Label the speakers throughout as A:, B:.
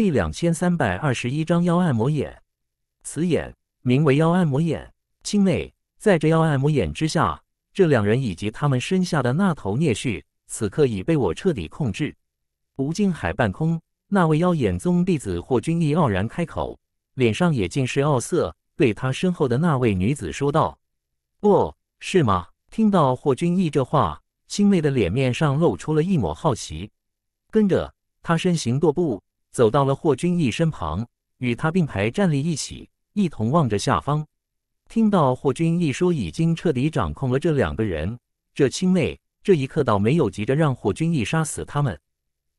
A: 第两千三百二十一章妖按摩眼。此眼名为妖按摩眼。青妹，在这妖按摩眼之下，这两人以及他们身下的那头孽畜，此刻已被我彻底控制。无尽海半空，那位妖眼宗弟子霍君义傲然开口，脸上也尽是傲色，对他身后的那位女子说道：“哦，是吗？”听到霍君义这话，青妹的脸面上露出了一抹好奇，跟着他身形踱步。走到了霍君义身旁，与他并排站立一起，一同望着下方。听到霍君义说已经彻底掌控了这两个人，这青妹这一刻倒没有急着让霍君义杀死他们。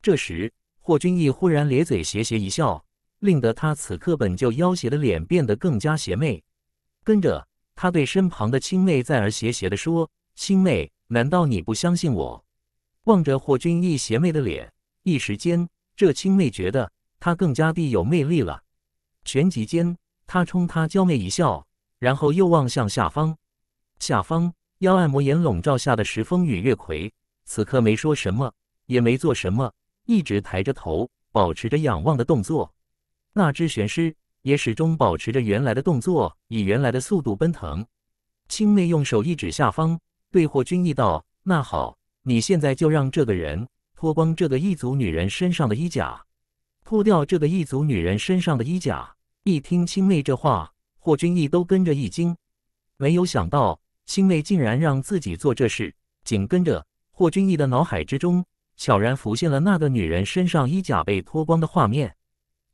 A: 这时，霍君义忽然咧嘴邪邪一笑，令得他此刻本就妖邪的脸变得更加邪魅。跟着，他对身旁的青妹再而邪邪的说：“青妹，难道你不相信我？”望着霍君义邪魅的脸，一时间。这青妹觉得他更加地有魅力了。旋即间，他冲他娇媚一笑，然后又望向下方。下方，妖按魔眼笼罩下的石峰与月葵，此刻没说什么，也没做什么，一直抬着头，保持着仰望的动作。那只玄狮也始终保持着原来的动作，以原来的速度奔腾。青妹用手一指下方，对霍君义道：“那好，你现在就让这个人。”脱光这个异族女人身上的衣甲，脱掉这个异族女人身上的衣甲。一听青妹这话，霍君毅都跟着一惊，没有想到青妹竟然让自己做这事。紧跟着，霍君毅的脑海之中悄然浮现了那个女人身上衣甲被脱光的画面。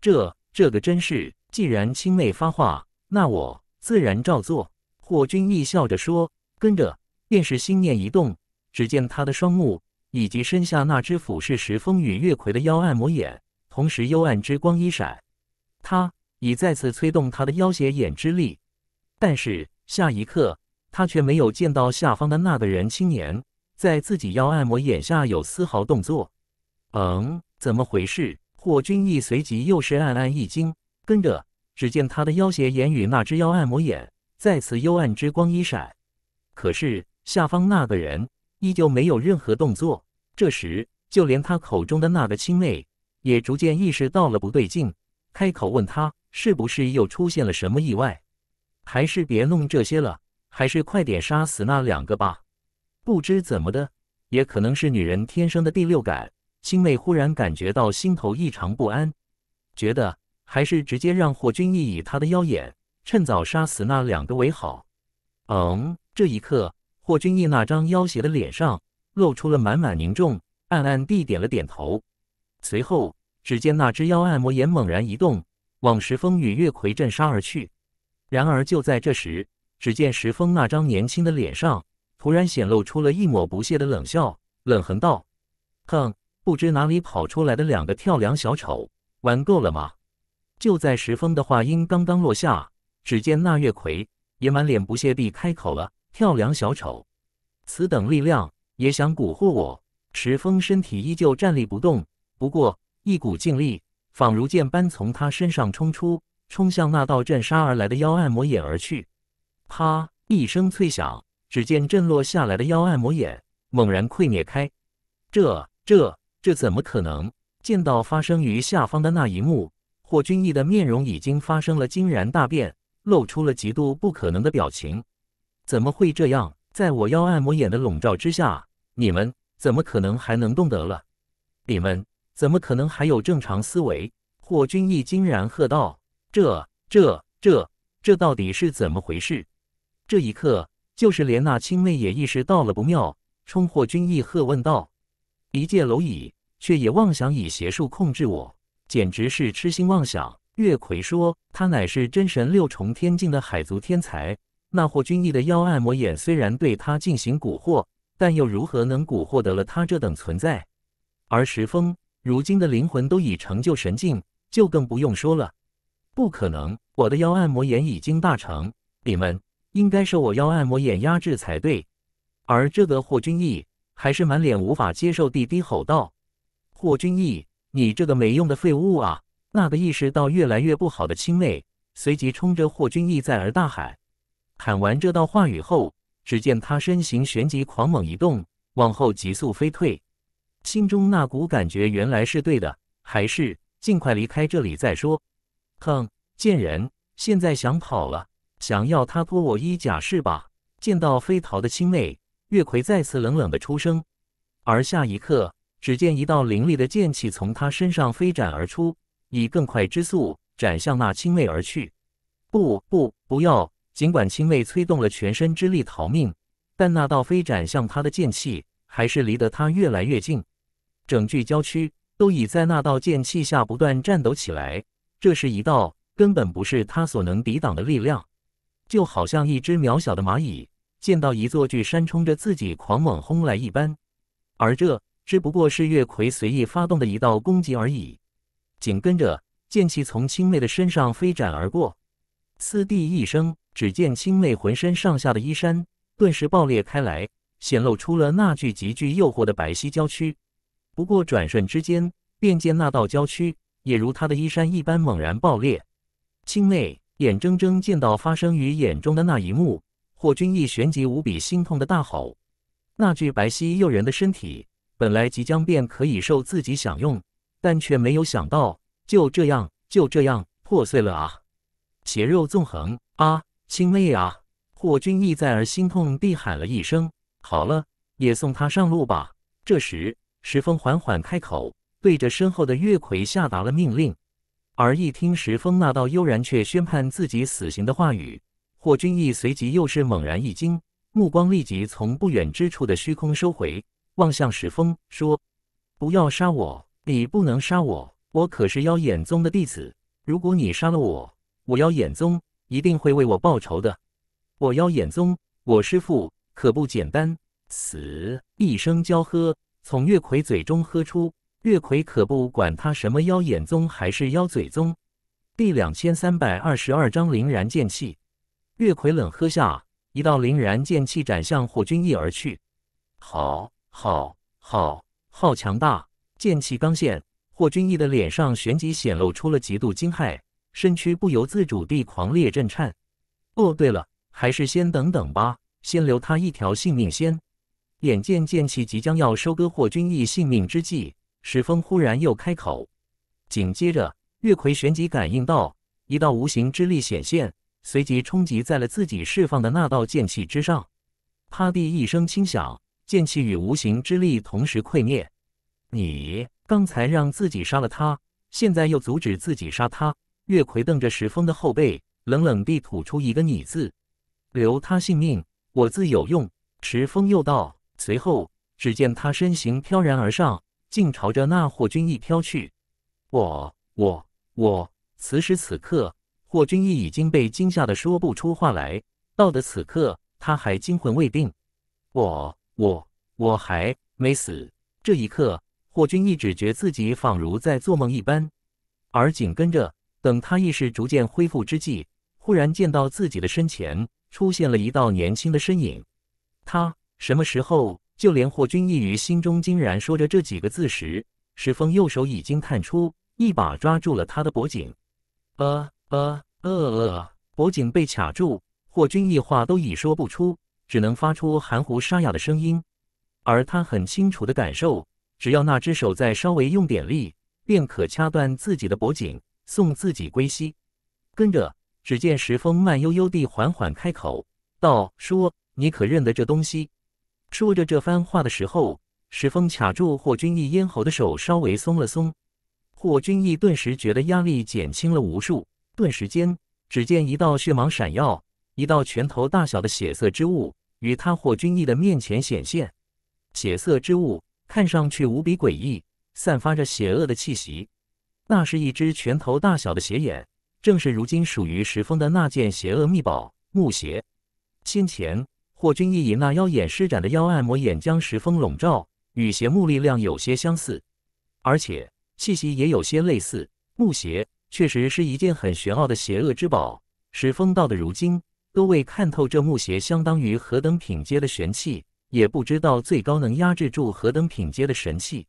A: 这……这个真是，既然青妹发话，那我自然照做。霍君毅笑着说，跟着便是心念一动，只见他的双目。以及身下那只俯视时风与月葵的妖按摩眼，同时幽暗之光一闪，他已再次催动他的妖邪眼之力。但是下一刻，他却没有见到下方的那个人青年在自己妖按摩眼下有丝毫动作。嗯，怎么回事？霍君逸随即又是暗暗一惊，跟着只见他的妖邪眼与那只妖按摩眼再次幽暗之光一闪，可是下方那个人。依旧没有任何动作。这时，就连他口中的那个青妹也逐渐意识到了不对劲，开口问他是不是又出现了什么意外？还是别弄这些了，还是快点杀死那两个吧。不知怎么的，也可能是女人天生的第六感，青妹忽然感觉到心头异常不安，觉得还是直接让霍君逸以他的妖眼，趁早杀死那两个为好。嗯，这一刻。霍君义那张妖邪的脸上露出了满满凝重，暗暗地点了点头。随后，只见那只妖按摩眼猛然一动，往石峰与月葵阵杀而去。然而，就在这时，只见石峰那张年轻的脸上突然显露出了一抹不屑的冷笑，冷哼道：“哼，不知哪里跑出来的两个跳梁小丑，玩够了吗？”就在石峰的话音刚刚落下，只见那月葵也满脸不屑地开口了。跳梁小丑，此等力量也想蛊惑我？池峰身体依旧站立不动，不过一股劲力仿如箭般从他身上冲出，冲向那道震杀而来的妖暗魔眼而去。啪！一声脆响，只见震落下来的妖暗魔眼猛然溃裂开。这、这、这怎么可能？见到发生于下方的那一幕，霍君义的面容已经发生了惊然大变，露出了极度不可能的表情。怎么会这样？在我妖按魔眼的笼罩之下，你们怎么可能还能动得了？你们怎么可能还有正常思维？霍君义惊然喝道：“这、这、这、这到底是怎么回事？”这一刻，就是连那青妹也意识到了不妙，冲霍君义喝问道：“一介蝼蚁，却也妄想以邪术控制我，简直是痴心妄想！”月奎说：“他乃是真神六重天境的海族天才。”那霍君逸的妖按摩眼虽然对他进行蛊惑，但又如何能蛊惑得了他这等存在？而石峰如今的灵魂都已成就神境，就更不用说了。不可能，我的妖按摩眼已经大成，你们应该受我妖按摩眼压制才对。而这个霍君逸还是满脸无法接受地低吼道：“霍君逸，你这个没用的废物啊！”那个意识到越来越不好的青妹，随即冲着霍君逸在而大喊。喊完这道话语后，只见他身形旋即狂猛移动，往后急速飞退。心中那股感觉原来是对的，还是尽快离开这里再说。哼，贱人，现在想跑了？想要他脱我衣甲是吧？见到飞逃的青妹，月奎再次冷冷的出声。而下一刻，只见一道凌厉的剑气从他身上飞斩而出，以更快之速斩向那青妹而去。不不不要！尽管青妹催动了全身之力逃命，但那道飞斩向她的剑气还是离得她越来越近，整具娇躯都已在那道剑气下不断颤抖起来。这是一道根本不是他所能抵挡的力量，就好像一只渺小的蚂蚁见到一座巨山冲着自己狂猛轰来一般。而这只不过是月葵随意发动的一道攻击而已。紧跟着，剑气从青妹的身上飞斩而过，四地一声。只见青妹浑身上下的衣衫顿时爆裂开来，显露出了那具极具诱惑的白皙娇躯。不过转瞬之间，便见那道娇躯也如她的衣衫一般猛然爆裂。青妹眼睁睁见到发生于眼中的那一幕，霍君逸旋即无比心痛的大吼：“那具白皙诱人的身体本来即将便可以受自己享用，但却没有想到就这样就这样破碎了啊！血肉纵横啊！”青妹啊！霍君义在而心痛地喊了一声：“好了，也送他上路吧。”这时，石峰缓缓开口，对着身后的月葵下达了命令。而一听石峰那道悠然却宣判自己死刑的话语，霍君义随即又是猛然一惊，目光立即从不远之处的虚空收回，望向石峰，说：“不要杀我！你不能杀我！我可是妖眼宗的弟子。如果你杀了我，我妖眼宗……”一定会为我报仇的！我妖眼宗，我师父可不简单。死！一声娇喝从月奎嘴中喝出，月奎可不管他什么妖眼宗还是妖嘴宗。第两千三百二十二章凛然剑气。月奎冷喝下一道凛然剑气，斩向霍君逸而去。好，好，好好强大！剑气刚现，霍君逸的脸上旋即显露出了极度惊骇。身躯不由自主地狂烈震颤。哦，对了，还是先等等吧，先留他一条性命先。眼见剑气即将要收割霍君义性命之际，石峰忽然又开口。紧接着，月葵旋即感应到一道无形之力显现，随即冲击在了自己释放的那道剑气之上。啪地一声轻响，剑气与无形之力同时溃灭。你刚才让自己杀了他，现在又阻止自己杀他。月奎瞪着石峰的后背，冷冷地吐出一个“你”字，留他性命，我自有用。石峰又道，随后只见他身形飘然而上，竟朝着那霍君义飘去。我我我！此时此刻，霍君义已经被惊吓的说不出话来。到的此刻，他还惊魂未定。我我我还没死！这一刻，霍君义只觉自己仿如在做梦一般，而紧跟着。等他意识逐渐恢复之际，忽然见到自己的身前出现了一道年轻的身影。他什么时候？就连霍君义于心中惊然说着这几个字时，石峰右手已经探出，一把抓住了他的脖颈。呃呃呃呃，脖颈被卡住，霍君义话都已说不出，只能发出含糊沙哑的声音。而他很清楚的感受，只要那只手再稍微用点力，便可掐断自己的脖颈。送自己归西。跟着，只见石峰慢悠悠地缓缓开口道：“说，你可认得这东西？”说着这番话的时候，石峰卡住霍君义咽喉的手稍微松了松，霍君义顿时觉得压力减轻了无数。顿时间，只见一道血芒闪耀，一道拳头大小的血色之物与他霍君义的面前显现。血色之物看上去无比诡异，散发着邪恶的气息。那是一只拳头大小的邪眼，正是如今属于石峰的那件邪恶秘宝——木邪。先前霍君逸以那妖眼施展的妖暗魔眼将石峰笼罩，与邪木力量有些相似，而且气息也有些类似。木邪确实是一件很玄奥的邪恶之宝。石峰到的如今都未看透这木邪相当于何等品阶的玄器，也不知道最高能压制住何等品阶的神器。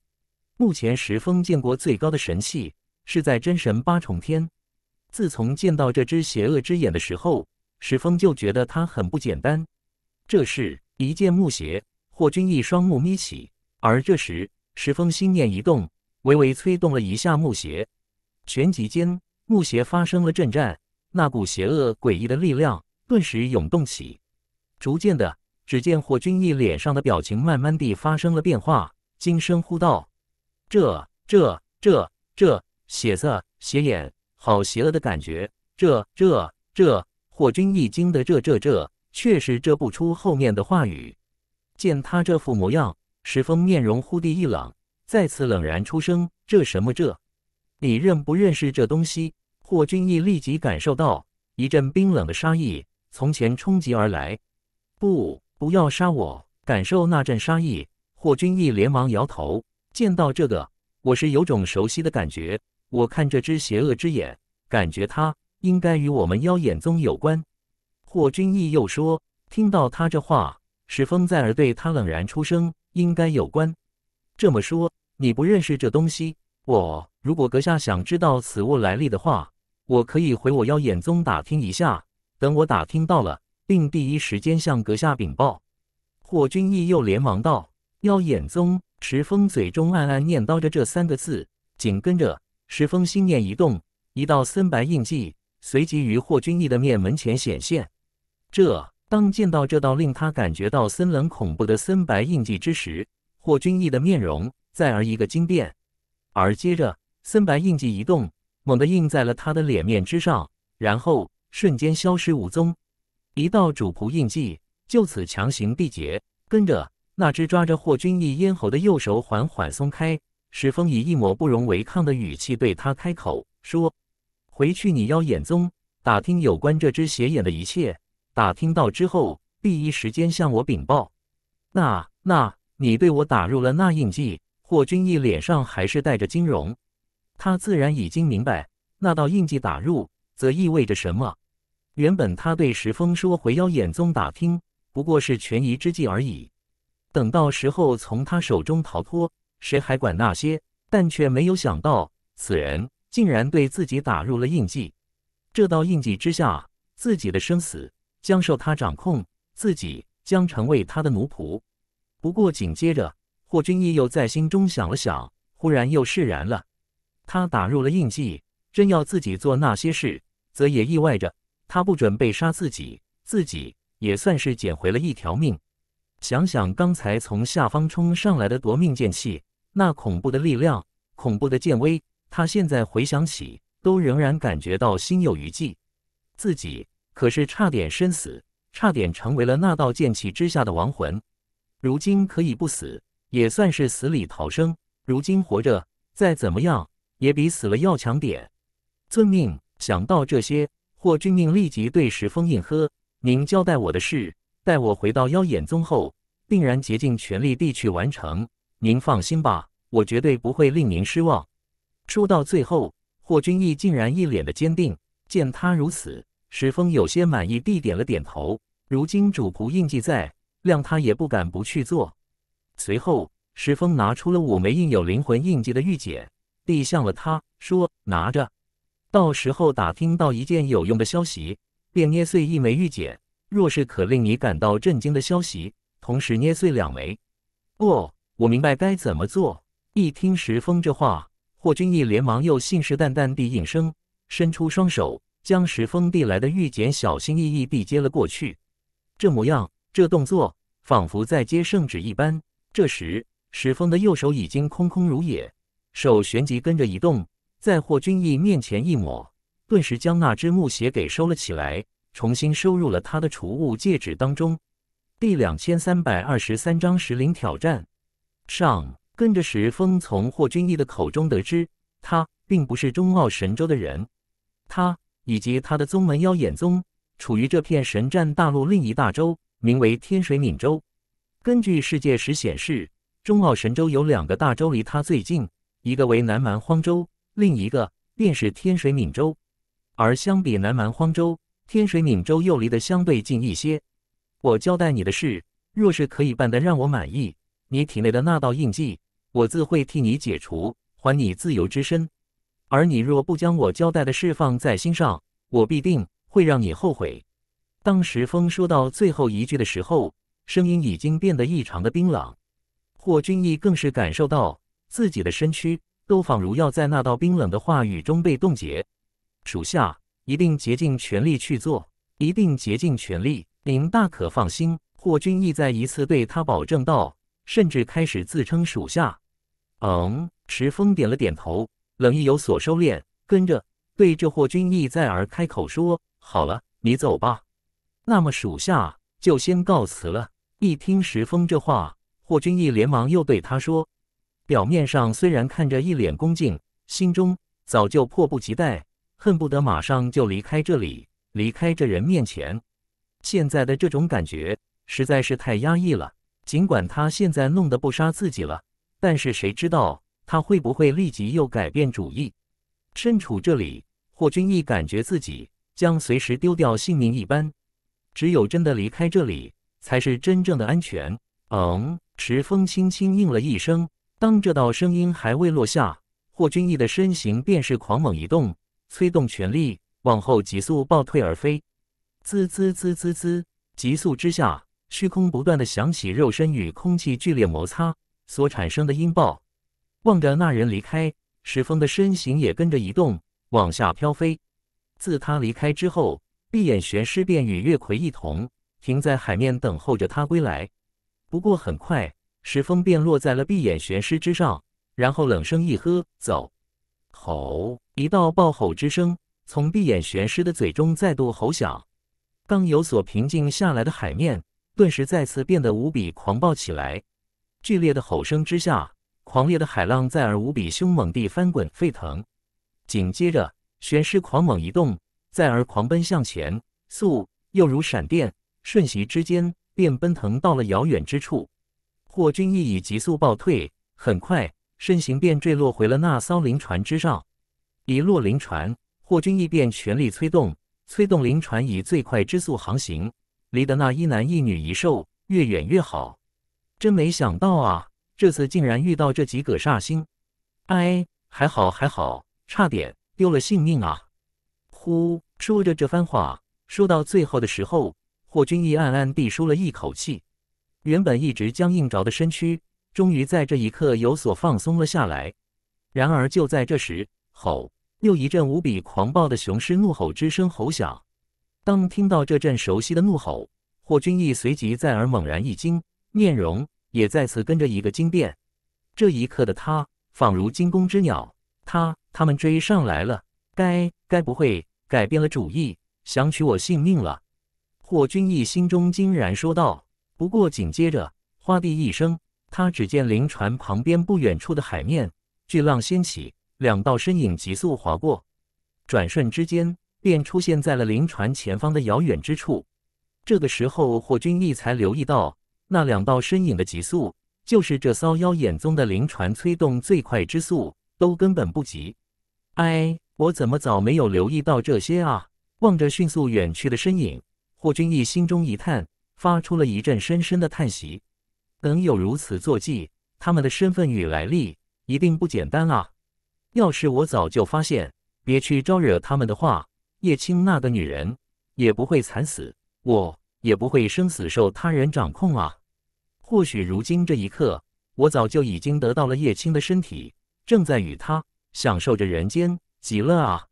A: 目前石峰见过最高的神器。是在真神八重天。自从见到这只邪恶之眼的时候，石峰就觉得它很不简单。这是一件木邪。霍君一双目眯起，而这时石峰心念一动，微微催动了一下木邪。旋即间，木邪发生了震颤，那股邪恶诡异的力量顿时涌动起。逐渐的，只见霍君一脸上的表情慢慢地发生了变化，惊声呼道：“这、这、这、这！”血色斜眼，好邪恶的感觉！这、这、这……霍君一惊的这、这、这，确实这不出后面的话语。见他这副模样，石峰面容忽地一冷，再次冷然出声：“这什么这？你认不认识这东西？”霍君义立即感受到一阵冰冷的杀意从前冲击而来。不，不要杀我！感受那阵杀意，霍君义连忙摇头。见到这个，我是有种熟悉的感觉。我看这只邪恶之眼，感觉它应该与我们妖眼宗有关。霍君义又说：“听到他这话，石峰在尔对他冷然出声：‘应该有关。’这么说，你不认识这东西？我如果阁下想知道此物来历的话，我可以回我妖眼宗打听一下。等我打听到了，并第一时间向阁下禀报。”霍君义又连忙道：“妖眼宗。”石峰嘴中暗暗念叨着这三个字，紧跟着。石峰心念一动，一道森白印记随即于霍君义的面门前显现。这当见到这道令他感觉到森冷恐怖的森白印记之时，霍君义的面容再而一个惊变。而接着，森白印记一动，猛地印在了他的脸面之上，然后瞬间消失无踪。一道主仆印记就此强行缔结，跟着那只抓着霍君义咽喉的右手缓缓松开。石峰以一抹不容违抗的语气对他开口说：“回去你妖眼宗打听有关这只邪眼的一切，打听到之后第一时间向我禀报。”“那……那……你对我打入了那印记？”霍君义脸上还是带着金容，他自然已经明白那道印记打入则意味着什么。原本他对石峰说回妖眼宗打听，不过是权宜之计而已，等到时候从他手中逃脱。谁还管那些？但却没有想到，此人竟然对自己打入了印记。这道印记之下，自己的生死将受他掌控，自己将成为他的奴仆。不过紧接着，霍君逸又在心中想了想，忽然又释然了。他打入了印记，真要自己做那些事，则也意外着他不准备杀自己，自己也算是捡回了一条命。想想刚才从下方冲上来的夺命剑气。那恐怖的力量，恐怖的剑威，他现在回想起都仍然感觉到心有余悸。自己可是差点身死，差点成为了那道剑气之下的亡魂。如今可以不死，也算是死里逃生。如今活着，再怎么样也比死了要强点。遵命。想到这些，霍俊命立即对石峰应喝：“您交代我的事，待我回到妖眼宗后，定然竭尽全力地去完成。”您放心吧，我绝对不会令您失望。说到最后，霍君义竟然一脸的坚定。见他如此，石峰有些满意地点了点头。如今主仆印记在，谅他也不敢不去做。随后，石峰拿出了五枚印有灵魂印记的玉简，递向了他，说：“拿着，到时候打听到一件有用的消息，便捏碎一枚玉简；若是可令你感到震惊的消息，同时捏碎两枚。”哦，我明白该怎么做。一听石峰这话，霍君义连忙又信誓旦旦地应声，伸出双手，将石峰递来的玉简小心翼翼地接了过去。这模样，这动作，仿佛在接圣旨一般。这时，石峰的右手已经空空如也，手旋即跟着移动，在霍君义面前一抹，顿时将那只木鞋给收了起来，重新收入了他的储物戒指当中。第两千三百二十三章石灵挑战。上跟着石峰从霍君义的口中得知，他并不是中奥神州的人，他以及他的宗门妖眼宗处于这片神战大陆另一大洲，名为天水闽州。根据世界史显示，中奥神州有两个大洲离他最近，一个为南蛮荒州，另一个便是天水闽州。而相比南蛮荒州，天水闽州又离得相对近一些。我交代你的事，若是可以办得让我满意。你体内的那道印记，我自会替你解除，还你自由之身。而你若不将我交代的事放在心上，我必定会让你后悔。当时风说到最后一句的时候，声音已经变得异常的冰冷。霍君逸更是感受到自己的身躯都仿如要在那道冰冷的话语中被冻结。属下一定竭尽全力去做，一定竭尽全力，您大可放心。霍君逸再一次对他保证道。甚至开始自称属下。嗯，石峰点了点头，冷意有所收敛，跟着对这霍君义再而开口说：“好了，你走吧。那么属下就先告辞了。”一听石峰这话，霍君义连忙又对他说：“表面上虽然看着一脸恭敬，心中早就迫不及待，恨不得马上就离开这里，离开这人面前。现在的这种感觉实在是太压抑了。”尽管他现在弄得不杀自己了，但是谁知道他会不会立即又改变主意？身处这里，霍君义感觉自己将随时丢掉性命一般。只有真的离开这里，才是真正的安全。嗯，池风轻轻应了一声。当这道声音还未落下，霍君义的身形便是狂猛一动，催动全力往后急速暴退而飞。滋滋滋滋滋，急速之下。虚空不断的响起，肉身与空气剧烈摩擦所产生的音爆。望着那人离开，石峰的身形也跟着移动，往下飘飞。自他离开之后，闭眼玄师便与月葵一同停在海面，等候着他归来。不过很快，石峰便落在了闭眼玄师之上，然后冷声一喝：“走！”吼，一道暴吼之声从闭眼玄师的嘴中再度吼响。刚有所平静下来的海面。顿时再次变得无比狂暴起来，剧烈的吼声之下，狂烈的海浪再而无比凶猛地翻滚沸腾。紧接着，玄师狂猛一动，再而狂奔向前，速又如闪电，瞬息之间便奔腾到了遥远之处。霍军义已急速暴退，很快身形便坠落回了那艘灵船之上。一落灵船，霍军义便全力催动，催动灵船以最快之速航行。离得那一男一女一兽越远越好。真没想到啊，这次竟然遇到这几个煞星。哎，还好还好，差点丢了性命啊！呼，说着这番话，说到最后的时候，霍君义暗暗地舒了一口气。原本一直僵硬着的身躯，终于在这一刻有所放松了下来。然而就在这时，吼！又一阵无比狂暴的雄狮怒吼之声吼响。当听到这阵熟悉的怒吼，霍君义随即在而猛然一惊，面容也再次跟着一个惊变。这一刻的他，仿如惊弓之鸟。他，他们追上来了！该，该不会改变了主意，想取我性命了？霍君义心中惊然说道。不过紧接着，哗地一声，他只见灵船旁边不远处的海面巨浪掀起，两道身影急速划过，转瞬之间。便出现在了灵船前方的遥远之处。这个时候，霍君义才留意到那两道身影的急速，就是这骚妖眼宗的灵船催动最快之速，都根本不及。哎，我怎么早没有留意到这些啊？望着迅速远去的身影，霍君义心中一叹，发出了一阵深深的叹息。能有如此坐骑，他们的身份与来历一定不简单啊！要是我早就发现，别去招惹他们的话。叶青那个女人也不会惨死，我也不会生死受他人掌控啊！或许如今这一刻，我早就已经得到了叶青的身体，正在与她享受着人间极乐啊！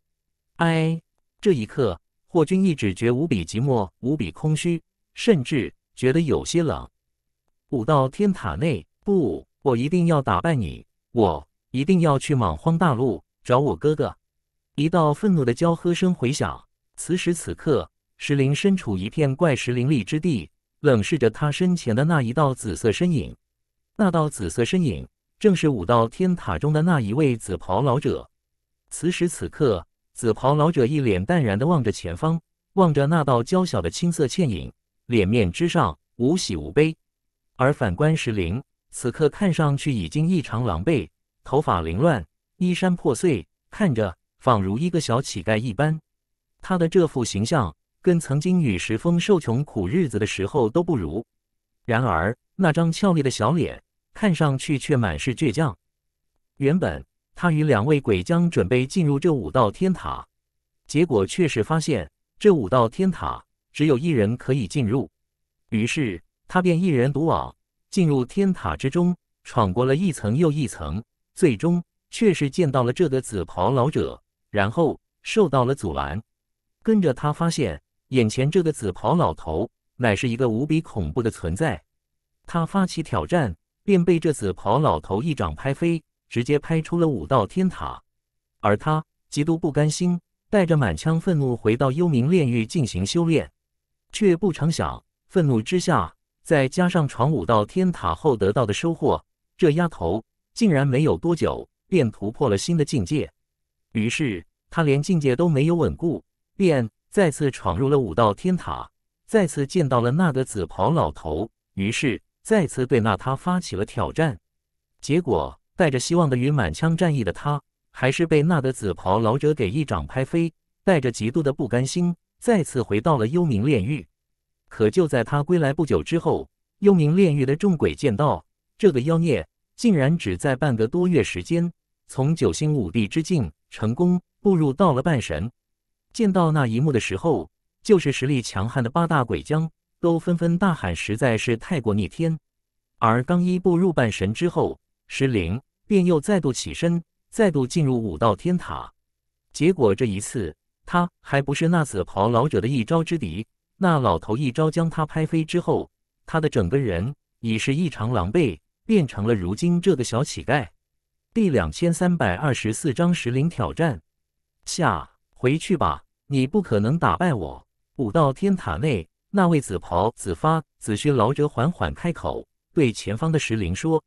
A: 哎，这一刻，霍君逸只觉无比寂寞，无比空虚，甚至觉得有些冷。武道天塔内，不，我一定要打败你！我一定要去莽荒大陆找我哥哥！一道愤怒的娇喝声回响。此时此刻，石灵身处一片怪石林立之地，冷视着他身前的那一道紫色身影。那道紫色身影，正是武道天塔中的那一位紫袍老者。此时此刻，紫袍老者一脸淡然地望着前方，望着那道娇小的青色倩影，脸面之上无喜无悲。而反观石灵，此刻看上去已经异常狼狈，头发凌乱，衣衫破碎，看着。仿如一个小乞丐一般，他的这副形象跟曾经与石峰受穷苦日子的时候都不如。然而那张俏丽的小脸看上去却满是倔强。原本他与两位鬼将准备进入这五道天塔，结果却是发现这五道天塔只有一人可以进入。于是他便一人独往，进入天塔之中，闯过了一层又一层，最终却是见到了这个紫袍老者。然后受到了阻拦，跟着他发现眼前这个紫袍老头乃是一个无比恐怖的存在。他发起挑战，便被这紫袍老头一掌拍飞，直接拍出了五道天塔。而他极度不甘心，带着满腔愤怒回到幽冥炼狱进行修炼，却不曾想，愤怒之下再加上闯五道天塔后得到的收获，这丫头竟然没有多久便突破了新的境界。于是他连境界都没有稳固，便再次闯入了武道天塔，再次见到了那个紫袍老头。于是再次对那他发起了挑战。结果带着希望的与满腔战意的他，还是被那的紫袍老者给一掌拍飞，带着极度的不甘心，再次回到了幽冥炼狱。可就在他归来不久之后，幽冥炼狱的众鬼见到这个妖孽，竟然只在半个多月时间，从九星五帝之境。成功步入到了半神，见到那一幕的时候，就是实力强悍的八大鬼将都纷纷大喊，实在是太过逆天。而刚一步入半神之后石灵，便又再度起身，再度进入武道天塔。结果这一次，他还不是那紫袍老者的一招之敌。那老头一招将他拍飞之后，他的整个人已是异常狼狈，变成了如今这个小乞丐。第两千三百二十四章石灵挑战。下回去吧，你不可能打败我。武道天塔内，那位紫袍、紫发、紫须老者缓缓开口，对前方的石灵说：“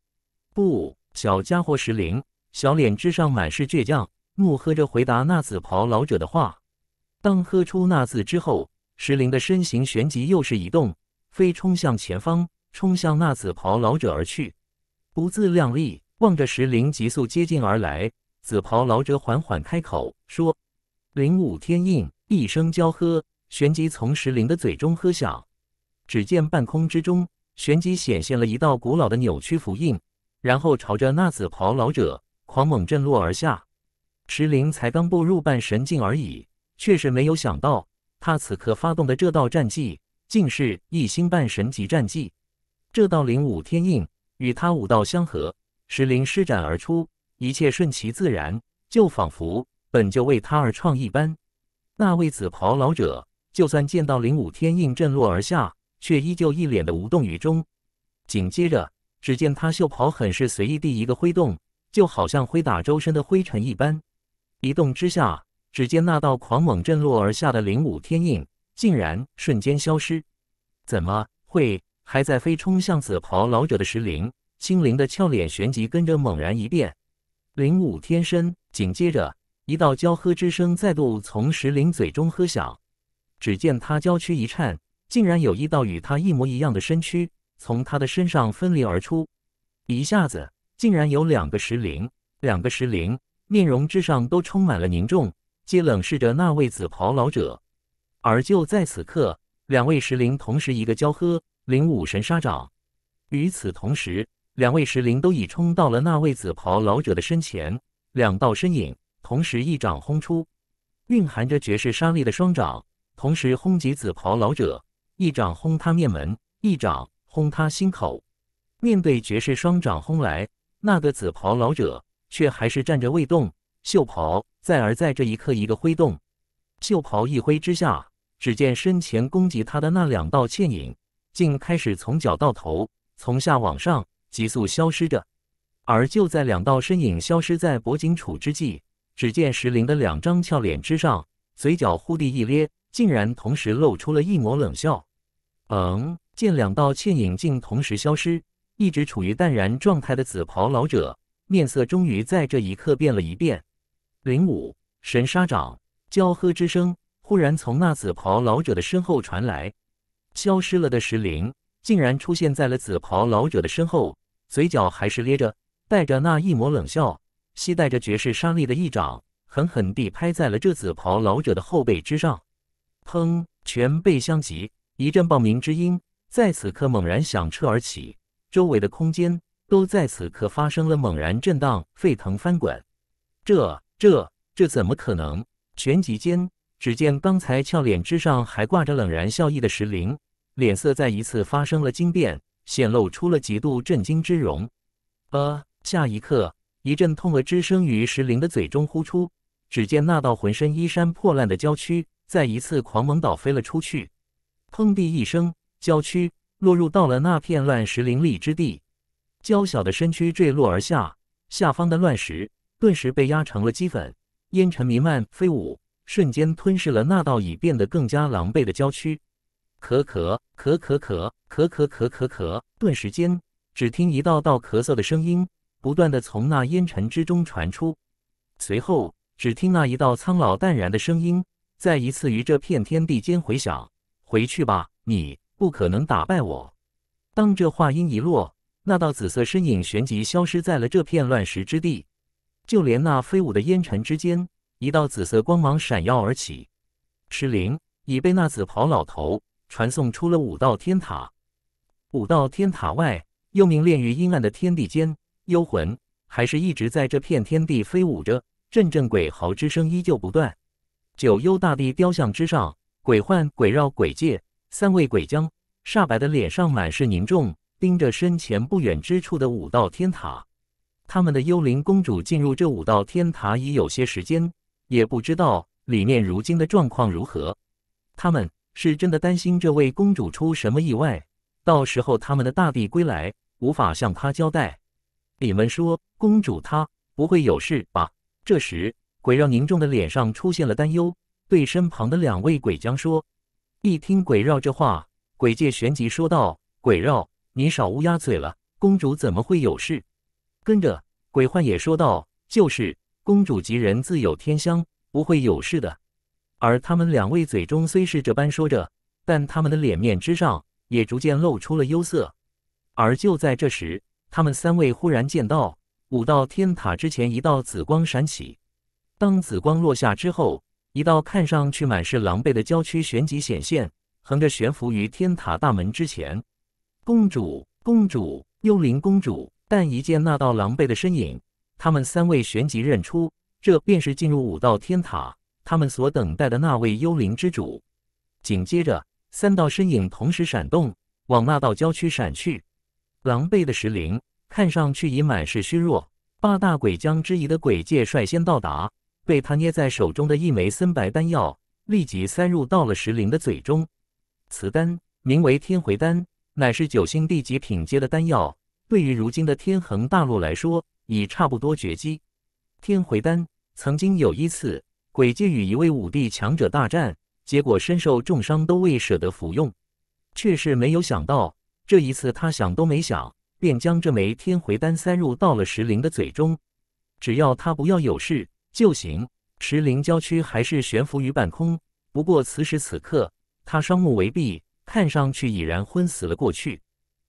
A: 不，小家伙。”石灵小脸之上满是倔强，怒喝着回答那紫袍老者的话。当喝出那字之后，石灵的身形旋即又是一动，飞冲向前方，冲向那紫袍老者而去。不自量力。望着石灵急速接近而来，紫袍老者缓缓开口说：“灵武天印！”一声娇喝，旋即从石灵的嘴中喝响。只见半空之中，旋即显现了一道古老的扭曲符印，然后朝着那紫袍老者狂猛震落而下。石灵才刚步入半神境而已，却是没有想到，他此刻发动的这道战技，竟是一星半神级战技。这道灵武天印与他武道相合。石灵施展而出，一切顺其自然，就仿佛本就为他而创一般。那位紫袍老者，就算见到灵武天印震落而下，却依旧一脸的无动于衷。紧接着，只见他袖袍很是随意地一个挥动，就好像挥打周身的灰尘一般。一动之下，只见那道狂猛震落而下的灵武天印，竟然瞬间消失。怎么会？还在飞冲向紫袍老者的石灵？青灵的俏脸旋即跟着猛然一变，灵武天身，紧接着一道娇喝之声再度从石灵嘴中喝响。只见他娇躯一颤，竟然有一道与他一模一样的身躯从他的身上分离而出，一下子竟然有两个石灵。两个石灵面容之上都充满了凝重，皆冷视着那位紫袍老者。而就在此刻，两位石灵同时一个娇喝，灵武神杀掌。与此同时。两位石灵都已冲到了那位紫袍老者的身前，两道身影同时一掌轰出，蕴含着绝世杀力的双掌同时轰击紫袍老者，一掌轰他面门，一掌轰他心口。面对绝世双掌轰来，那个紫袍老者却还是站着未动。袖袍在而在这一刻一个挥动，袖袍一挥之下，只见身前攻击他的那两道倩影，竟开始从脚到头，从下往上。急速消失着，而就在两道身影消失在脖颈处之际，只见石灵的两张俏脸之上，嘴角忽地一咧，竟然同时露出了一抹冷笑。嗯，见两道倩影竟同时消失，一直处于淡然状态的紫袍老者面色终于在这一刻变了一变。灵武神杀掌，娇喝之声忽然从那紫袍老者的身后传来。消失了的石灵。竟然出现在了紫袍老者的身后，嘴角还是咧着，带着那一抹冷笑，携带着绝世杀力的一掌，狠狠地拍在了这紫袍老者的后背之上。砰！全背相及，一阵爆鸣之音在此刻猛然响彻而起，周围的空间都在此刻发生了猛然震荡、沸腾、翻滚。这、这、这怎么可能？旋即间，只见刚才俏脸之上还挂着冷然笑意的石灵。脸色再一次发生了惊变，显露出了极度震惊之容。呃，下一刻，一阵痛恶之声于石灵的嘴中呼出。只见那道浑身衣衫破烂的娇躯，再一次狂猛倒飞了出去，砰地一声，娇躯落入到了那片乱石林立之地，娇小的身躯坠落而下，下方的乱石顿时被压成了齑粉，烟尘弥漫飞舞，瞬间吞噬了那道已变得更加狼狈的娇躯。咳咳咳咳咳咳咳咳咳！顿时间，只听一道道咳嗽的声音不断的从那烟尘之中传出。随后，只听那一道苍老淡然的声音再一次于这片天地间回响：“回去吧，你不可能打败我。”当这话音一落，那道紫色身影旋即消失在了这片乱石之地。就连那飞舞的烟尘之间，一道紫色光芒闪耀而起。石灵已被那紫袍老头。传送出了五道天塔，五道天塔外幽冥炼于阴暗的天地间，幽魂还是一直在这片天地飞舞着，阵阵鬼嚎之声依旧不断。九幽大帝雕像之上，鬼幻、鬼绕、鬼界三位鬼将，煞白的脸上满是凝重，盯着身前不远之处的五道天塔。他们的幽灵公主进入这五道天塔已有些时间，也不知道里面如今的状况如何。他们。是真的担心这位公主出什么意外，到时候他们的大帝归来无法向他交代。你们说，公主她不会有事吧？这时，鬼绕凝重的脸上出现了担忧，对身旁的两位鬼将说：“一听鬼绕这话，鬼界旋即说道：‘鬼绕，你少乌鸦嘴了，公主怎么会有事？’跟着，鬼幻也说道：‘就是，公主吉人自有天相，不会有事的。’”而他们两位嘴中虽是这般说着，但他们的脸面之上也逐渐露出了忧色。而就在这时，他们三位忽然见到五道天塔之前一道紫光闪起。当紫光落下之后，一道看上去满是狼狈的娇躯旋即显现，横着悬浮于天塔大门之前。公主，公主，幽灵公主。但一见那道狼狈的身影，他们三位旋即认出，这便是进入五道天塔。他们所等待的那位幽灵之主，紧接着三道身影同时闪动，往那道郊区闪去。狼狈的石灵看上去已满是虚弱。八大鬼将之一的鬼界率先到达，被他捏在手中的一枚森白丹药立即塞入到了石灵的嘴中。此丹名为天回丹，乃是九星地级品阶的丹药，对于如今的天恒大陆来说已差不多绝迹。天回丹曾经有一次。鬼界与一位武帝强者大战，结果身受重伤，都未舍得服用，却是没有想到，这一次他想都没想，便将这枚天回丹塞入到了石灵的嘴中。只要他不要有事就行。石灵娇躯还是悬浮于半空，不过此时此刻，他双目微闭，看上去已然昏死了过去。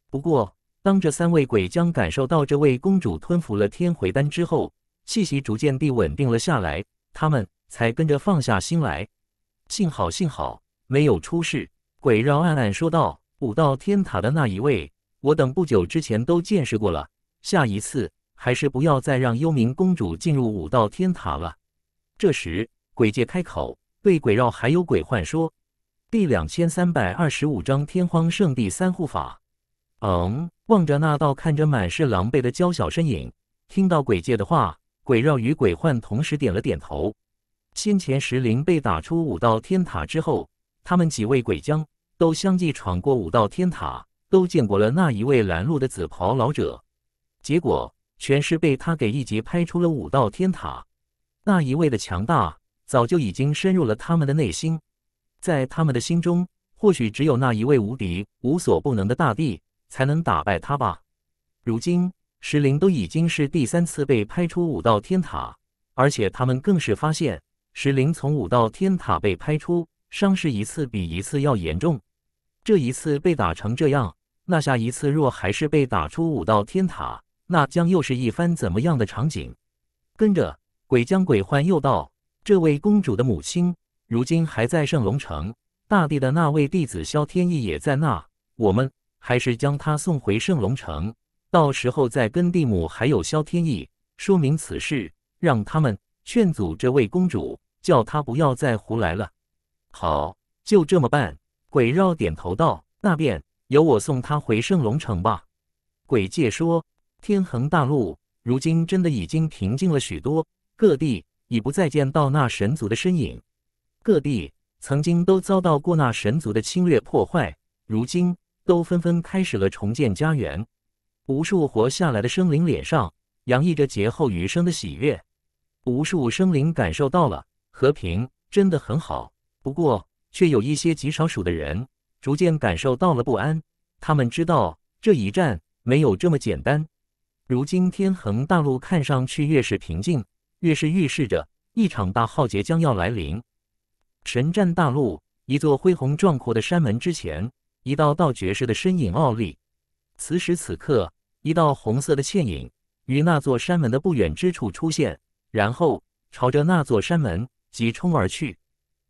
A: 不过，当这三位鬼将感受到这位公主吞服了天回丹之后，气息逐渐地稳定了下来，他们。才跟着放下心来，幸好幸好没有出事。鬼绕暗暗说道：“武道天塔的那一位，我等不久之前都见识过了。下一次还是不要再让幽冥公主进入武道天塔了。”这时，鬼界开口对鬼绕还有鬼幻说：“第两千三百二十五章天荒圣地三护法。”嗯，望着那道看着满是狼狈的娇小身影，听到鬼界的话，鬼绕与鬼幻同时点了点头。先前石灵被打出五道天塔之后，他们几位鬼将都相继闯过五道天塔，都见过了那一位拦路的紫袍老者，结果全是被他给一节拍出了五道天塔。那一位的强大早就已经深入了他们的内心，在他们的心中，或许只有那一位无敌无所不能的大帝才能打败他吧。如今石灵都已经是第三次被拍出五道天塔，而且他们更是发现。石灵从武道天塔被拍出，伤势一次比一次要严重。这一次被打成这样，那下一次若还是被打出武道天塔，那将又是一番怎么样的场景？跟着鬼将鬼幻又道：“这位公主的母亲如今还在圣龙城，大帝的那位弟子萧天意也在那。我们还是将她送回圣龙城，到时候再跟地母还有萧天意说明此事，让他们……”劝阻这位公主，叫她不要再胡来了。好，就这么办。鬼绕点头道：“那便由我送她回圣龙城吧。”鬼界说：“天恒大陆如今真的已经平静了许多，各地已不再见到那神族的身影。各地曾经都遭到过那神族的侵略破坏，如今都纷纷开始了重建家园。无数活下来的生灵脸上洋溢着劫后余生的喜悦。”无数生灵感受到了和平，真的很好。不过，却有一些极少数的人逐渐感受到了不安。他们知道这一战没有这么简单。如今天恒大陆看上去越是平静，越是预示着一场大浩劫将要来临。神战大陆，一座恢宏壮阔的山门之前，一道道绝世的身影傲立。此时此刻，一道红色的倩影于那座山门的不远之处出现。然后朝着那座山门急冲而去。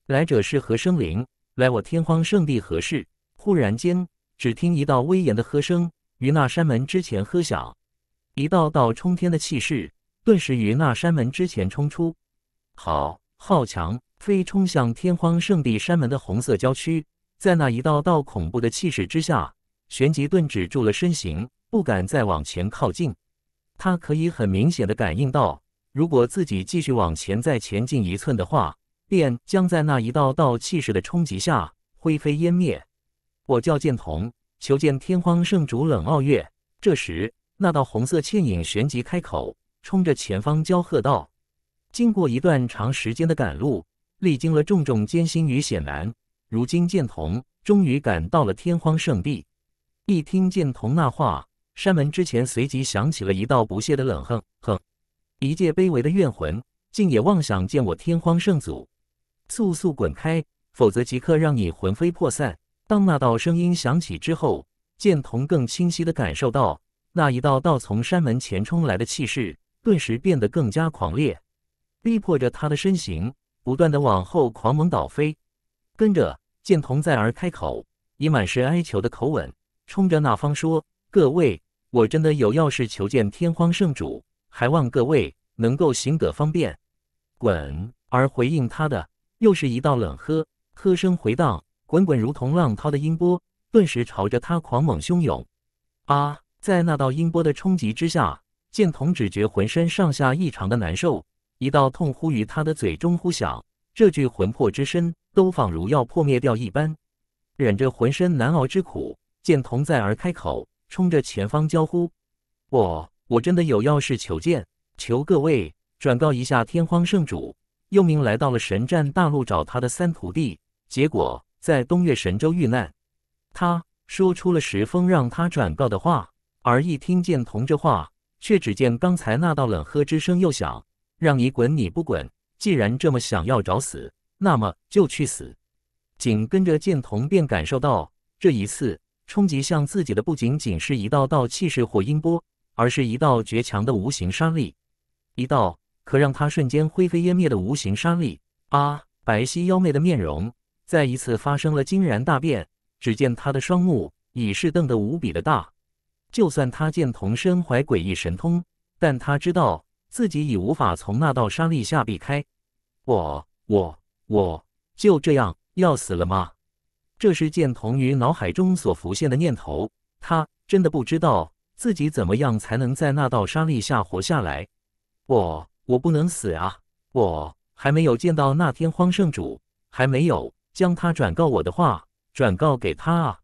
A: 来者是何生灵？来我天荒圣地何事？忽然间，只听一道威严的喝声于那山门之前喝响，一道道冲天的气势顿时于那山门之前冲出。好，好强！飞冲向天荒圣地山门的红色郊区，在那一道道恐怖的气势之下，旋即顿止住了身形，不敢再往前靠近。他可以很明显的感应到。如果自己继续往前再前进一寸的话，便将在那一道道气势的冲击下灰飞烟灭。我叫剑童，求见天荒圣主冷傲月。这时，那道红色倩影旋即开口，冲着前方娇喝道：“经过一段长时间的赶路，历经了重重艰辛与险难，如今剑童终于赶到了天荒圣地。”一听见童那话，山门之前随即响起了一道不屑的冷哼：“哼。”一介卑微的怨魂，竟也妄想见我天荒圣祖！速速滚开，否则即刻让你魂飞魄散！当那道声音响起之后，剑童更清晰的感受到那一道道从山门前冲来的气势，顿时变得更加狂烈，逼迫着他的身形不断的往后狂猛倒飞。跟着，剑童再而开口，以满是哀求的口吻，冲着那方说：“各位，我真的有要事求见天荒圣主。”还望各位能够行个方便，滚！而回应他的又是一道冷喝，喝声回荡，滚滚如同浪涛的音波，顿时朝着他狂猛汹涌。啊！在那道音波的冲击之下，见童只觉浑身上下异常的难受，一道痛呼于他的嘴中呼响，这具魂魄之身都仿如要破灭掉一般。忍着浑身难熬之苦，见童在而开口，冲着前方娇呼：“我！”我真的有要事求见，求各位转告一下天荒圣主，又名来到了神战大陆找他的三徒弟，结果在东岳神州遇难。他说出了石峰让他转告的话，而一听见童这话，却只见刚才那道冷喝之声又响：“让你滚，你不滚。既然这么想要找死，那么就去死。”紧跟着剑童便感受到，这一次冲击向自己的不仅仅是一道道气势或音波。而是一道绝强的无形沙力，一道可让他瞬间灰飞烟灭的无形沙力啊！白皙妖媚的面容再一次发生了惊然大变。只见他的双目已是瞪得无比的大。就算他见童身怀诡异神通，但他知道自己已无法从那道沙力下避开。我我我就这样要死了吗？这是见童于脑海中所浮现的念头。他真的不知道。自己怎么样才能在那道沙粒下活下来？我我不能死啊！我还没有见到那天荒圣主，还没有将他转告我的话转告给他啊！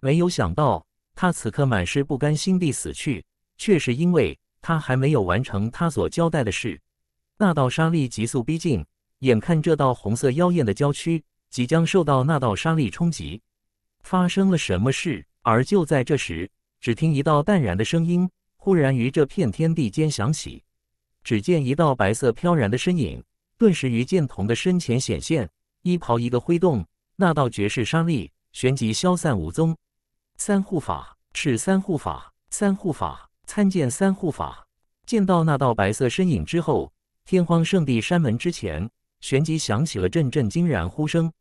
A: 没有想到他此刻满是不甘心地死去，却是因为他还没有完成他所交代的事。那道沙粒急速逼近，眼看这道红色妖艳的郊区即将受到那道沙粒冲击，发生了什么事？而就在这时。只听一道淡然的声音忽然于这片天地间响起，只见一道白色飘然的身影顿时于剑童的身前显现，衣袍一个挥动，那道绝世杀力旋即消散无踪。三护法，是三护法，三护法参见三护法。见到那道白色身影之后，天荒圣地山门之前，旋即响起了阵阵惊然呼声。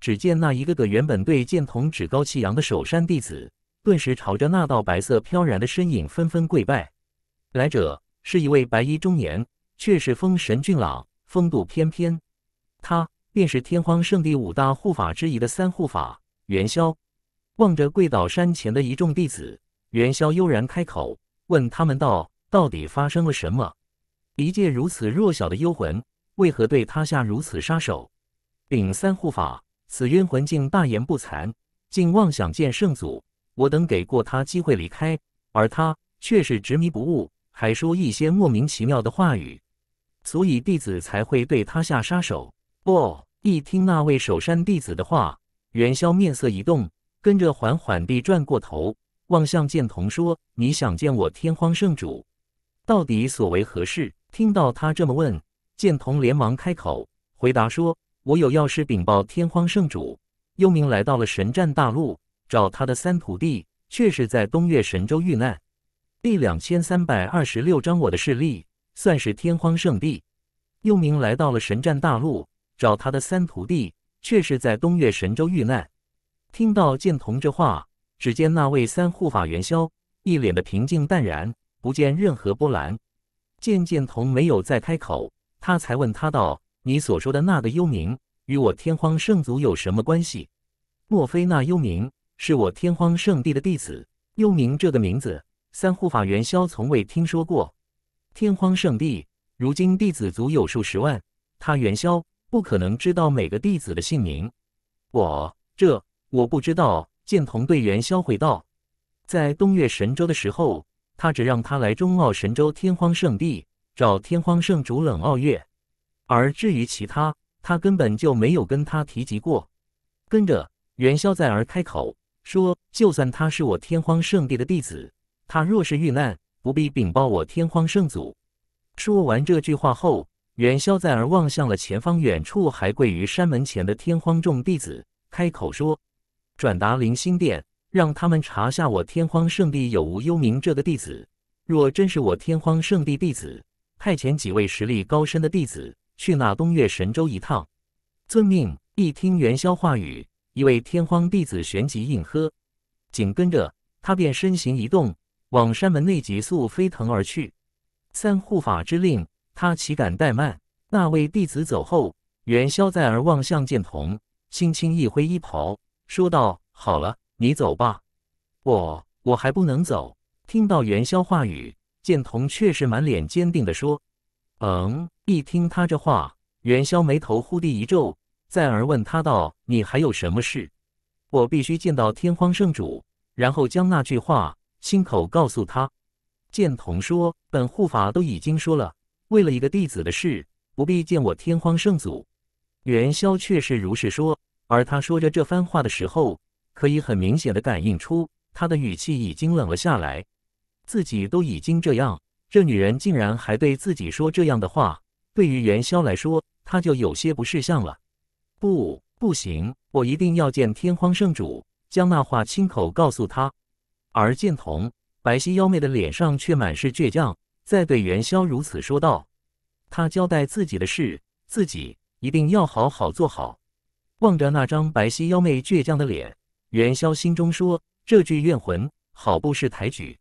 A: 只见那一个个原本对剑童趾高气扬的守山弟子。顿时朝着那道白色飘然的身影纷纷跪拜。来者是一位白衣中年，却是风神俊朗，风度翩翩。他便是天荒圣地五大护法之一的三护法元宵。望着跪倒山前的一众弟子，元宵悠然开口问他们道：“到底发生了什么？一介如此弱小的幽魂，为何对他下如此杀手？”禀三护法，此冤魂竟大言不惭，竟妄想见圣祖。我等给过他机会离开，而他却是执迷不悟，还说一些莫名其妙的话语，所以弟子才会对他下杀手。哦，一听那位守山弟子的话，元宵面色一动，跟着缓缓地转过头，望向剑童，说：“你想见我天荒圣主，到底所为何事？”听到他这么问，剑童连忙开口回答说：“我有要事禀报天荒圣主，幽冥来到了神战大陆。”找他的三徒弟，却是在东岳神州遇难。第两千三百二十六章，我的势力算是天荒圣地。幽冥来到了神战大陆，找他的三徒弟，却是在东岳神州遇难。听到剑童这话，只见那位三护法元宵一脸的平静淡然，不见任何波澜。见剑童没有再开口，他才问他道：“你所说的那个幽冥，与我天荒圣族有什么关系？莫非那幽冥？”是我天荒圣地的弟子，又名这个名字，三护法元宵从未听说过。天荒圣地如今弟子足有数十万，他元宵不可能知道每个弟子的姓名。我这我不知道。剑童对元宵回道：“在东岳神州的时候，他只让他来中奥神州天荒圣地找天荒圣主冷傲月，而至于其他，他根本就没有跟他提及过。”跟着元宵在而开口。说，就算他是我天荒圣地的弟子，他若是遇难，不必禀报我天荒圣祖。说完这句话后，元宵再而望向了前方远处还跪于山门前的天荒众弟子，开口说：“转达灵心殿，让他们查下我天荒圣地有无幽冥这个弟子。若真是我天荒圣地弟子，派遣几位实力高深的弟子去那东岳神州一趟。”遵命。一听元宵话语。一位天荒弟子旋即应喝，紧跟着他便身形一动，往山门内急速飞腾而去。三护法之令，他岂敢怠慢？那位弟子走后，元宵再而望向剑童，轻轻一挥衣袍，说道：“好了，你走吧，我我还不能走。”听到元宵话语，剑童却是满脸坚定地说：“嗯。”一听他这话，元宵眉头忽地一皱。再而问他道：“你还有什么事？我必须见到天荒圣主，然后将那句话亲口告诉他。”剑童说：“本护法都已经说了，为了一个弟子的事，不必见我天荒圣祖。”元宵却是如是说。而他说着这番话的时候，可以很明显的感应出他的语气已经冷了下来。自己都已经这样，这女人竟然还对自己说这样的话，对于元宵来说，他就有些不识相了。不，不行！我一定要见天荒圣主，将那话亲口告诉他。而剑童白皙妖媚的脸上却满是倔强，在对元宵如此说道：“他交代自己的事，自己一定要好好做好。”望着那张白皙妖媚倔强的脸，元宵心中说：“这具怨魂好不识抬举！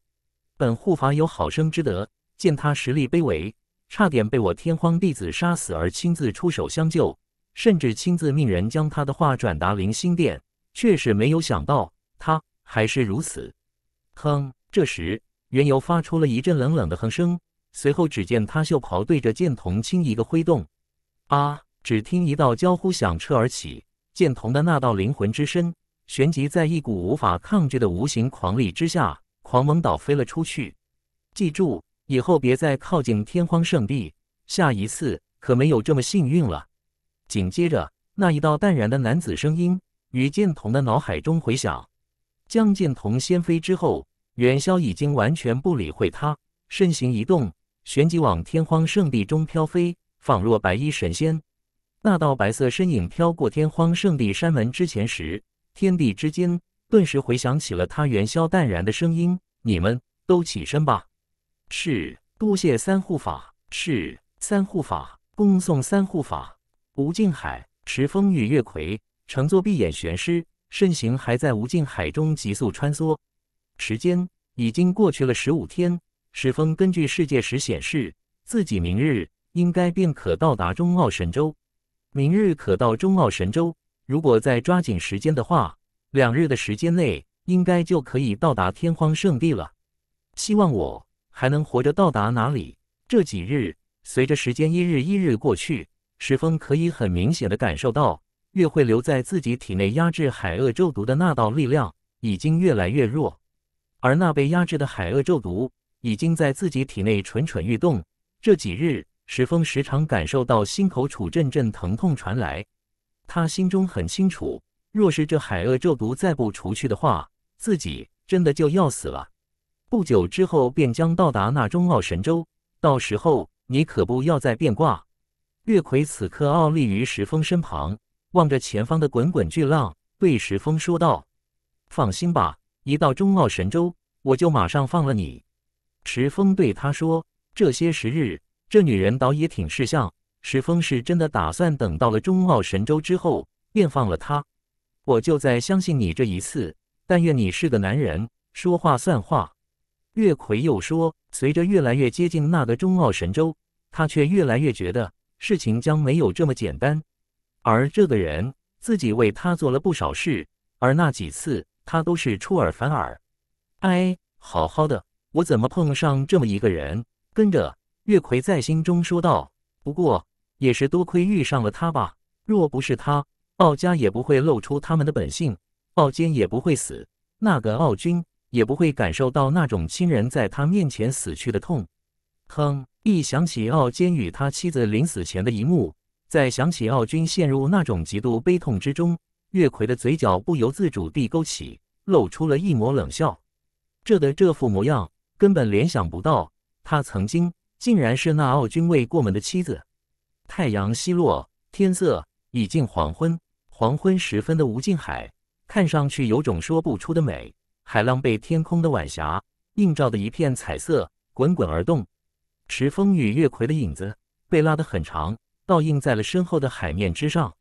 A: 本护法有好生之德，见他实力卑微，差点被我天荒弟子杀死，而亲自出手相救。”甚至亲自命人将他的话转达灵心殿，却是没有想到他还是如此。哼！这时，缘由发出了一阵冷冷的哼声，随后只见他袖袍对着剑童轻一个挥动。啊！只听一道娇呼响彻而起，剑童的那道灵魂之身，旋即在一股无法抗拒的无形狂力之下，狂猛倒飞了出去。记住，以后别再靠近天荒圣地，下一次可没有这么幸运了。紧接着，那一道淡然的男子声音与剑童的脑海中回响。将剑童掀飞之后，元宵已经完全不理会他，身形一动，旋即往天荒圣地中飘飞，仿若白衣神仙。那道白色身影飘过天荒圣地山门之前时，天地之间顿时回响起了他元宵淡然的声音：“你们都起身吧。”“是，多谢三护法。”“是，三护法，恭送三护法。”无尽海，石峰与月葵乘坐闭眼玄师，身形还在无尽海中急速穿梭。时间已经过去了十五天。石峰根据世界时显示，自己明日应该便可到达中澳神州。明日可到中澳神州，如果再抓紧时间的话，两日的时间内应该就可以到达天荒圣地了。希望我还能活着到达哪里？这几日，随着时间一日一日过去。石峰可以很明显的感受到，越会留在自己体内压制海鳄咒毒的那道力量已经越来越弱，而那被压制的海鳄咒毒已经在自己体内蠢蠢欲动。这几日，石峰时常感受到心口处阵阵疼痛传来，他心中很清楚，若是这海鳄咒毒再不除去的话，自己真的就要死了。不久之后便将到达那中奥神州，到时候你可不要再变卦。月奎此刻傲立于石峰身旁，望着前方的滚滚巨浪，对石峰说道：“放心吧，一到中奥神州，我就马上放了你。”石峰对他说：“这些时日，这女人倒也挺识相。石峰是真的打算等到了中奥神州之后，便放了她。我就再相信你这一次，但愿你是个男人，说话算话。”月奎又说：“随着越来越接近那个中奥神州，他却越来越觉得……”事情将没有这么简单，而这个人自己为他做了不少事，而那几次他都是出尔反尔。哎，好好的，我怎么碰上这么一个人？跟着月葵在心中说道。不过也是多亏遇上了他吧，若不是他，鲍家也不会露出他们的本性，奥坚也不会死，那个奥军也不会感受到那种亲人在他面前死去的痛。哼！一想起奥坚与他妻子临死前的一幕，再想起奥军陷入那种极度悲痛之中，月奎的嘴角不由自主地勾起，露出了一抹冷笑。这的这副模样，根本联想不到他曾经竟然是那奥军未过门的妻子。太阳西落，天色已近黄昏。黄昏时分的无尽海，看上去有种说不出的美。海浪被天空的晚霞映照的一片彩色，滚滚而动。石峰与月葵的影子被拉得很长，倒映在了身后的海面之上。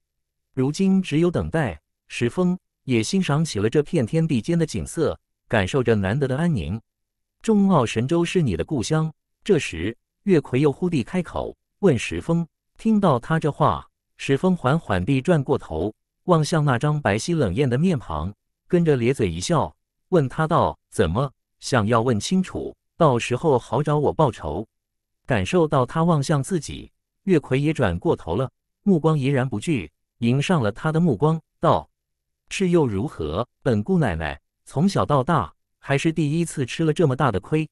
A: 如今只有等待，石峰也欣赏起了这片天地间的景色，感受着难得的安宁。中奥神州是你的故乡。这时，月葵又忽地开口问石峰。听到他这话，石峰缓缓地转过头，望向那张白皙冷艳的面庞，跟着咧嘴一笑，问他道：“怎么想要问清楚？到时候好找我报仇。”感受到他望向自己，月奎也转过头了，目光怡然不惧，迎上了他的目光，道：“是又如何？本姑奶奶从小到大还是第一次吃了这么大的亏。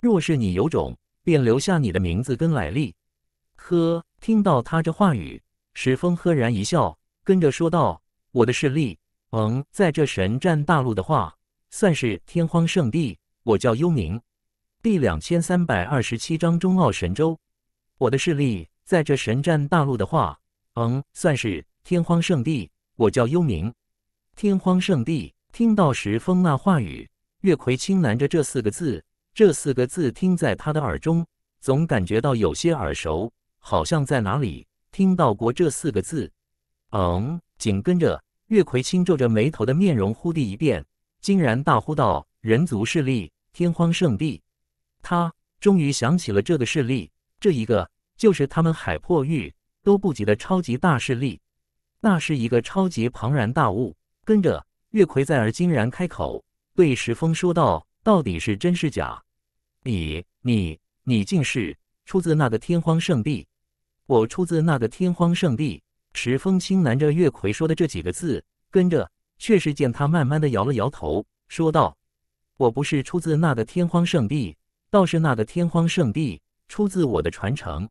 A: 若是你有种，便留下你的名字跟来历。”呵，听到他这话语，石峰赫然一笑，跟着说道：“我的势力，嗯，在这神战大陆的话，算是天荒圣地。我叫幽冥。”第两千三百二十七章中奥神州。我的势力在这神战大陆的话，嗯，算是天荒圣地。我叫幽冥。天荒圣地，听到时风那话语，月奎轻喃着这四个字，这四个字听在他的耳中，总感觉到有些耳熟，好像在哪里听到过这四个字。嗯，紧跟着，月奎轻皱着眉头的面容忽地一变，竟然大呼道：“人族势力，天荒圣地！”他终于想起了这个势力，这一个就是他们海破域都不及的超级大势力，那是一个超级庞然大物。跟着月奎在而惊然开口对石峰说道：“到底是真是假？你、你、你竟是出自那个天荒圣地？我出自那个天荒圣地？”石峰轻喃着月奎说的这几个字，跟着却是见他慢慢的摇了摇头，说道：“我不是出自那个天荒圣地。”倒是那个天荒圣地出自我的传承，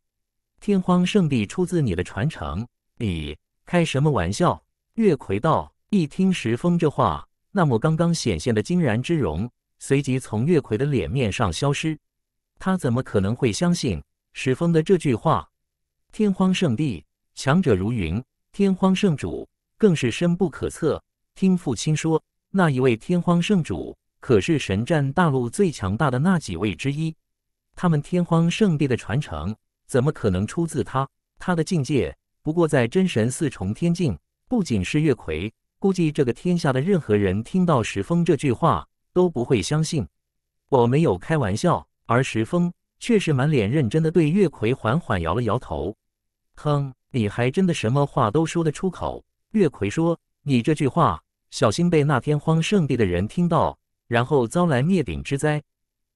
A: 天荒圣地出自你的传承？你开什么玩笑？月葵道一听石峰这话，那抹刚刚显现的惊然之容，随即从月葵的脸面上消失。他怎么可能会相信石峰的这句话？天荒圣地强者如云，天荒圣主更是深不可测。听父亲说，那一位天荒圣主。可是神战大陆最强大的那几位之一，他们天荒圣地的传承怎么可能出自他？他的境界不过在真神四重天境。不仅是月葵，估计这个天下的任何人听到石峰这句话都不会相信。我没有开玩笑，而石峰却是满脸认真的对月葵缓缓摇了摇头。哼，你还真的什么话都说得出口？月葵说：“你这句话小心被那天荒圣地的人听到。”然后遭来灭顶之灾，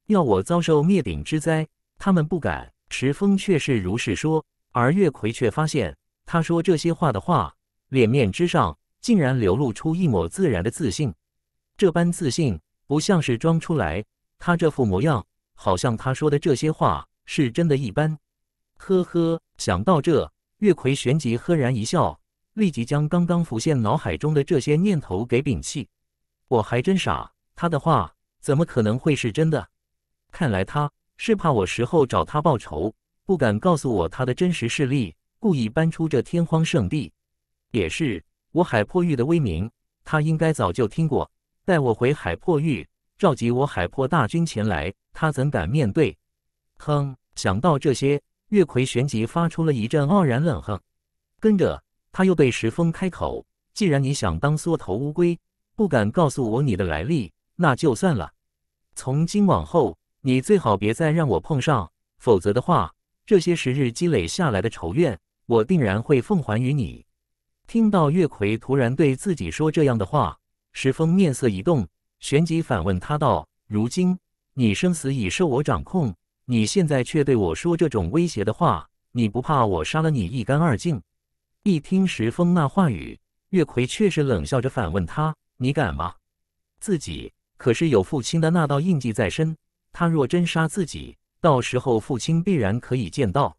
A: 要我遭受灭顶之灾，他们不敢。迟峰却是如是说，而月奎却发现，他说这些话的话，脸面之上竟然流露出一抹自然的自信。这般自信，不像是装出来。他这副模样，好像他说的这些话是真的一般。呵呵，想到这，月奎旋即赫然一笑，立即将刚刚浮现脑海中的这些念头给摒弃。我还真傻。他的话怎么可能会是真的？看来他是怕我事后找他报仇，不敢告诉我他的真实势力，故意搬出这天荒圣地。也是我海破域的威名，他应该早就听过。带我回海破域，召集我海破大军前来，他怎敢面对？哼！想到这些，月奎旋即发出了一阵傲然冷哼。跟着他又对石峰开口：“既然你想当缩头乌龟，不敢告诉我你的来历。”那就算了，从今往后你最好别再让我碰上，否则的话，这些时日积累下来的仇怨，我定然会奉还于你。听到月奎突然对自己说这样的话，石峰面色一动，旋即反问他道：“如今你生死已受我掌控，你现在却对我说这种威胁的话，你不怕我杀了你一干二净？”一听石峰那话语，月奎却是冷笑着反问他：“你敢吗？自己。”可是有父亲的那道印记在身，他若真杀自己，到时候父亲必然可以见到。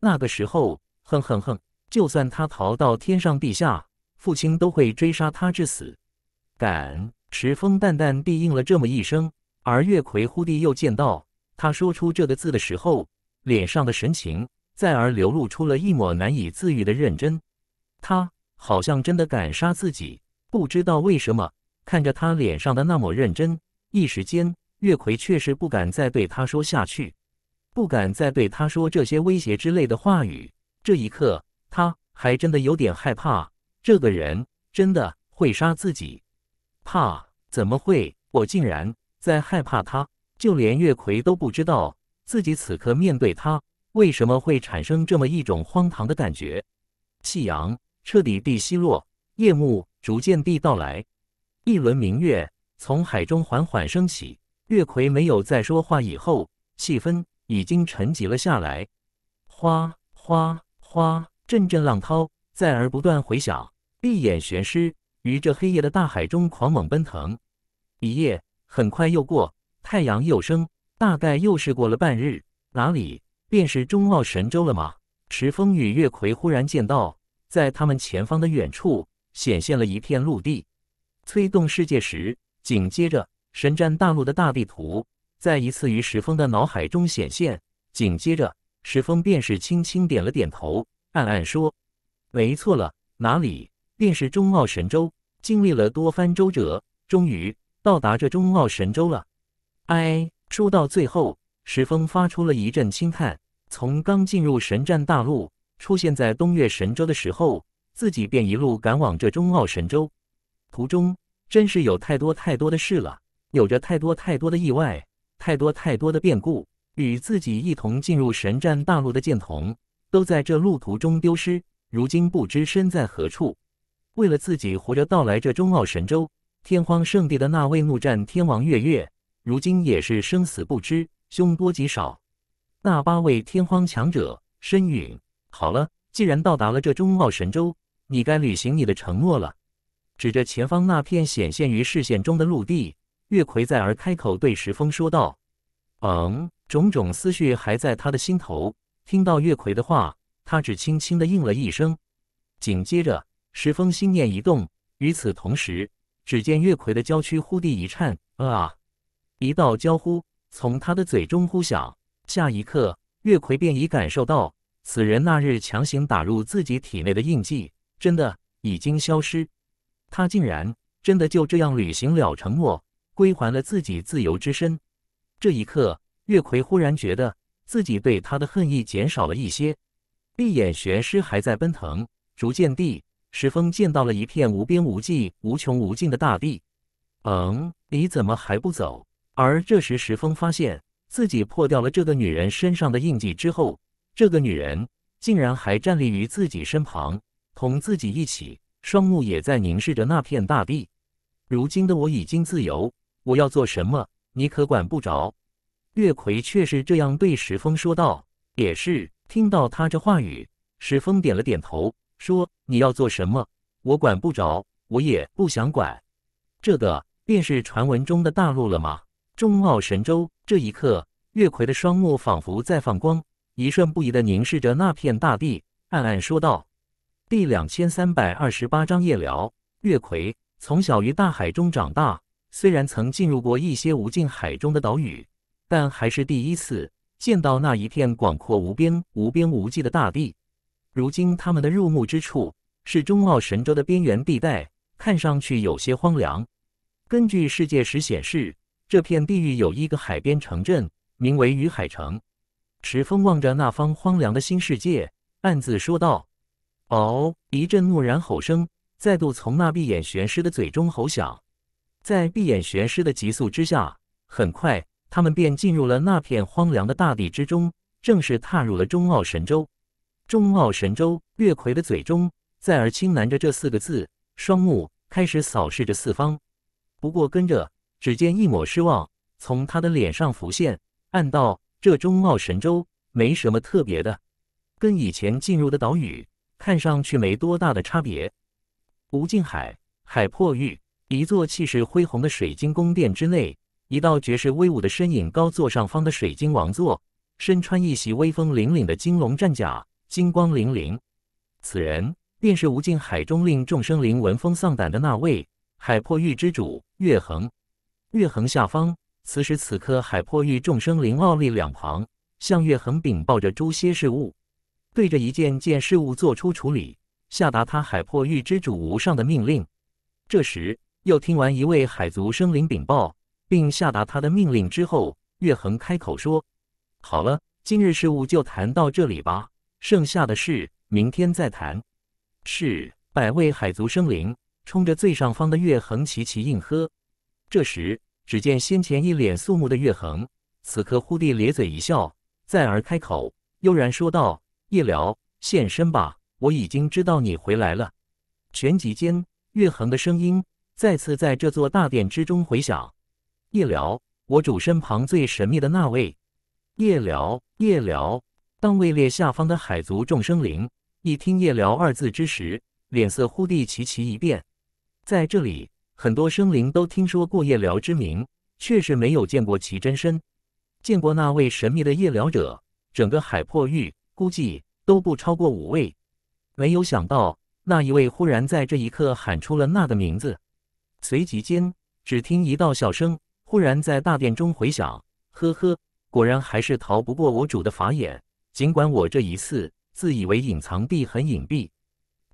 A: 那个时候，哼哼哼！就算他逃到天上地下，父亲都会追杀他至死。敢？池峰淡淡地应了这么一声。而月魁忽地又见到他说出这个字的时候，脸上的神情再而流露出了一抹难以自愈的认真。他好像真的敢杀自己，不知道为什么。看着他脸上的那抹认真，一时间，月葵确实不敢再对他说下去，不敢再对他说这些威胁之类的话语。这一刻，他还真的有点害怕，这个人真的会杀自己。怕？怎么会？我竟然在害怕他？就连月葵都不知道自己此刻面对他，为什么会产生这么一种荒唐的感觉？夕阳彻底地西落，夜幕逐渐地到来。一轮明月从海中缓缓升起，月葵没有再说话。以后气氛已经沉寂了下来，哗哗哗，阵阵浪涛在而不断回响。闭眼玄师于这黑夜的大海中狂猛奔腾。一夜很快又过，太阳又升，大概又是过了半日，哪里便是中奥神州了吗？池风与月葵忽然见到，在他们前方的远处显现了一片陆地。推动世界时，紧接着神战大陆的大地图再一次于石峰的脑海中显现。紧接着，石峰便是轻轻点了点头，暗暗说：“没错了，哪里便是中奥神州。经历了多番周折，终于到达这中奥神州了。”哎，说到最后，石峰发出了一阵轻叹。从刚进入神战大陆，出现在东岳神州的时候，自己便一路赶往这中奥神州，途中。真是有太多太多的事了，有着太多太多的意外，太多太多的变故。与自己一同进入神战大陆的剑童，都在这路途中丢失，如今不知身在何处。为了自己活着到来这中奥神州天荒圣地的那位怒战天王月月，如今也是生死不知，凶多吉少。那八位天荒强者身陨。好了，既然到达了这中奥神州，你该履行你的承诺了。指着前方那片显现于视线中的陆地，月葵在儿开口对石峰说道：“嗯。”种种思绪还在他的心头。听到月葵的话，他只轻轻的应了一声。紧接着，石峰心念一动，与此同时，只见月葵的娇躯忽地一颤，“啊！”一道娇呼从他的嘴中呼响。下一刻，月葵便已感受到此人那日强行打入自己体内的印记，真的已经消失。他竟然真的就这样履行了承诺，归还了自己自由之身。这一刻，月葵忽然觉得自己对他的恨意减少了一些。闭眼玄师还在奔腾，逐渐地，石峰见到了一片无边无际、无穷无尽的大地。嗯，你怎么还不走？而这时，石峰发现自己破掉了这个女人身上的印记之后，这个女人竟然还站立于自己身旁，同自己一起。双目也在凝视着那片大地。如今的我已经自由，我要做什么，你可管不着。月葵却是这样对石峰说道。也是，听到他这话语，石峰点了点头，说：“你要做什么，我管不着，我也不想管。”这个便是传闻中的大陆了吗？中奥神州。这一刻，月葵的双目仿佛在放光，一瞬不移地凝视着那片大地，暗暗说道。第两千三百二十八章夜聊。月葵从小于大海中长大，虽然曾进入过一些无尽海中的岛屿，但还是第一次见到那一片广阔无边、无边无际的大地。如今他们的入目之处是中奥神州的边缘地带，看上去有些荒凉。根据世界史显示，这片地域有一个海边城镇，名为鱼海城。石峰望着那方荒凉的新世界，暗自说道。哦！一阵怒然吼声再度从那闭眼玄师的嘴中吼响，在闭眼玄师的急速之下，很快他们便进入了那片荒凉的大地之中，正式踏入了中奥神州。中奥神州，月葵的嘴中再而轻喃着这四个字，双目开始扫视着四方。不过，跟着只见一抹失望从他的脸上浮现，暗道这中奥神州没什么特别的，跟以前进入的岛屿。看上去没多大的差别。无尽海，海珀域，一座气势恢宏的水晶宫殿之内，一道绝世威武的身影高坐上方的水晶王座，身穿一袭威风凛凛的金龙战甲，金光粼粼。此人便是无尽海中令众生灵闻风丧胆的那位海珀域之主岳恒。岳恒下方，此时此刻，海珀域众生灵傲立两旁，向岳恒禀报着诸些事物。对着一件件事物做出处理，下达他海破玉之主无上的命令。这时，又听完一位海族生灵禀报，并下达他的命令之后，月恒开口说：“好了，今日事务就谈到这里吧，剩下的事明天再谈。”是百位海族生灵冲着最上方的月恒齐齐应喝。这时，只见先前一脸肃穆的月恒，此刻忽地咧嘴一笑，再而开口悠然说道。夜聊现身吧，我已经知道你回来了。旋即间，月恒的声音再次在这座大殿之中回响。夜聊，我主身旁最神秘的那位。夜聊，夜聊，当位列下方的海族众生灵一听“夜聊”二字之时，脸色忽地齐齐一变。在这里，很多生灵都听说过夜聊之名，却是没有见过其真身。见过那位神秘的夜聊者，整个海破域。估计都不超过五位，没有想到那一位忽然在这一刻喊出了那个名字，随即间，只听一道笑声忽然在大殿中回响。呵呵，果然还是逃不过我主的法眼。尽管我这一次自以为隐藏地很隐蔽，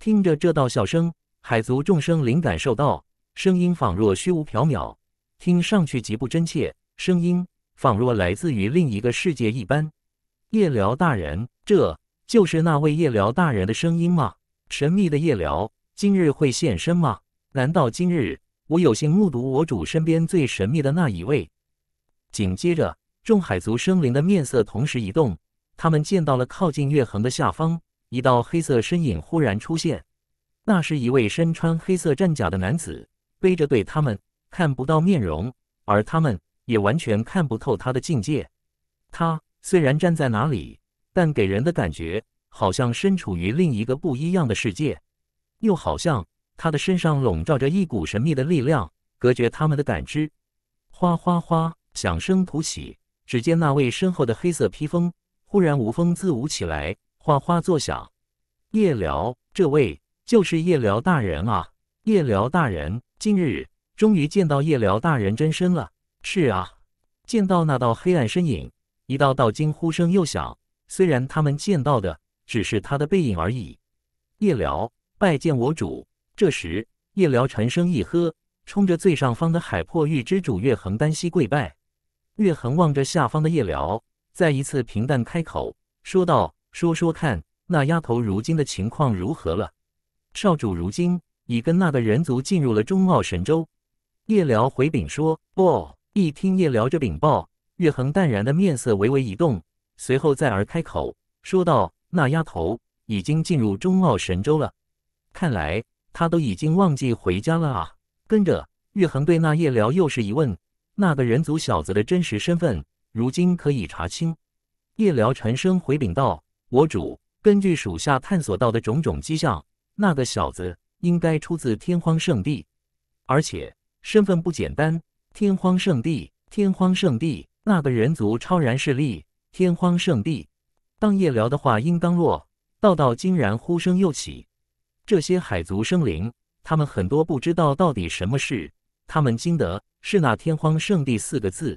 A: 听着这道笑声，海族众生灵感受到声音仿若虚无缥缈，听上去极不真切，声音仿若来自于另一个世界一般。夜聊大人，这就是那位夜聊大人的声音吗？神秘的夜聊，今日会现身吗？难道今日我有幸目睹我主身边最神秘的那一位？紧接着，众海族生灵的面色同时一动，他们见到了靠近月恒的下方，一道黑色身影忽然出现。那是一位身穿黑色战甲的男子，背着对他们看不到面容，而他们也完全看不透他的境界。他。虽然站在哪里，但给人的感觉好像身处于另一个不一样的世界，又好像他的身上笼罩着一股神秘的力量，隔绝他们的感知。哗哗哗，响声突起，只见那位身后的黑色披风忽然无风自舞起来，哗哗作响。夜聊，这位就是夜聊大人啊！夜聊大人，今日终于见到夜聊大人真身了。是啊，见到那道黑暗身影。一道道惊呼声又响，虽然他们见到的只是他的背影而已。夜聊拜见我主。这时，夜聊沉声一喝，冲着最上方的海破玉之主岳恒单膝跪拜。岳恒望着下方的夜聊，再一次平淡开口说道：“说说看，那丫头如今的情况如何了？”少主如今已跟那个人族进入了中奥神州。夜聊回禀说：“哦。”一听夜聊这禀报。岳恒淡然的面色微微一动，随后再而开口说道：“那丫头已经进入中奥神州了，看来她都已经忘记回家了啊。”跟着，岳恒对那夜聊又是一问：“那个人族小子的真实身份，如今可以查清？”夜聊沉声回禀道：“我主，根据属下探索到的种种迹象，那个小子应该出自天荒圣地，而且身份不简单。天荒圣地，天荒圣地。”那个人族超然势力，天荒圣地。当夜聊的话音刚落，道道竟然呼声又起。这些海族生灵，他们很多不知道到底什么事，他们惊的是“那天荒圣地”四个字，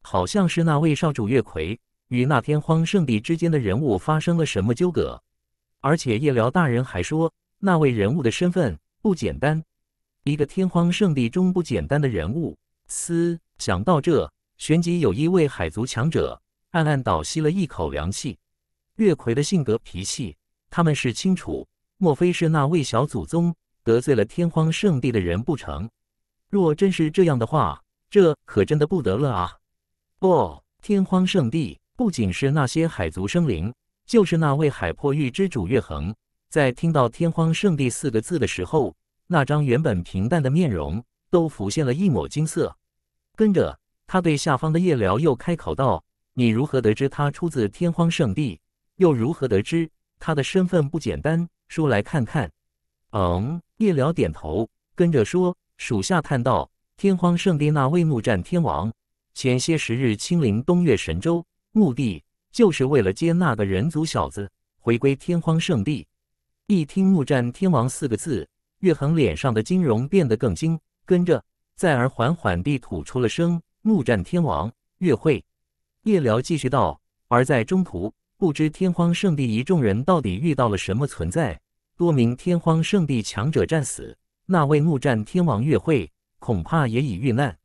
A: 好像是那位少主月魁与那天荒圣地之间的人物发生了什么纠葛。而且夜聊大人还说，那位人物的身份不简单，一个天荒圣地中不简单的人物。思想到这。旋即，有一位海族强者暗暗倒吸了一口凉气。月葵的性格脾气，他们是清楚。莫非是那位小祖宗得罪了天荒圣地的人不成？若真是这样的话，这可真的不得了啊！不，天荒圣地不仅是那些海族生灵，就是那位海破域之主月恒，在听到“天荒圣地”四个字的时候，那张原本平淡的面容都浮现了一抹金色，跟着。他对下方的叶聊又开口道：“你如何得知他出自天荒圣地？又如何得知他的身份不简单？说来看看。”嗯，叶聊点头，跟着说：“属下叹道，天荒圣地那位木战天王，前些时日亲临东岳神州，目的就是为了接那个人族小子回归天荒圣地。”一听“木战天王”四个字，岳恒脸上的金容变得更惊，跟着再而缓缓地吐出了声。怒战天王月会，夜聊继续道。而在中途，不知天荒圣地一众人到底遇到了什么存在，多名天荒圣地强者战死，那位怒战天王月会恐怕也已遇难。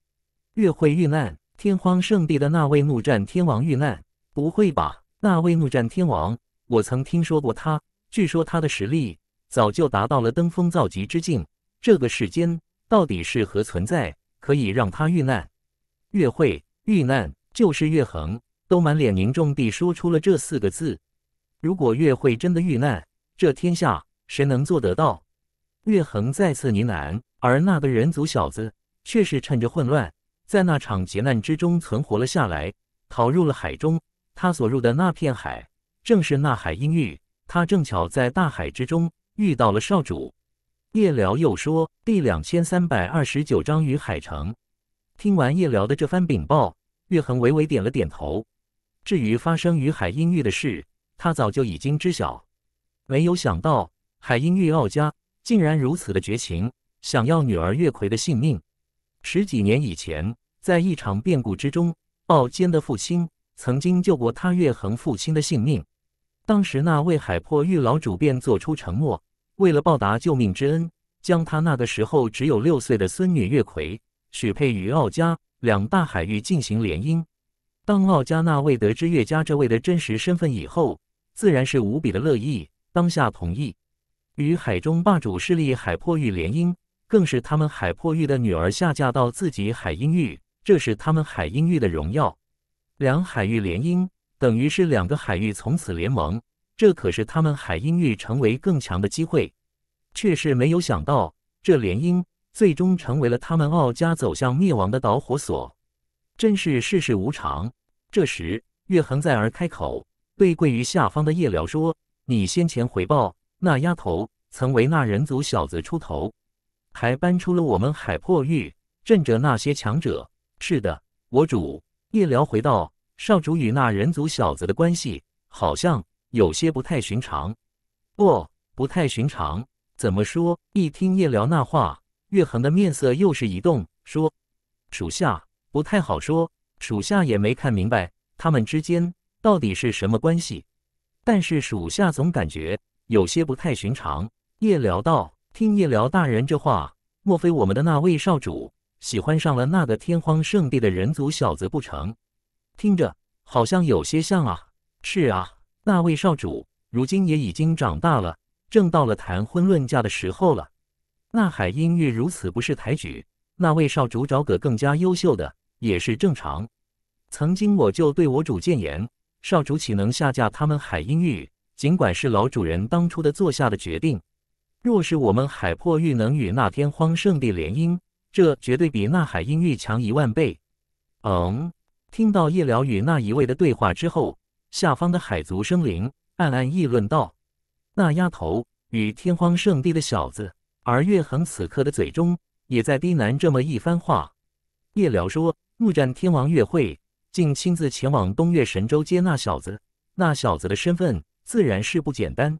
A: 月会遇难，天荒圣地的那位怒战天王遇难？不会吧？那位怒战天王，我曾听说过他，据说他的实力早就达到了登峰造极之境。这个世间到底是何存在，可以让他遇难？岳慧遇难，就是岳恒都满脸凝重地说出了这四个字。如果岳慧真的遇难，这天下谁能做得到？岳恒再次呢喃，而那个人族小子却是趁着混乱，在那场劫难之中存活了下来，逃入了海中。他所入的那片海，正是那海阴域。他正巧在大海之中遇到了少主叶辽。又说第两千三百二十九章：与海城。听完叶辽的这番禀报，岳恒微微点了点头。至于发生于海音玉的事，他早就已经知晓。没有想到海音玉傲家竟然如此的绝情，想要女儿岳葵的性命。十几年以前，在一场变故之中，傲坚的父亲曾经救过他岳恒父亲的性命。当时那位海破玉老主便做出承诺，为了报答救命之恩，将他那个时候只有六岁的孙女岳葵。许配与奥加两大海域进行联姻。当奥加那位得知岳家这位的真实身份以后，自然是无比的乐意，当下同意与海中霸主势力海破域联姻，更是他们海破域的女儿下嫁到自己海阴域，这是他们海阴域的荣耀。两海域联姻，等于是两个海域从此联盟，这可是他们海阴域成为更强的机会。却是没有想到，这联姻。最终成为了他们奥家走向灭亡的导火索，真是世事无常。这时，岳恒在儿开口，对跪于下方的叶聊说：“你先前回报，那丫头曾为那人族小子出头，还搬出了我们海破域镇着那些强者。”是的，我主。叶聊回道：“少主与那人族小子的关系，好像有些不太寻常。”“不，不太寻常？怎么说？”一听叶聊那话。岳恒的面色又是一动，说：“属下不太好说，属下也没看明白他们之间到底是什么关系。但是属下总感觉有些不太寻常。”叶聊道：“听叶聊大人这话，莫非我们的那位少主喜欢上了那个天荒圣地的人族小子不成？听着好像有些像啊。”“是啊，那位少主如今也已经长大了，正到了谈婚论嫁的时候了。”那海音玉如此不识抬举，那位少主找个更加优秀的也是正常。曾经我就对我主谏言，少主岂能下嫁他们海音玉？尽管是老主人当初的做下的决定，若是我们海破玉能与那天荒圣地联姻，这绝对比那海音玉强一万倍。嗯，听到叶辽与那一位的对话之后，下方的海族生灵暗暗议论道：“那丫头与天荒圣地的小子。”而岳恒此刻的嘴中也在低喃这么一番话。叶辽说：“木战天王岳慧竟亲自前往东岳神州接那小子，那小子的身份自然是不简单。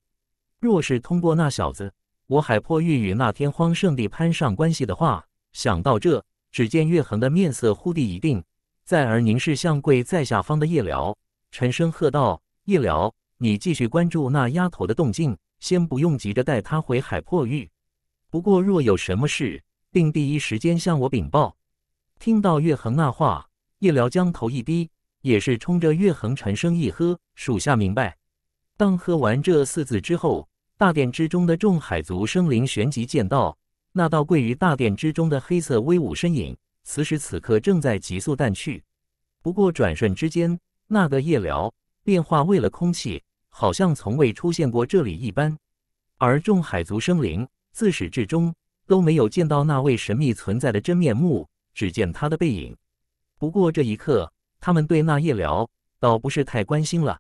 A: 若是通过那小子，我海破玉与那天荒圣地攀上关系的话。”想到这，只见岳恒的面色忽地一定，再而凝视向跪在下方的叶辽，沉声喝道：“叶辽，你继续关注那丫头的动静，先不用急着带她回海破玉。”不过，若有什么事，定第一时间向我禀报。听到岳恒那话，夜聊将头一低，也是冲着岳恒沉声一喝：“属下明白。”当喝完这四字之后，大殿之中的众海族生灵旋即见到，那道跪于大殿之中的黑色威武身影，此时此刻正在急速淡去。不过转瞬之间，那个夜聊变化为了空气，好像从未出现过这里一般。而众海族生灵。自始至终都没有见到那位神秘存在的真面目，只见他的背影。不过这一刻，他们对那夜聊倒不是太关心了，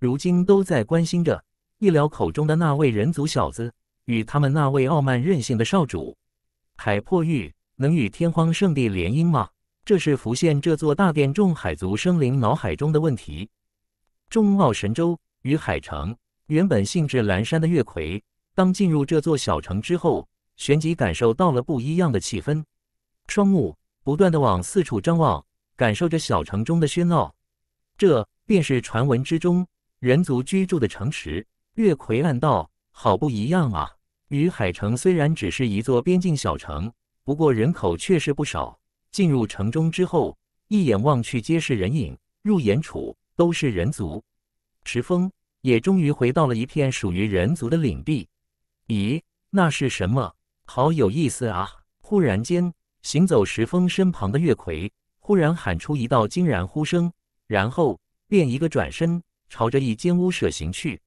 A: 如今都在关心着夜聊口中的那位人族小子与他们那位傲慢任性的少主海破玉能与天荒圣地联姻吗？这是浮现这座大殿众海族生灵脑海中的问题。中奥神州与海城原本兴致阑珊的月葵。当进入这座小城之后，旋即感受到了不一样的气氛，双目不断的往四处张望，感受着小城中的喧闹。这便是传闻之中人族居住的城池。月奎暗道：好不一样啊！与海城虽然只是一座边境小城，不过人口却是不少。进入城中之后，一眼望去皆是人影，入眼处都是人族。池峰也终于回到了一片属于人族的领地。咦，那是什么？好有意思啊！忽然间，行走石峰身旁的月葵忽然喊出一道惊然呼声，然后便一个转身，朝着一间屋舍行去。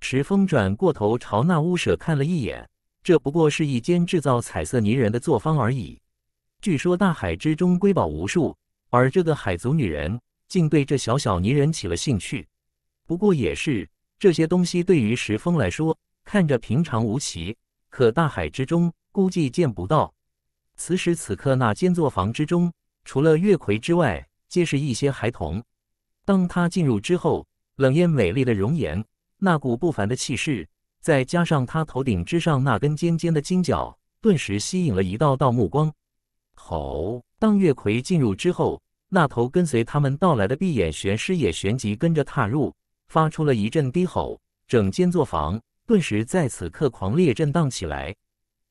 A: 石峰转过头朝那屋舍看了一眼，这不过是一间制造彩色泥人的作坊而已。据说大海之中瑰宝无数，而这个海族女人竟对这小小泥人起了兴趣。不过也是，这些东西对于石峰来说。看着平常无奇，可大海之中估计见不到。此时此刻，那间作坊之中，除了月葵之外，皆是一些孩童。当他进入之后，冷艳美丽的容颜，那股不凡的气势，再加上他头顶之上那根尖尖的金角，顿时吸引了一道道目光。吼！当月葵进入之后，那头跟随他们到来的闭眼玄师也旋即跟着踏入，发出了一阵低吼，整间作坊。顿时在此刻狂烈震荡起来，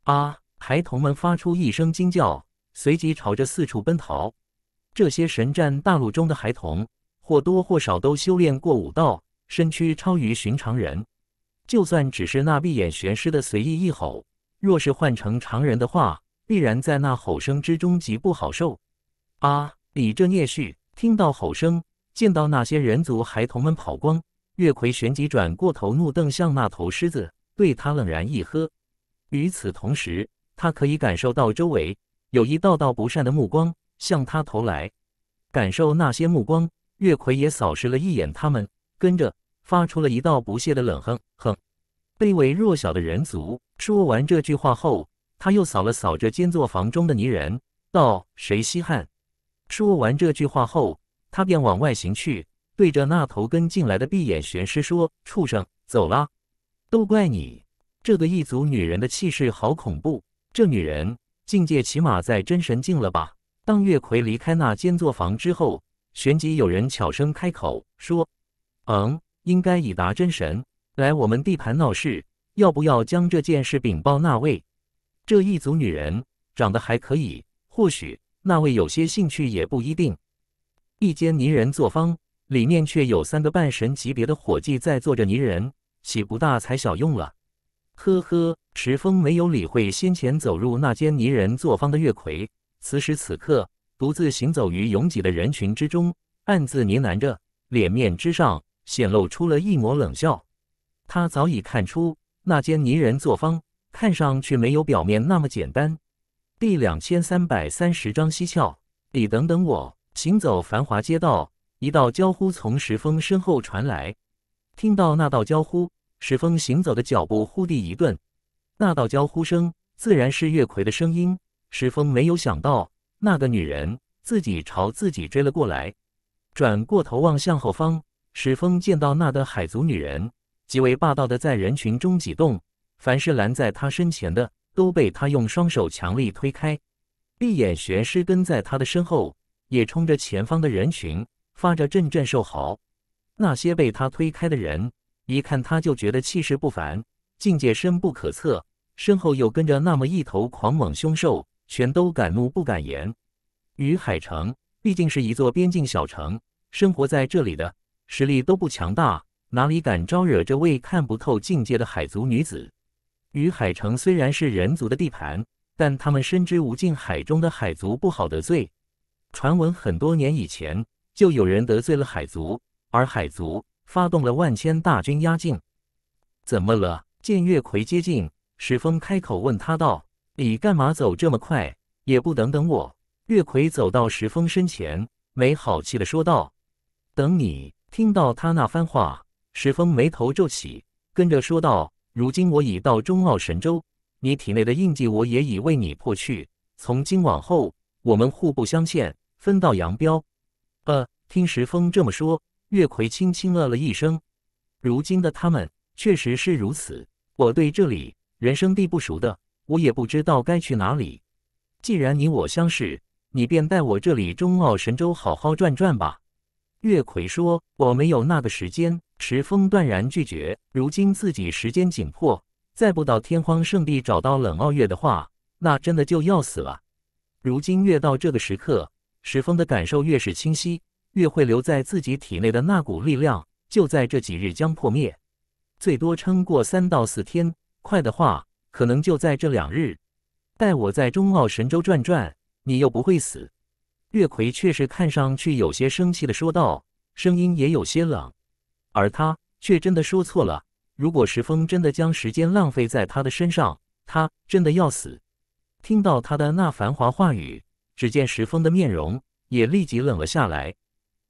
A: 啊！孩童们发出一声惊叫，随即朝着四处奔逃。这些神战大陆中的孩童，或多或少都修炼过武道，身躯超于寻常人。就算只是那闭眼玄师的随意一吼，若是换成常人的话，必然在那吼声之中极不好受。啊！李正孽畜，听到吼声，见到那些人族孩童们跑光。月奎旋即转过头，怒瞪向那头狮子，对他冷然一喝。与此同时，他可以感受到周围有一道道不善的目光向他投来。感受那些目光，月奎也扫视了一眼他们，跟着发出了一道不屑的冷哼：“哼，卑微弱小的人族。”说完这句话后，他又扫了扫这间作坊中的泥人，道：“谁稀罕？”说完这句话后，他便往外行去。对着那头跟进来的闭眼玄师说：“畜生，走啦！都怪你！这个异族女人的气势好恐怖，这女人境界起码在真神境了吧？”当月葵离开那间作坊之后，旋即有人悄声开口说：“嗯，应该已达真神，来我们地盘闹事，要不要将这件事禀报那位？这异族女人长得还可以，或许那位有些兴趣也不一定。”一间泥人作坊。里面却有三个半神级别的伙计在做着泥人，岂不大材小用了？呵呵，池峰没有理会先前走入那间泥人作坊的月葵，此时此刻独自行走于拥挤的人群之中，暗自呢喃着，脸面之上显露出了一抹冷笑。他早已看出那间泥人作坊看上去没有表面那么简单。第两千三百三十章蹊跷，你等等我，行走繁华街道。一道娇呼从石峰身后传来，听到那道娇呼，石峰行走的脚步忽地一顿。那道娇呼声自然是月葵的声音。石峰没有想到，那个女人自己朝自己追了过来。转过头望向后方，石峰见到那的海族女人极为霸道的在人群中挤动，凡是拦在她身前的都被她用双手强力推开。闭眼玄师跟在他的身后，也冲着前方的人群。发着阵阵兽嚎，那些被他推开的人一看他就觉得气势不凡，境界深不可测，身后又跟着那么一头狂猛凶兽，全都敢怒不敢言。于海城毕竟是一座边境小城，生活在这里的实力都不强大，哪里敢招惹这位看不透境界的海族女子？于海城虽然是人族的地盘，但他们深知无尽海中的海族不好得罪。传闻很多年以前。就有人得罪了海族，而海族发动了万千大军压境。怎么了？见月奎接近，石峰开口问他道：“你干嘛走这么快？也不等等我？”月奎走到石峰身前，没好气的说道：“等你。”听到他那番话，石峰眉头皱起，跟着说道：“如今我已到中奥神州，你体内的印记我也已为你破去。从今往后，我们互不相欠，分道扬镳。”呃，听石峰这么说，月葵轻轻了了一声。如今的他们确实是如此。我对这里人生地不熟的，我也不知道该去哪里。既然你我相识，你便带我这里中澳神州好好转转吧。月葵说：“我没有那个时间。”石峰断然拒绝。如今自己时间紧迫，再不到天荒圣地找到冷傲月的话，那真的就要死了。如今越到这个时刻。石峰的感受越是清晰，越会留在自己体内的那股力量，就在这几日将破灭，最多撑过三到四天，快的话可能就在这两日。待我在中澳神州转转，你又不会死。”月葵却是看上去有些生气的说道，声音也有些冷，而他却真的说错了。如果石峰真的将时间浪费在他的身上，他真的要死。听到他的那繁华话语。只见石峰的面容也立即冷了下来。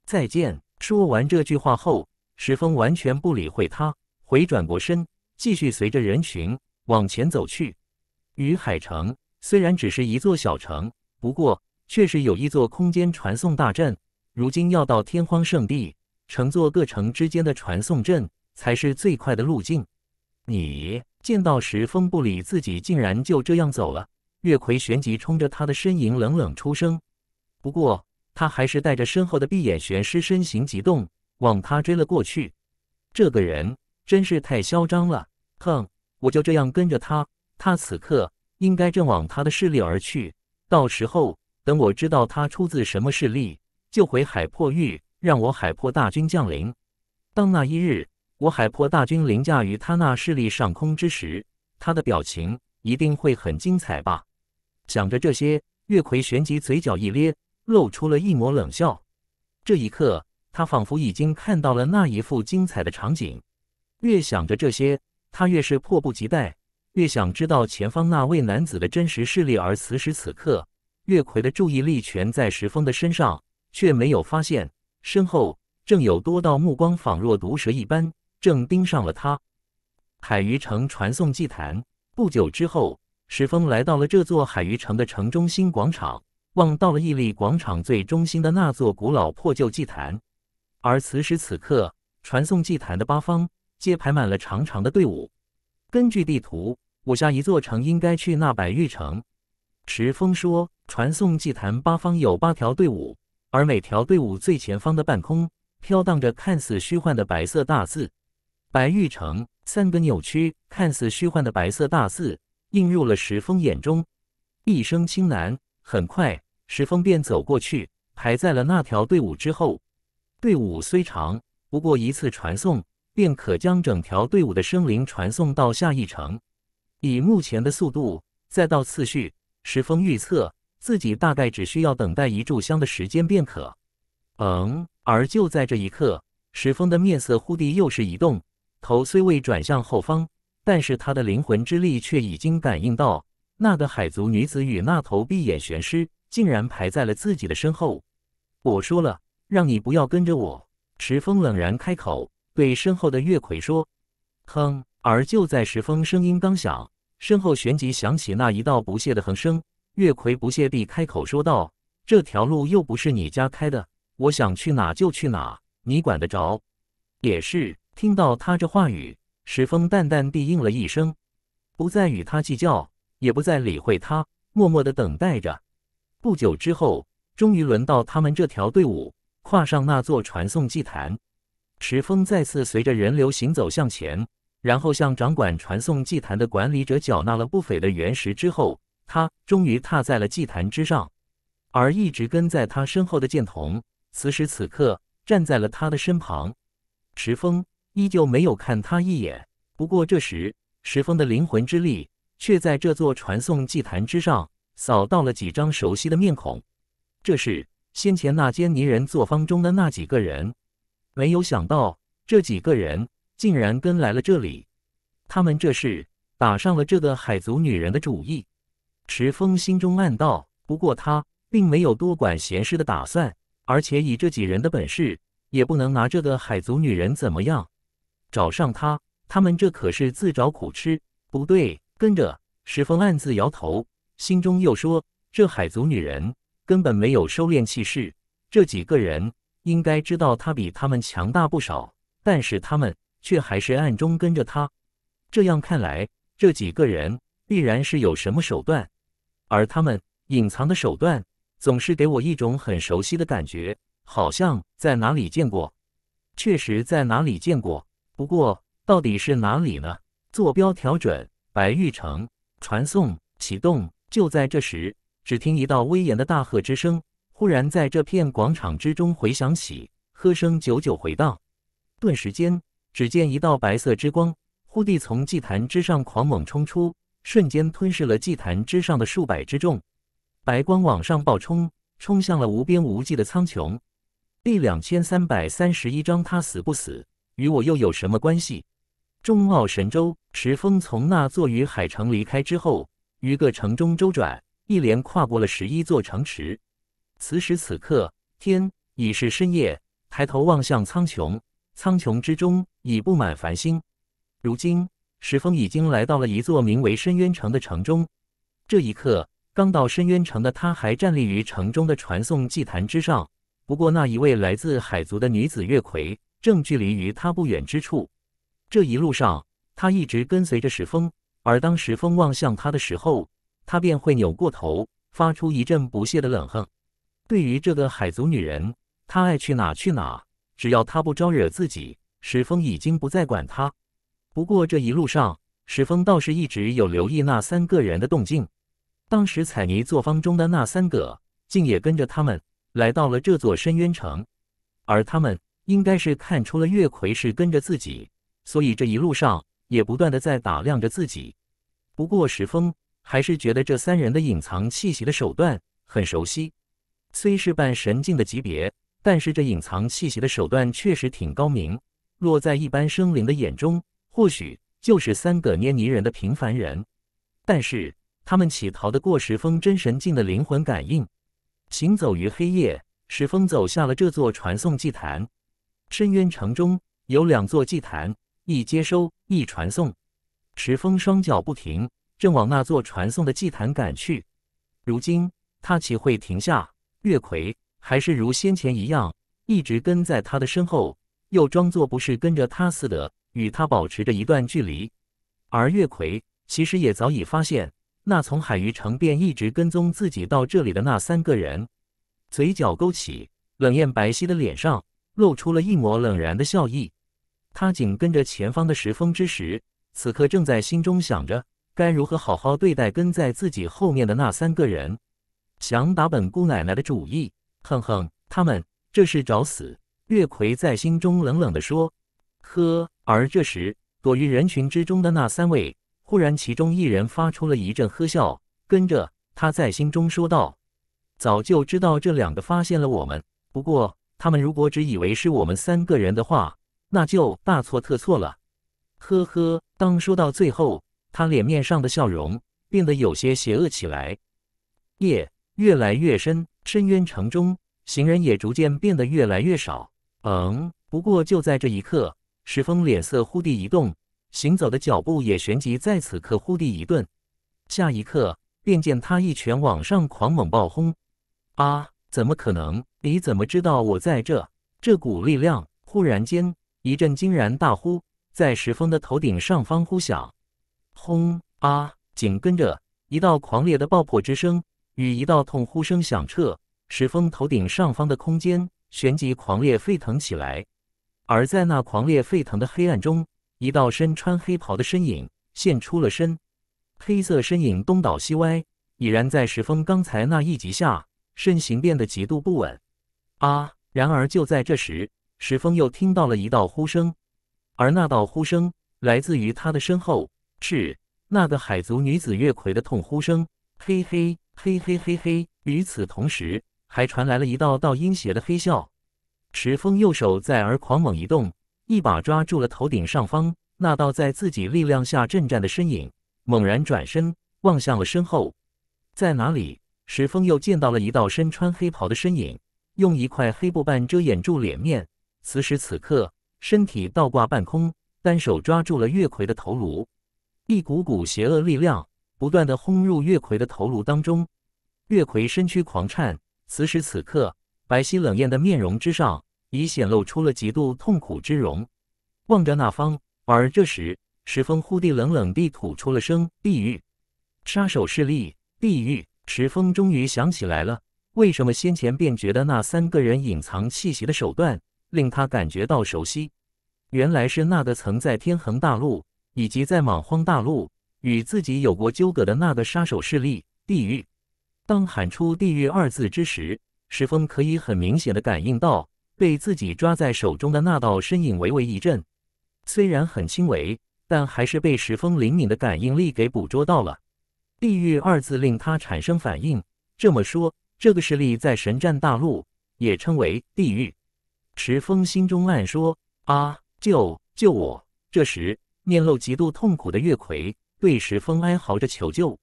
A: 再见。说完这句话后，石峰完全不理会他，回转过身，继续随着人群往前走去。与海城虽然只是一座小城，不过却是有一座空间传送大阵。如今要到天荒圣地，乘坐各城之间的传送阵才是最快的路径。你见到石峰不理自己，竟然就这样走了。月奎旋即冲着他的身影冷冷出声，不过他还是带着身后的闭眼玄师身形急动，往他追了过去。这个人真是太嚣张了！哼，我就这样跟着他，他此刻应该正往他的势力而去。到时候等我知道他出自什么势力，就回海破域，让我海破大军降临。当那一日我海破大军凌驾于他那势力上空之时，他的表情一定会很精彩吧？想着这些，月奎旋即嘴角一咧，露出了一抹冷笑。这一刻，他仿佛已经看到了那一副精彩的场景。越想着这些，他越是迫不及待，越想知道前方那位男子的真实势力。而此时此刻，月奎的注意力全在石峰的身上，却没有发现身后正有多道目光仿若毒蛇一般，正盯上了他。海鱼城传送祭坛，不久之后。石峰来到了这座海鱼城的城中心广场，望到了屹立广场最中心的那座古老破旧祭坛。而此时此刻，传送祭坛的八方皆排满了长长的队伍。根据地图，我下一座城应该去那白玉城。石峰说：“传送祭坛八方有八条队伍，而每条队伍最前方的半空飘荡着看似虚幻的白色大字‘白玉城’三个扭曲、看似虚幻的白色大字。”映入了石峰眼中，一声轻喃。很快，石峰便走过去，排在了那条队伍之后。队伍虽长，不过一次传送便可将整条队伍的生灵传送到下一城。以目前的速度，再到次序，石峰预测自己大概只需要等待一炷香的时间便可。嗯，而就在这一刻，石峰的面色忽地又是一动，头虽未转向后方。但是他的灵魂之力却已经感应到，那个海族女子与那头闭眼玄狮竟然排在了自己的身后。我说了，让你不要跟着我。石峰冷然开口，对身后的月葵说：“哼！”而就在石峰声音刚响，身后旋即响起那一道不屑的哼声。月葵不屑地开口说道：“这条路又不是你家开的，我想去哪就去哪，你管得着？也是。”听到他这话语。石峰淡淡地应了一声，不再与他计较，也不再理会他，默默地等待着。不久之后，终于轮到他们这条队伍跨上那座传送祭坛。石峰再次随着人流行走向前，然后向掌管传送祭坛的管理者缴纳了不菲的原石之后，他终于踏在了祭坛之上。而一直跟在他身后的剑童，此时此刻站在了他的身旁。石峰。依旧没有看他一眼。不过这时，石峰的灵魂之力却在这座传送祭坛之上扫到了几张熟悉的面孔。这是先前那间泥人作坊中的那几个人。没有想到，这几个人竟然跟来了这里。他们这是打上了这个海族女人的主意。石峰心中暗道。不过他并没有多管闲事的打算，而且以这几人的本事，也不能拿这个海族女人怎么样。找上他，他们这可是自找苦吃。不对，跟着石峰暗自摇头，心中又说：这海族女人根本没有收敛气势，这几个人应该知道他比他们强大不少，但是他们却还是暗中跟着他。这样看来，这几个人必然是有什么手段，而他们隐藏的手段总是给我一种很熟悉的感觉，好像在哪里见过。确实，在哪里见过。不过到底是哪里呢？坐标调准，白玉城传送启动。就在这时，只听一道威严的大喝之声，忽然在这片广场之中回响起，喝声久久回荡。顿时间，只见一道白色之光，忽地从祭坛之上狂猛冲出，瞬间吞噬了祭坛之上的数百之众。白光往上暴冲，冲向了无边无际的苍穹。第两千三百三十一章，他死不死？与我又有什么关系？中奥神州，石峰从那座与海城离开之后，于个城中周转，一连跨过了十一座城池。此时此刻，天已是深夜，抬头望向苍穹，苍穹之中已布满繁星。如今，石峰已经来到了一座名为深渊城的城中。这一刻，刚到深渊城的他还站立于城中的传送祭坛之上，不过那一位来自海族的女子月葵。正距离于他不远之处，这一路上，他一直跟随着石峰。而当石峰望向他的时候，他便会扭过头，发出一阵不屑的冷哼。对于这个海族女人，他爱去哪去哪，只要他不招惹自己，石峰已经不再管他。不过这一路上，石峰倒是一直有留意那三个人的动静。当时彩泥作坊中的那三个，竟也跟着他们来到了这座深渊城，而他们。应该是看出了月葵是跟着自己，所以这一路上也不断的在打量着自己。不过石峰还是觉得这三人的隐藏气息的手段很熟悉。虽是半神境的级别，但是这隐藏气息的手段确实挺高明。若在一般生灵的眼中，或许就是三个捏泥人的平凡人。但是他们乞讨的过石峰真神境的灵魂感应，行走于黑夜，石峰走下了这座传送祭坛。深渊城中有两座祭坛，一接收，一传送。迟峰双脚不停，正往那座传送的祭坛赶去。如今他岂会停下？月葵还是如先前一样，一直跟在他的身后，又装作不是跟着他似的，与他保持着一段距离。而月葵其实也早已发现，那从海鱼城便一直跟踪自己到这里的那三个人，嘴角勾起，冷艳白皙的脸上。露出了一抹冷然的笑意，他紧跟着前方的石峰之时，此刻正在心中想着该如何好好对待跟在自己后面的那三个人，想打本姑奶奶的主意，哼哼，他们这是找死！月葵在心中冷冷地说：“呵。”而这时，躲于人群之中的那三位忽然，其中一人发出了一阵呵笑，跟着他在心中说道：“早就知道这两个发现了我们，不过。”他们如果只以为是我们三个人的话，那就大错特错了。呵呵，当说到最后，他脸面上的笑容变得有些邪恶起来。夜越来越深，深渊城中行人也逐渐变得越来越少。嗯，不过就在这一刻，石峰脸色忽地一动，行走的脚步也旋即在此刻忽地一顿。下一刻，便见他一拳往上狂猛爆轰。啊！怎么可能？你怎么知道我在这？这股力量忽然间一阵惊然大呼，在石峰的头顶上方呼响，轰啊！紧跟着一道狂烈的爆破之声与一道痛呼声响彻石峰头顶上方的空间，旋即狂烈沸腾起来。而在那狂烈沸腾的黑暗中，一道身穿黑袍的身影现出了身。黑色身影东倒西歪，已然在石峰刚才那一击下。身形变得极度不稳。啊！然而就在这时，石峰又听到了一道呼声，而那道呼声来自于他的身后，是那个海族女子月葵的痛呼声。嘿嘿嘿嘿嘿嘿！与此同时，还传来了一道道阴邪的黑笑。石峰右手在而狂猛一动，一把抓住了头顶上方那道在自己力量下震颤的身影，猛然转身望向了身后，在哪里？石峰又见到了一道身穿黑袍的身影，用一块黑布半遮掩住脸面。此时此刻，身体倒挂半空，单手抓住了月奎的头颅，一股股邪恶力量不断地轰入月奎的头颅当中。月奎身躯狂颤，此时此刻，白皙冷艳的面容之上已显露出了极度痛苦之容，望着那方。而这时，石峰忽地冷冷地吐出了声：“地狱杀手势力，地狱。”石峰终于想起来了，为什么先前便觉得那三个人隐藏气息的手段令他感觉到熟悉？原来是那个曾在天恒大陆以及在莽荒大陆与自己有过纠葛的那个杀手势力——地狱。当喊出“地狱”二字之时，石峰可以很明显的感应到被自己抓在手中的那道身影微微一震，虽然很轻微，但还是被石峰灵敏的感应力给捕捉到了。“地狱”二字令他产生反应。这么说，这个势力在神战大陆也称为地狱。石峰心中暗说：“啊，救救我！”这时，面露极度痛苦的月葵对石峰哀嚎着求救：“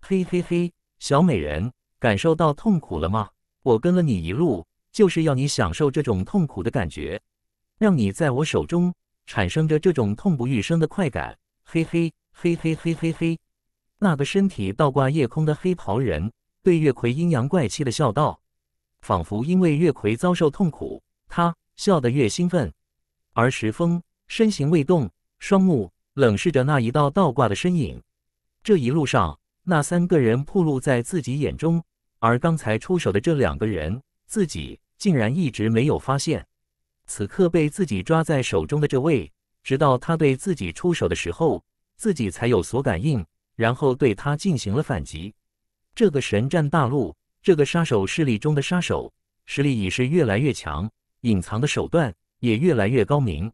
A: 嘿嘿嘿，小美人，感受到痛苦了吗？我跟了你一路，就是要你享受这种痛苦的感觉，让你在我手中产生着这种痛不欲生的快感。嘿嘿嘿嘿嘿嘿嘿。”那个身体倒挂夜空的黑袍人对月葵阴阳怪气的笑道，仿佛因为月葵遭受痛苦，他笑得越兴奋。而石峰身形未动，双目冷视着那一道倒挂的身影。这一路上，那三个人曝露在自己眼中，而刚才出手的这两个人，自己竟然一直没有发现。此刻被自己抓在手中的这位，直到他对自己出手的时候，自己才有所感应。然后对他进行了反击。这个神战大陆，这个杀手势力中的杀手实力已是越来越强，隐藏的手段也越来越高明。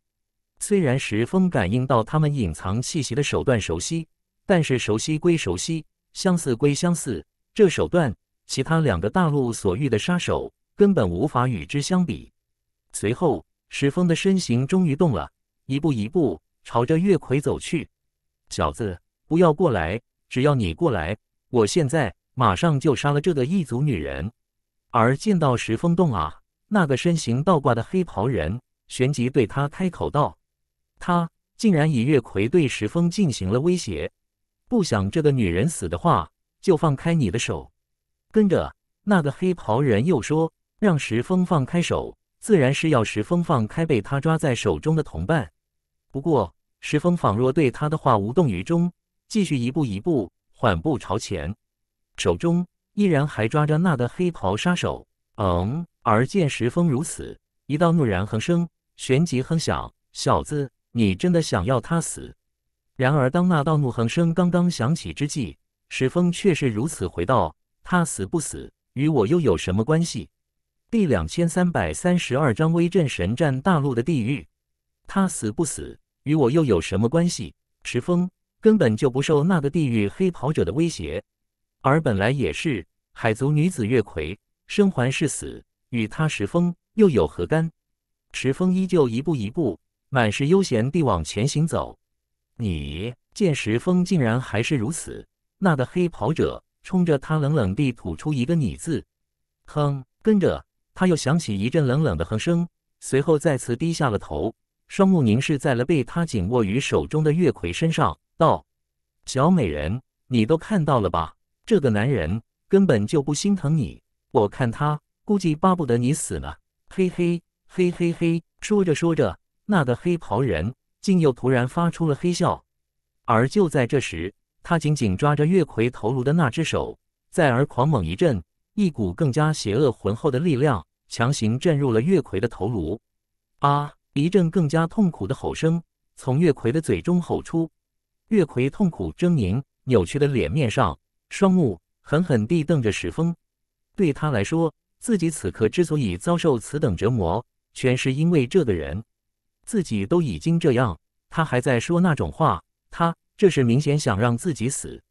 A: 虽然石峰感应到他们隐藏气息的手段熟悉，但是熟悉归熟悉，相似归相似，这手段其他两个大陆所遇的杀手根本无法与之相比。随后，石峰的身形终于动了，一步一步朝着月奎走去。小子。不要过来！只要你过来，我现在马上就杀了这个异族女人。而见到石峰动啊，那个身形倒挂的黑袍人旋即对他开口道：“他竟然以月魁对石峰进行了威胁。不想这个女人死的话，就放开你的手。”跟着那个黑袍人又说：“让石峰放开手，自然是要石峰放开被他抓在手中的同伴。”不过石峰仿若对他的话无动于衷。继续一步一步缓步朝前，手中依然还抓着那个黑袍杀手。嗯，而见石峰如此，一道怒然横生，旋即哼响：“小子，你真的想要他死？”然而，当那道怒哼声刚刚响起之际，石峰却是如此回道：“他死不死，与我又有什么关系？”第两千三百三十二章《威震神战大陆的地狱》，他死不死，与我又有什么关系？石峰。根本就不受那个地狱黑袍者的威胁，而本来也是海族女子月葵生还是死，与他石峰又有何干？石峰依旧一步一步，满是悠闲地往前行走。你见石峰竟然还是如此，那个黑袍者冲着他冷冷地吐出一个“你”字，哼，跟着他又响起一阵冷冷的哼声，随后再次低下了头，双目凝视在了被他紧握于手中的月葵身上。道：“小美人，你都看到了吧？这个男人根本就不心疼你，我看他估计巴不得你死呢！嘿嘿嘿嘿嘿。”说着说着，那个黑袍人竟又突然发出了黑笑。而就在这时，他紧紧抓着月葵头颅的那只手，再而狂猛一震，一股更加邪恶浑厚的力量强行震入了月葵的头颅。啊！一阵更加痛苦的吼声从月葵的嘴中吼出。月奎痛苦狰狞扭曲的脸面上，双目狠狠地瞪着石峰。对他来说，自己此刻之所以遭受此等折磨，全是因为这个人。自己都已经这样，他还在说那种话，他这是明显想让自己死。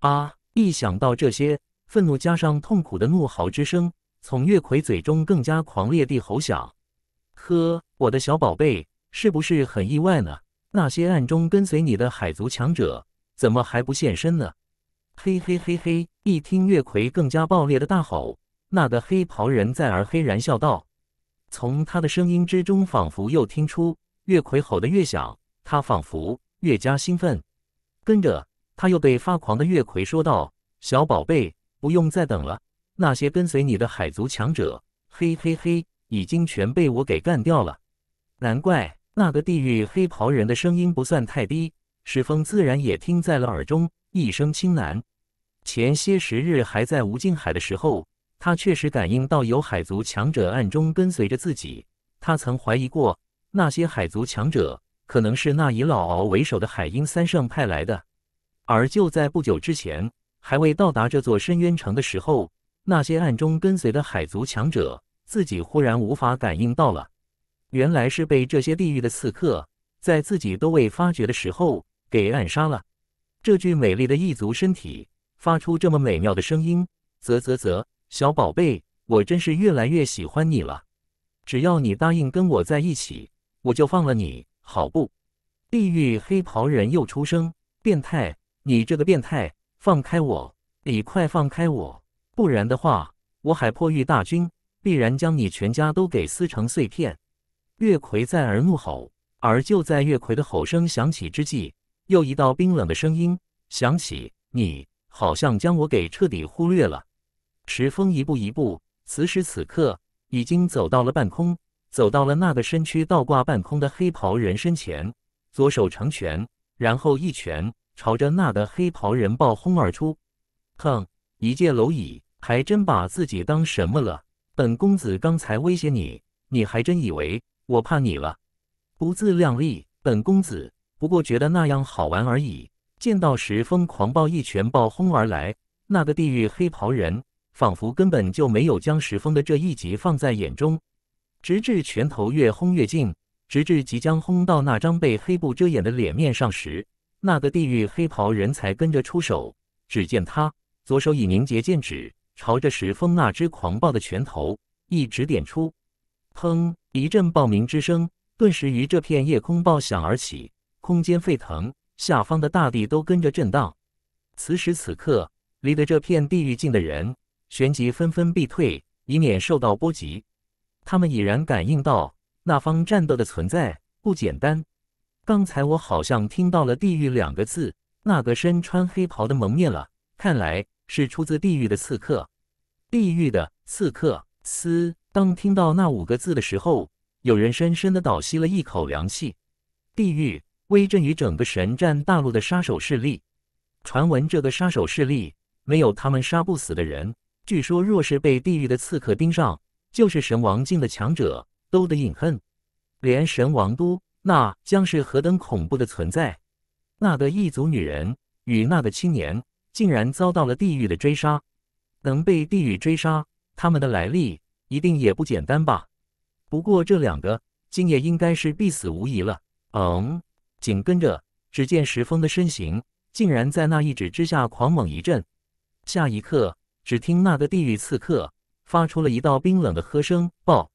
A: 啊！一想到这些，愤怒加上痛苦的怒嚎之声，从月奎嘴中更加狂烈地吼响。呵，我的小宝贝，是不是很意外呢？那些暗中跟随你的海族强者，怎么还不现身呢？嘿嘿嘿嘿！一听月葵更加爆裂的大吼，那个黑袍人在而黑然笑道：“从他的声音之中，仿佛又听出月魁吼得越响，他仿佛越加兴奋。”跟着他又对发狂的月奎说道：“小宝贝，不用再等了，那些跟随你的海族强者，嘿嘿嘿，已经全被我给干掉了。难怪。”那个地狱黑袍人的声音不算太低，石峰自然也听在了耳中。一声轻喃：“前些时日还在无尽海的时候，他确实感应到有海族强者暗中跟随着自己。他曾怀疑过，那些海族强者可能是那以老敖为首的海鹰三圣派来的。而就在不久之前，还未到达这座深渊城的时候，那些暗中跟随的海族强者，自己忽然无法感应到了。”原来是被这些地狱的刺客，在自己都未发觉的时候给暗杀了。这具美丽的异族身体发出这么美妙的声音，啧啧啧，小宝贝，我真是越来越喜欢你了。只要你答应跟我在一起，我就放了你，好不？地狱黑袍人又出声：“变态，你这个变态，放开我！你快放开我，不然的话，我海破玉大军必然将你全家都给撕成碎片。”月奎在而怒吼，而就在月奎的吼声响起之际，又一道冰冷的声音响起：“你好像将我给彻底忽略了。”石峰一步一步，此时此刻已经走到了半空，走到了那个身躯倒挂半空的黑袍人身前，左手成拳，然后一拳朝着那个黑袍人暴轰而出。哼，一介蝼蚁，还真把自己当什么了？本公子刚才威胁你，你还真以为？我怕你了，不自量力，本公子不过觉得那样好玩而已。见到石峰狂暴一拳暴轰而来，那个地狱黑袍人仿佛根本就没有将石峰的这一击放在眼中，直至拳头越轰越近，直至即将轰到那张被黑布遮掩的脸面上时，那个地狱黑袍人才跟着出手。只见他左手已凝结剑指，朝着石峰那只狂暴的拳头一指点出，砰。一阵爆鸣之声顿时于这片夜空爆响而起，空间沸腾，下方的大地都跟着震荡。此时此刻，离得这片地狱近的人，旋即纷纷避退，以免受到波及。他们已然感应到那方战斗的存在不简单。刚才我好像听到了“地狱”两个字，那个身穿黑袍的蒙面了，看来是出自地狱的刺客。地狱的刺客，嘶！当听到那五个字的时候，有人深深的倒吸了一口凉气。地狱威震于整个神战大陆的杀手势力，传闻这个杀手势力没有他们杀不死的人。据说，若是被地狱的刺客盯上，就是神王境的强者都得饮恨，连神王都……那将是何等恐怖的存在！那个异族女人与那个青年竟然遭到了地狱的追杀，能被地狱追杀，他们的来历……一定也不简单吧？不过这两个今夜应该是必死无疑了。嗯，紧跟着，只见石峰的身形竟然在那一指之下狂猛一震。下一刻，只听那个地狱刺客发出了一道冰冷的喝声：“爆！”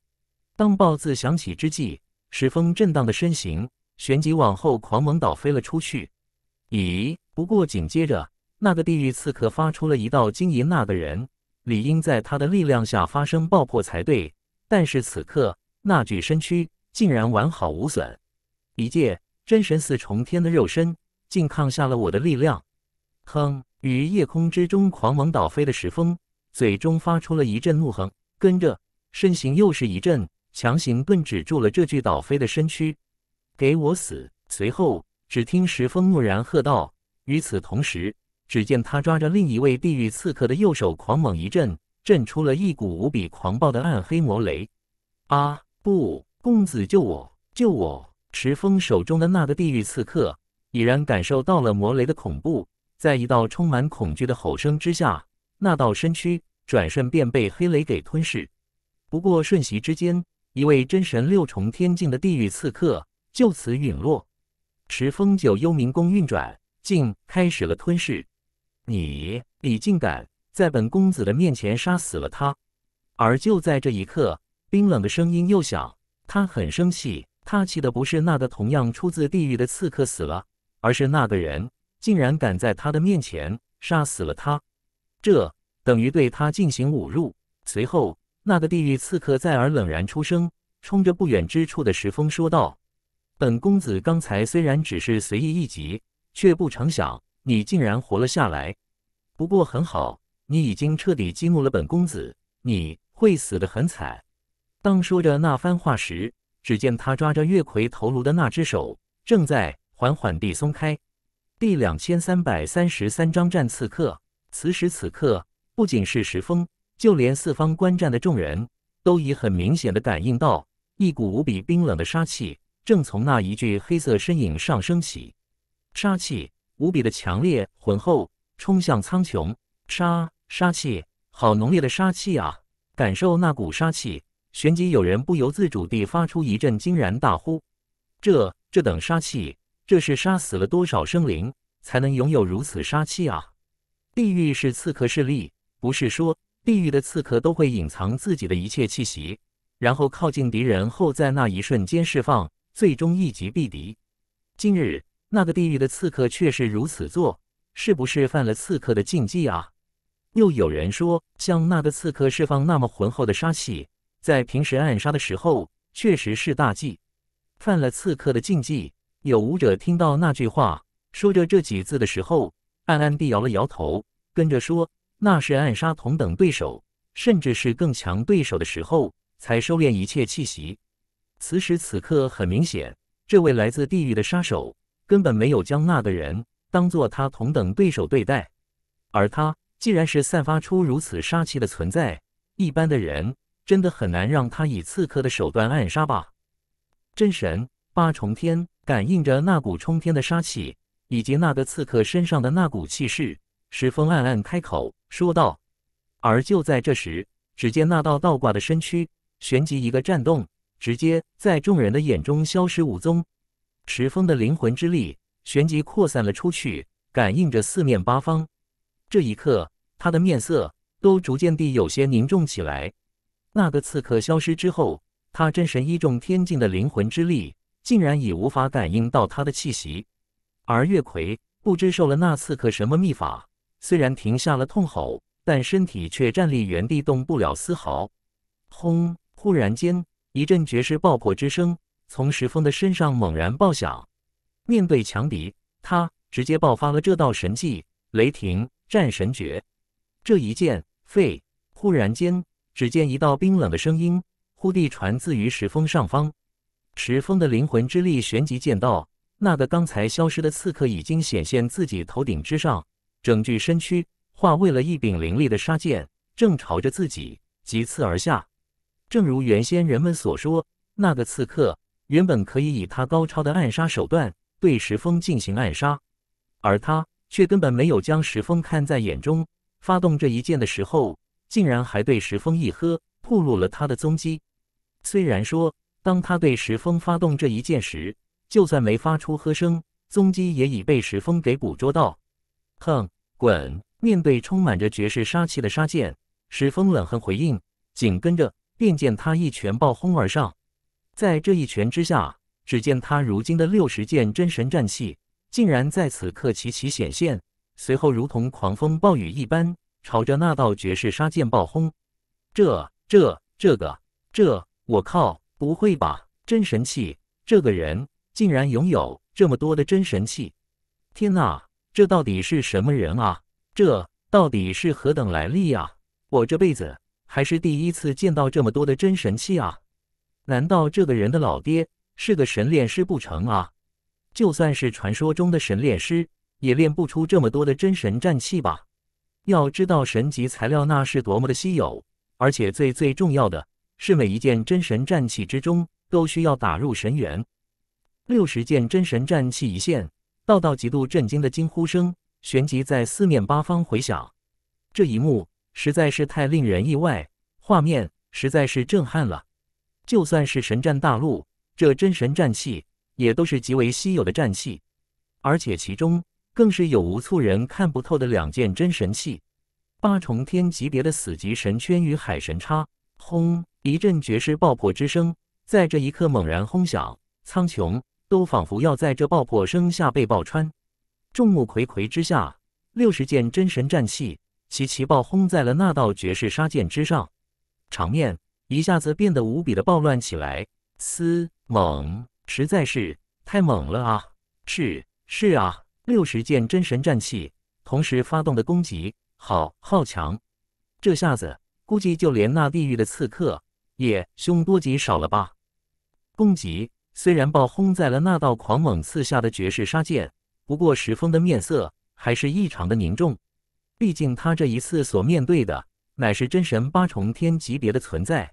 A: 当“爆”字响起之际，石峰震荡的身形旋即往后狂猛倒飞了出去。咦？不过紧接着，那个地狱刺客发出了一道惊疑：“那个人。”理应在他的力量下发生爆破才对，但是此刻那具身躯竟然完好无损，一介真神似重天的肉身竟抗下了我的力量！哼！于夜空之中狂猛倒飞的石峰，嘴中发出了一阵怒哼，跟着身形又是一阵，强行顿止住了这具倒飞的身躯。给我死！随后，只听石峰怒然喝道，与此同时。只见他抓着另一位地狱刺客的右手，狂猛一震，震出了一股无比狂暴的暗黑魔雷。啊！不，公子救我，救我！迟风手中的那个地狱刺客已然感受到了魔雷的恐怖，在一道充满恐惧的吼声之下，那道身躯转瞬便被黑雷给吞噬。不过瞬息之间，一位真神六重天境的地狱刺客就此陨落。迟风九幽冥宫运转，竟开始了吞噬。你，你竟敢在本公子的面前杀死了他！而就在这一刻，冰冷的声音又响。他很生气，他气的不是那个同样出自地狱的刺客死了，而是那个人竟然敢在他的面前杀死了他，这等于对他进行侮辱。随后，那个地狱刺客再而冷然出声，冲着不远之处的石峰说道：“本公子刚才虽然只是随意一击，却不曾想。”你竟然活了下来，不过很好，你已经彻底激怒了本公子，你会死得很惨。当说着那番话时，只见他抓着月葵头颅的那只手正在缓缓地松开。第两千三百三十三章战刺客。此时此刻，不仅是石峰，就连四方观战的众人都已很明显的感应到一股无比冰冷的杀气正从那一具黑色身影上升起。杀气。无比的强烈浑厚，冲向苍穹，杀杀气，好浓烈的杀气啊！感受那股杀气，旋即有人不由自主地发出一阵惊然大呼：“这这等杀气，这是杀死了多少生灵才能拥有如此杀气啊？”地狱是刺客势力，不是说地狱的刺客都会隐藏自己的一切气息，然后靠近敌人后在那一瞬间释放，最终一击毙敌。今日。那个地狱的刺客却是如此做，是不是犯了刺客的禁忌啊？又有人说，像那个刺客释放那么浑厚的杀气，在平时暗杀的时候确实是大忌，犯了刺客的禁忌。有武者听到那句话，说着这几字的时候，暗暗地摇了摇头，跟着说：“那是暗杀同等对手，甚至是更强对手的时候，才收敛一切气息。此时此刻，很明显，这位来自地狱的杀手。”根本没有将那个人当做他同等对手对待，而他既然是散发出如此杀气的存在，一般的人真的很难让他以刺客的手段暗杀吧？真神八重天感应着那股冲天的杀气，以及那个刺客身上的那股气势，石峰暗暗开口说道。而就在这时，只见那道倒挂的身躯，旋即一个颤动，直接在众人的眼中消失无踪。石峰的灵魂之力旋即扩散了出去，感应着四面八方。这一刻，他的面色都逐渐地有些凝重起来。那个刺客消失之后，他真神一重天境的灵魂之力竟然已无法感应到他的气息。而月葵不知受了那刺客什么秘法，虽然停下了痛吼，但身体却站立原地动不了丝毫。轰！忽然间，一阵绝世爆破之声。从石峰的身上猛然爆响，面对强敌，他直接爆发了这道神技——雷霆战神诀。这一剑废，忽然间，只见一道冰冷的声音忽地传自于石峰上方。石峰的灵魂之力旋即见到，那个刚才消失的刺客已经显现自己头顶之上，整具身躯化为了一柄凌厉的杀剑，正朝着自己急刺而下。正如原先人们所说，那个刺客。原本可以以他高超的暗杀手段对石峰进行暗杀，而他却根本没有将石峰看在眼中。发动这一剑的时候，竟然还对石峰一喝，暴露了他的踪迹。虽然说，当他对石峰发动这一剑时，就算没发出喝声，踪迹也已被石峰给捕捉到。哼，滚！面对充满着绝世杀气的杀剑，石峰冷哼回应，紧跟着便见他一拳暴轰而上。在这一拳之下，只见他如今的六十件真神战器，竟然在此刻齐齐显现，随后如同狂风暴雨一般，朝着那道绝世杀剑爆轰。这、这、这个、这，我靠！不会吧？真神器！这个人竟然拥有这么多的真神器！天哪，这到底是什么人啊？这到底是何等来历啊？我这辈子还是第一次见到这么多的真神器啊！难道这个人的老爹是个神炼师不成啊？就算是传说中的神炼师，也炼不出这么多的真神战器吧？要知道，神级材料那是多么的稀有，而且最最重要的是，每一件真神战器之中都需要打入神元。六十件真神战器一现，道道极度震惊的惊呼声旋即在四面八方回响。这一幕实在是太令人意外，画面实在是震撼了。就算是神战大陆，这真神战器也都是极为稀有的战器，而且其中更是有无数人看不透的两件真神器——八重天级别的死级神圈与海神叉。轰！一阵绝世爆破之声在这一刻猛然轰响，苍穹都仿佛要在这爆破声下被爆穿。众目睽睽之下，六十件真神战器齐齐爆轰在了那道绝世杀剑之上，场面。一下子变得无比的暴乱起来，嘶猛，实在是太猛了啊！是是啊，六十件真神战器同时发动的攻击，好好强！这下子估计就连那地狱的刺客也凶多吉少了吧？攻击虽然暴轰在了那道狂猛刺下的绝世杀剑，不过石峰的面色还是异常的凝重，毕竟他这一次所面对的。乃是真神八重天级别的存在。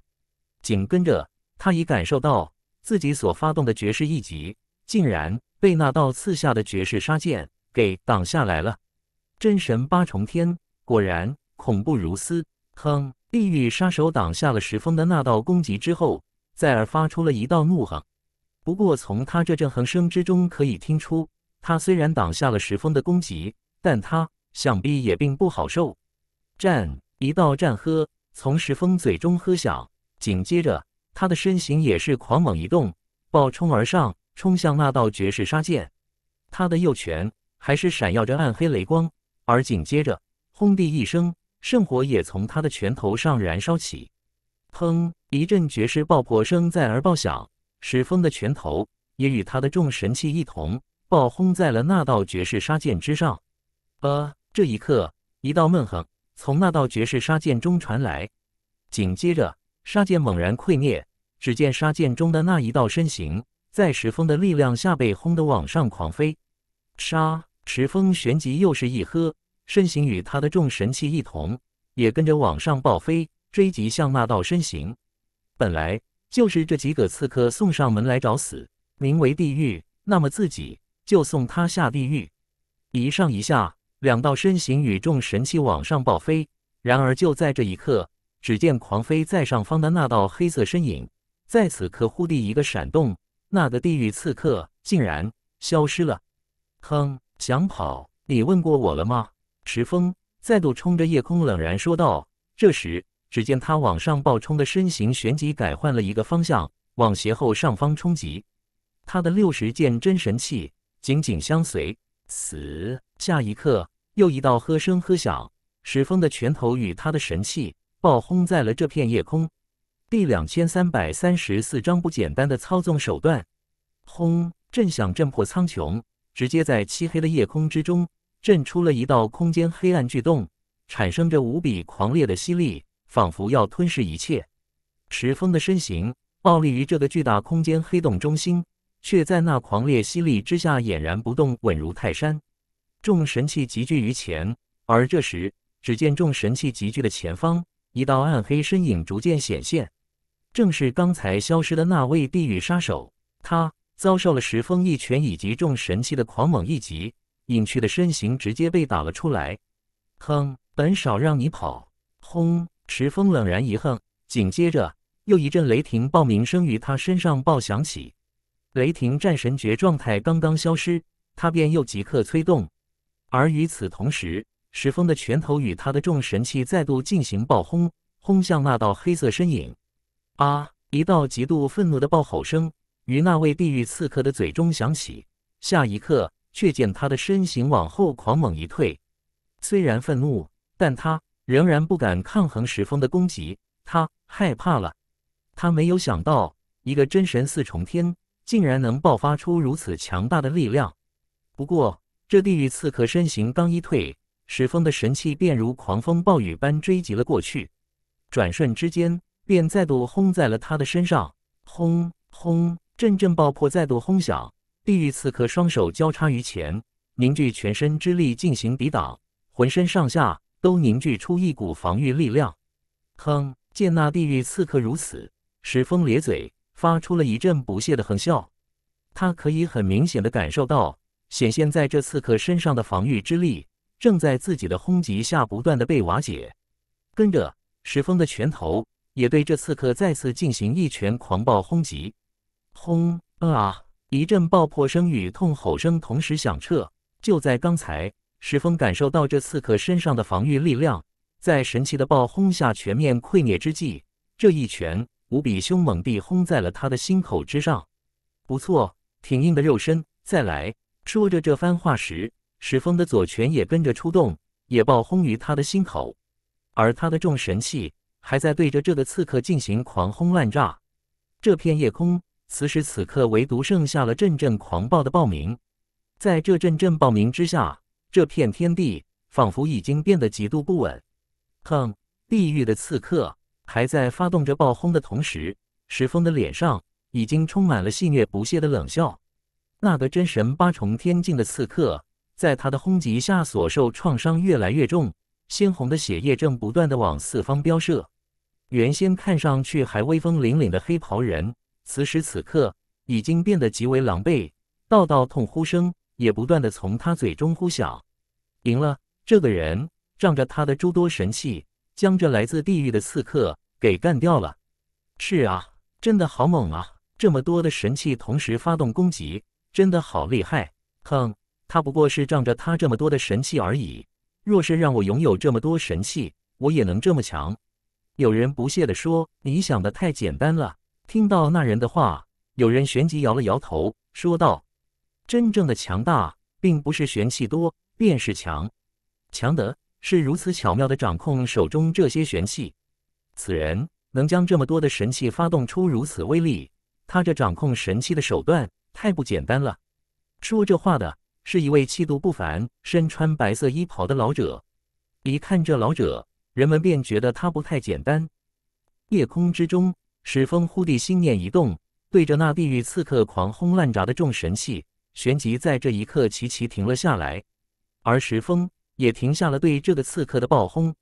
A: 紧跟着，他已感受到自己所发动的绝世一击，竟然被那道刺下的绝世杀剑给挡下来了。真神八重天果然恐怖如斯！哼，地狱杀手挡下了石峰的那道攻击之后，再而发出了一道怒哼。不过，从他这阵哼声之中，可以听出，他虽然挡下了石峰的攻击，但他想必也并不好受。战！一道战喝从石峰嘴中喝响，紧接着他的身形也是狂猛一动，暴冲而上，冲向那道绝世杀剑。他的右拳还是闪耀着暗黑雷光，而紧接着轰地一声，圣火也从他的拳头上燃烧起。砰！一阵绝世爆破声再而爆响，石峰的拳头也与他的众神器一同爆轰在了那道绝世杀剑之上。呃，这一刻，一道闷哼。从那道绝世杀剑中传来，紧接着杀剑猛然溃灭。只见杀剑中的那一道身形，在石峰的力量下被轰得往上狂飞。杀！石峰旋即又是一喝，身形与他的众神器一同也跟着往上暴飞，追击向那道身形。本来就是这几个刺客送上门来找死，名为地狱，那么自己就送他下地狱。一上一下。两道身形与众神器往上暴飞，然而就在这一刻，只见狂飞在上方的那道黑色身影在此刻忽地一个闪动，那个地狱刺客竟然消失了。哼，想跑？你问过我了吗？石峰再度冲着夜空冷然说道。这时，只见他往上暴冲的身形旋即改换了一个方向，往斜后上方冲击。他的六十件真神器紧紧相随，死。下一刻。又一道喝声喝响，石峰的拳头与他的神器爆轰在了这片夜空。第两千三百三十四章不简单的操纵手段，轰！震响震破苍穹，直接在漆黑的夜空之中震出了一道空间黑暗巨洞，产生着无比狂烈的吸力，仿佛要吞噬一切。石峰的身形傲立于这个巨大空间黑洞中心，却在那狂烈吸力之下俨然不动，稳如泰山。众神器集聚于前，而这时，只见众神器集聚的前方，一道暗黑身影逐渐显现，正是刚才消失的那位地狱杀手。他遭受了石峰一拳以及众神器的狂猛一击，隐去的身形直接被打了出来。哼，本少让你跑！轰，石峰冷然一哼，紧接着又一阵雷霆爆鸣声于他身上爆响起。雷霆战神诀状态刚刚消失，他便又即刻催动。而与此同时，石峰的拳头与他的众神器再度进行爆轰，轰向那道黑色身影。啊！一道极度愤怒的爆吼声，于那位地狱刺客的嘴中响起。下一刻，却见他的身形往后狂猛一退。虽然愤怒，但他仍然不敢抗衡石峰的攻击。他害怕了。他没有想到，一个真神四重天，竟然能爆发出如此强大的力量。不过。这地狱刺客身形刚一退，石峰的神器便如狂风暴雨般追击了过去，转瞬之间便再度轰在了他的身上。轰轰，阵阵爆破再度轰响。地狱刺客双手交叉于前，凝聚全身之力进行抵挡，浑身上下都凝聚出一股防御力量。哼，见那地狱刺客如此，石峰咧嘴发出了一阵不屑的哼笑。他可以很明显的感受到。显现在这刺客身上的防御之力，正在自己的轰击下不断的被瓦解。跟着石峰的拳头也对这刺客再次进行一拳狂暴轰击。轰啊！一阵爆破声与痛吼声同时响彻。就在刚才，石峰感受到这刺客身上的防御力量在神奇的爆轰下全面溃灭之际，这一拳无比凶猛地轰在了他的心口之上。不错，挺硬的肉身。再来。说着这番话时，石峰的左拳也跟着出动，也爆轰于他的心口，而他的众神器还在对着这个刺客进行狂轰滥炸。这片夜空，此时此刻唯独剩下了阵阵狂暴的爆鸣。在这阵阵爆鸣之下，这片天地仿佛已经变得极度不稳。哼，地狱的刺客还在发动着爆轰的同时，石峰的脸上已经充满了戏谑不屑的冷笑。那个真神八重天境的刺客，在他的轰击下所受创伤越来越重，鲜红的血液正不断的往四方飙射。原先看上去还威风凛凛的黑袍人，此时此刻已经变得极为狼狈，道道痛呼声也不断的从他嘴中呼啸。赢了，这个人仗着他的诸多神器，将这来自地狱的刺客给干掉了。是啊，真的好猛啊！这么多的神器同时发动攻击。真的好厉害！哼，他不过是仗着他这么多的神器而已。若是让我拥有这么多神器，我也能这么强。有人不屑地说：“你想的太简单了。”听到那人的话，有人旋即摇了摇头，说道：“真正的强大，并不是玄器多，便是强。强的是如此巧妙的掌控手中这些玄器。此人能将这么多的神器发动出如此威力，他这掌控神器的手段。”太不简单了！说这话的是一位气度不凡、身穿白色衣袍的老者。一看这老者，人们便觉得他不太简单。夜空之中，石峰忽地心念一动，对着那地狱刺客狂轰滥炸的众神器，旋即在这一刻齐齐停了下来。而石峰也停下了对这个刺客的暴轰，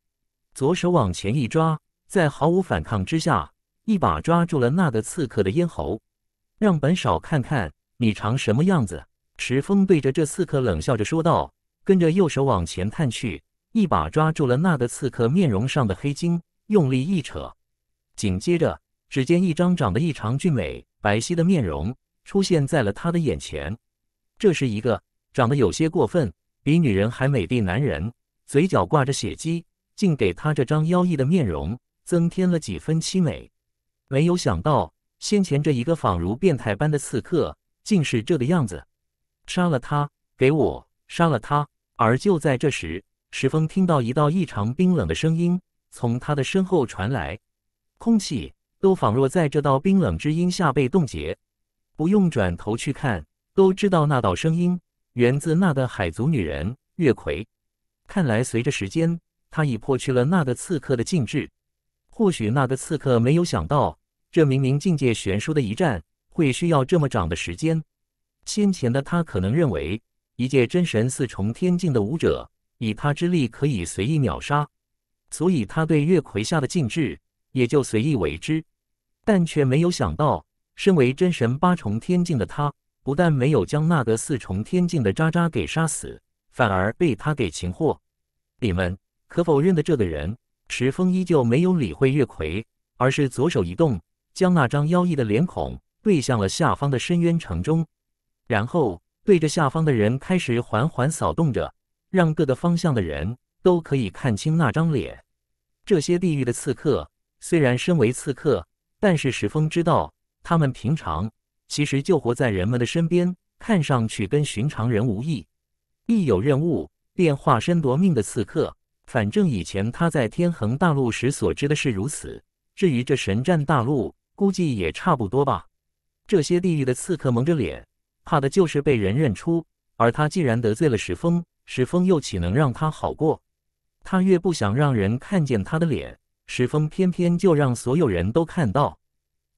A: 左手往前一抓，在毫无反抗之下，一把抓住了那个刺客的咽喉，让本少看看。你长什么样子？池峰对着这刺客冷笑着说道，跟着右手往前探去，一把抓住了那个刺客面容上的黑筋，用力一扯，紧接着，只见一张长得异常俊美、白皙的面容出现在了他的眼前。这是一个长得有些过分、比女人还美的男人，嘴角挂着血迹，竟给他这张妖异的面容增添了几分凄美。没有想到，先前这一个仿如变态般的刺客。竟是这个样子！杀了他，给我杀了他！而就在这时，石峰听到一道异常冰冷的声音从他的身后传来，空气都仿若在这道冰冷之音下被冻结。不用转头去看，都知道那道声音源自那的海族女人月葵。看来，随着时间，她已破去了那个刺客的禁制。或许那个刺客没有想到，这明明境界悬殊的一战。会需要这么长的时间。先前的他可能认为，一介真神四重天境的武者，以他之力可以随意秒杀，所以他对月葵下的禁制也就随意为之。但却没有想到，身为真神八重天境的他，不但没有将那个四重天境的渣渣给杀死，反而被他给擒获。你们可否认的这个人，石峰依旧没有理会月葵，而是左手一动，将那张妖异的脸孔。对向了下方的深渊城中，然后对着下方的人开始缓缓扫动着，让各个方向的人都可以看清那张脸。这些地狱的刺客虽然身为刺客，但是石峰知道，他们平常其实就活在人们的身边，看上去跟寻常人无异。一有任务，便化身夺命的刺客。反正以前他在天恒大陆时所知的是如此，至于这神战大陆，估计也差不多吧。这些地狱的刺客蒙着脸，怕的就是被人认出。而他既然得罪了石峰，石峰又岂能让他好过？他越不想让人看见他的脸，石峰偏偏就让所有人都看到。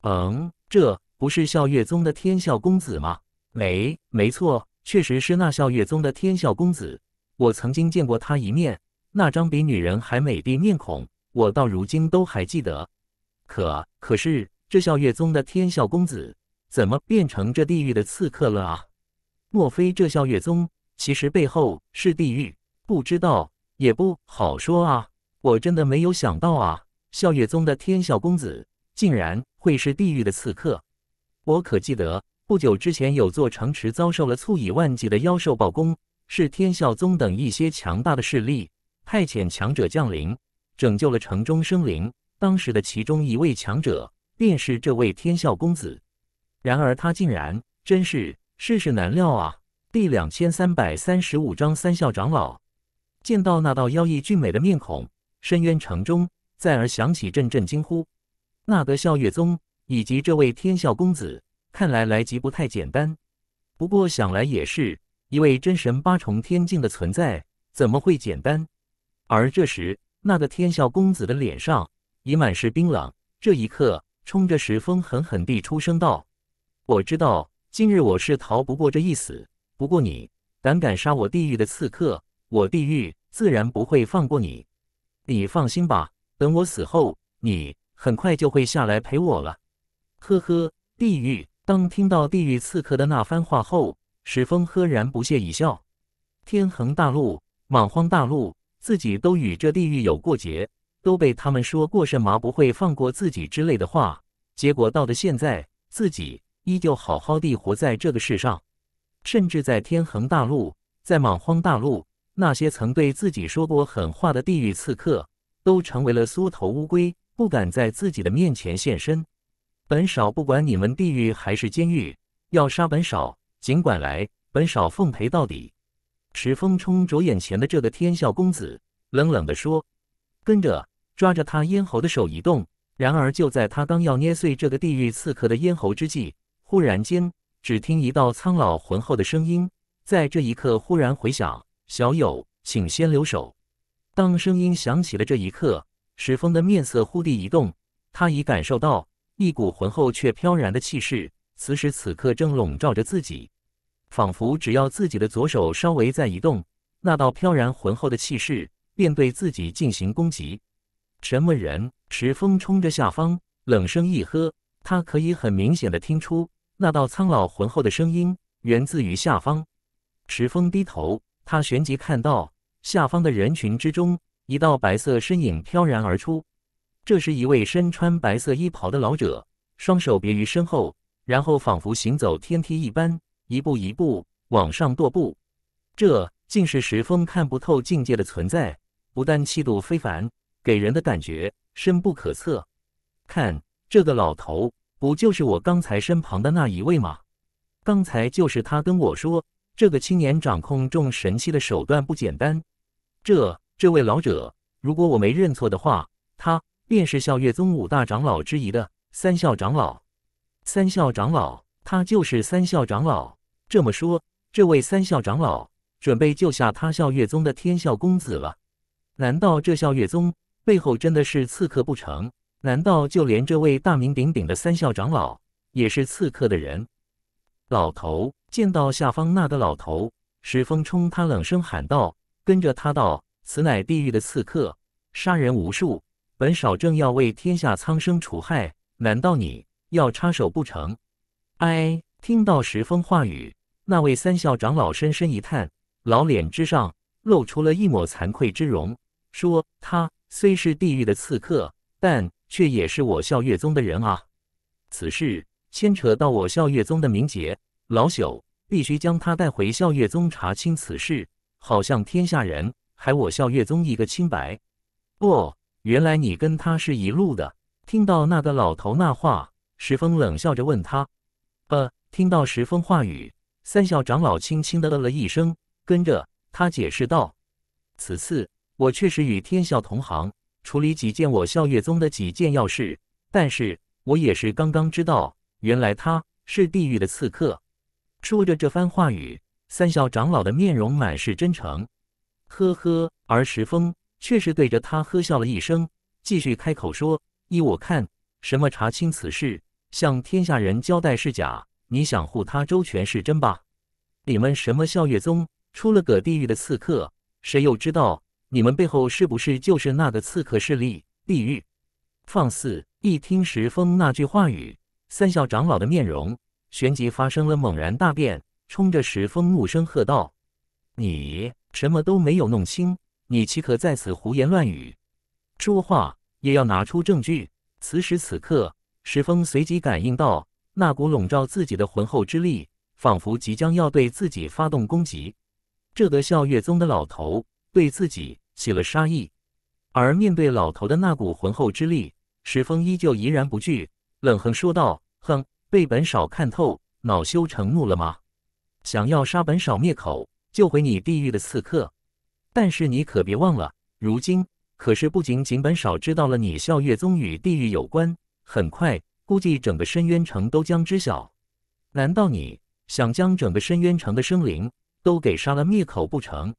A: 嗯，这不是笑月宗的天笑公子吗？没，没错，确实是那笑月宗的天笑公子。我曾经见过他一面，那张比女人还美的面孔，我到如今都还记得。可，可是这笑月宗的天笑公子。怎么变成这地狱的刺客了啊？莫非这笑月宗其实背后是地狱？不知道也不好说啊！我真的没有想到啊，笑月宗的天笑公子竟然会是地狱的刺客！我可记得不久之前有座城池遭受了数以万计的妖兽暴攻，是天笑宗等一些强大的势力派遣强者降临，拯救了城中生灵。当时的其中一位强者便是这位天笑公子。然而他竟然真是世事难料啊！第两千三百三十五章三校长老见到那道妖异俊美的面孔，深渊城中再而响起阵阵惊呼。那个笑月宗以及这位天啸公子，看来来及不太简单。不过想来也是一位真神八重天境的存在，怎么会简单？而这时，那个天啸公子的脸上已满是冰冷，这一刻冲着石峰狠狠地出声道。我知道今日我是逃不过这一死，不过你胆敢杀我地狱的刺客，我地狱自然不会放过你。你放心吧，等我死后，你很快就会下来陪我了。呵呵，地狱。当听到地狱刺客的那番话后，史风赫然不屑一笑。天恒大陆、莽荒大陆，自己都与这地狱有过节，都被他们说过什么不会放过自己之类的话，结果到了现在，自己。依旧好好的活在这个世上，甚至在天恒大陆，在莽荒大陆，那些曾对自己说过狠话的地狱刺客，都成为了缩头乌龟，不敢在自己的面前现身。本少不管你们地狱还是监狱，要杀本少，尽管来，本少奉陪到底。池风冲着眼前的这个天啸公子冷冷地说，跟着抓着他咽喉的手一动，然而就在他刚要捏碎这个地狱刺客的咽喉之际，忽然间，只听一道苍老浑厚的声音在这一刻忽然回响：“小友，请先留手。”当声音响起了这一刻，石峰的面色忽地一动，他已感受到一股浑厚却飘然的气势，此时此刻正笼罩着自己，仿佛只要自己的左手稍微再移动，那道飘然浑厚的气势便对自己进行攻击。什么人？石峰冲着下方冷声一喝，他可以很明显的听出。那道苍老浑厚的声音源自于下方。石峰低头，他旋即看到下方的人群之中，一道白色身影飘然而出。这是一位身穿白色衣袍的老者，双手别于身后，然后仿佛行走天梯一般，一步一步往上踱步。这竟是石峰看不透境界的存在，不但气度非凡，给人的感觉深不可测。看这个老头。不就是我刚才身旁的那一位吗？刚才就是他跟我说，这个青年掌控众神器的手段不简单。这这位老者，如果我没认错的话，他便是笑月宗五大长老之一的三笑长老。三笑长老，他就是三笑长老。这么说，这位三笑长老准备救下他笑月宗的天笑公子了？难道这笑月宗背后真的是刺客不成？难道就连这位大名鼎鼎的三校长老也是刺客的人？老头见到下方那个老头，石峰冲他冷声喊道：“跟着他道，此乃地狱的刺客，杀人无数，本少正要为天下苍生除害，难道你要插手不成？”哎，听到石峰话语，那位三校长老深深一叹，老脸之上露出了一抹惭愧之容，说：“他虽是地狱的刺客，但……”却也是我笑月宗的人啊！此事牵扯到我笑月宗的名节，老朽必须将他带回笑月宗查清此事，好向天下人还我笑月宗一个清白。不，原来你跟他是一路的。听到那个老头那话，石峰冷笑着问他：“呃。”听到石峰话语，三校长老轻轻的呃了一声，跟着他解释道：“此次我确实与天笑同行。”处理几件我笑月宗的几件要事，但是我也是刚刚知道，原来他是地狱的刺客。说着这番话语，三笑长老的面容满是真诚，呵呵。而石峰却是对着他呵笑了一声，继续开口说：“依我看，什么查清此事，向天下人交代是假，你想护他周全是真吧？你们什么笑月宗出了个地狱的刺客，谁又知道？”你们背后是不是就是那个刺客势力？地狱放肆！一听石峰那句话语，三校长老的面容旋即发生了猛然大变，冲着石峰怒声喝道：“你什么都没有弄清，你岂可在此胡言乱语？说话也要拿出证据！”此时此刻，石峰随即感应到那股笼罩自己的浑厚之力，仿佛即将要对自己发动攻击。这个笑月宗的老头。对自己起了杀意，而面对老头的那股浑厚之力，石峰依旧怡然不惧，冷哼说道：“哼，被本少看透，恼羞成怒了吗？想要杀本少灭口，就回你地狱的刺客。但是你可别忘了，如今可是不仅仅本少知道了你笑月宗与地狱有关，很快估计整个深渊城都将知晓。难道你想将整个深渊城的生灵都给杀了灭口不成？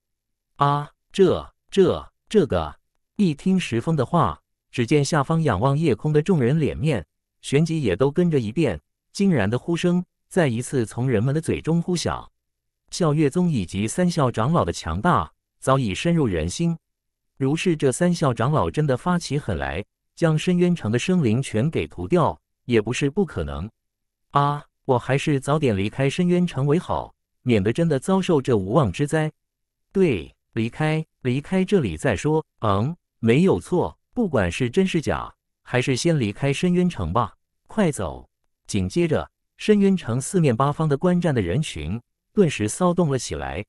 A: 啊！”这这这个一听石峰的话，只见下方仰望夜空的众人脸面，旋即也都跟着一变，惊然的呼声再一次从人们的嘴中呼响。笑月宗以及三笑长老的强大早已深入人心，如是这三笑长老真的发起狠来，将深渊城的生灵全给屠掉，也不是不可能。啊，我还是早点离开深渊城为好，免得真的遭受这无妄之灾。对。离开，离开这里再说。嗯，没有错，不管是真是假，还是先离开深渊城吧。快走！紧接着，深渊城四面八方的观战的人群顿时骚动了起来。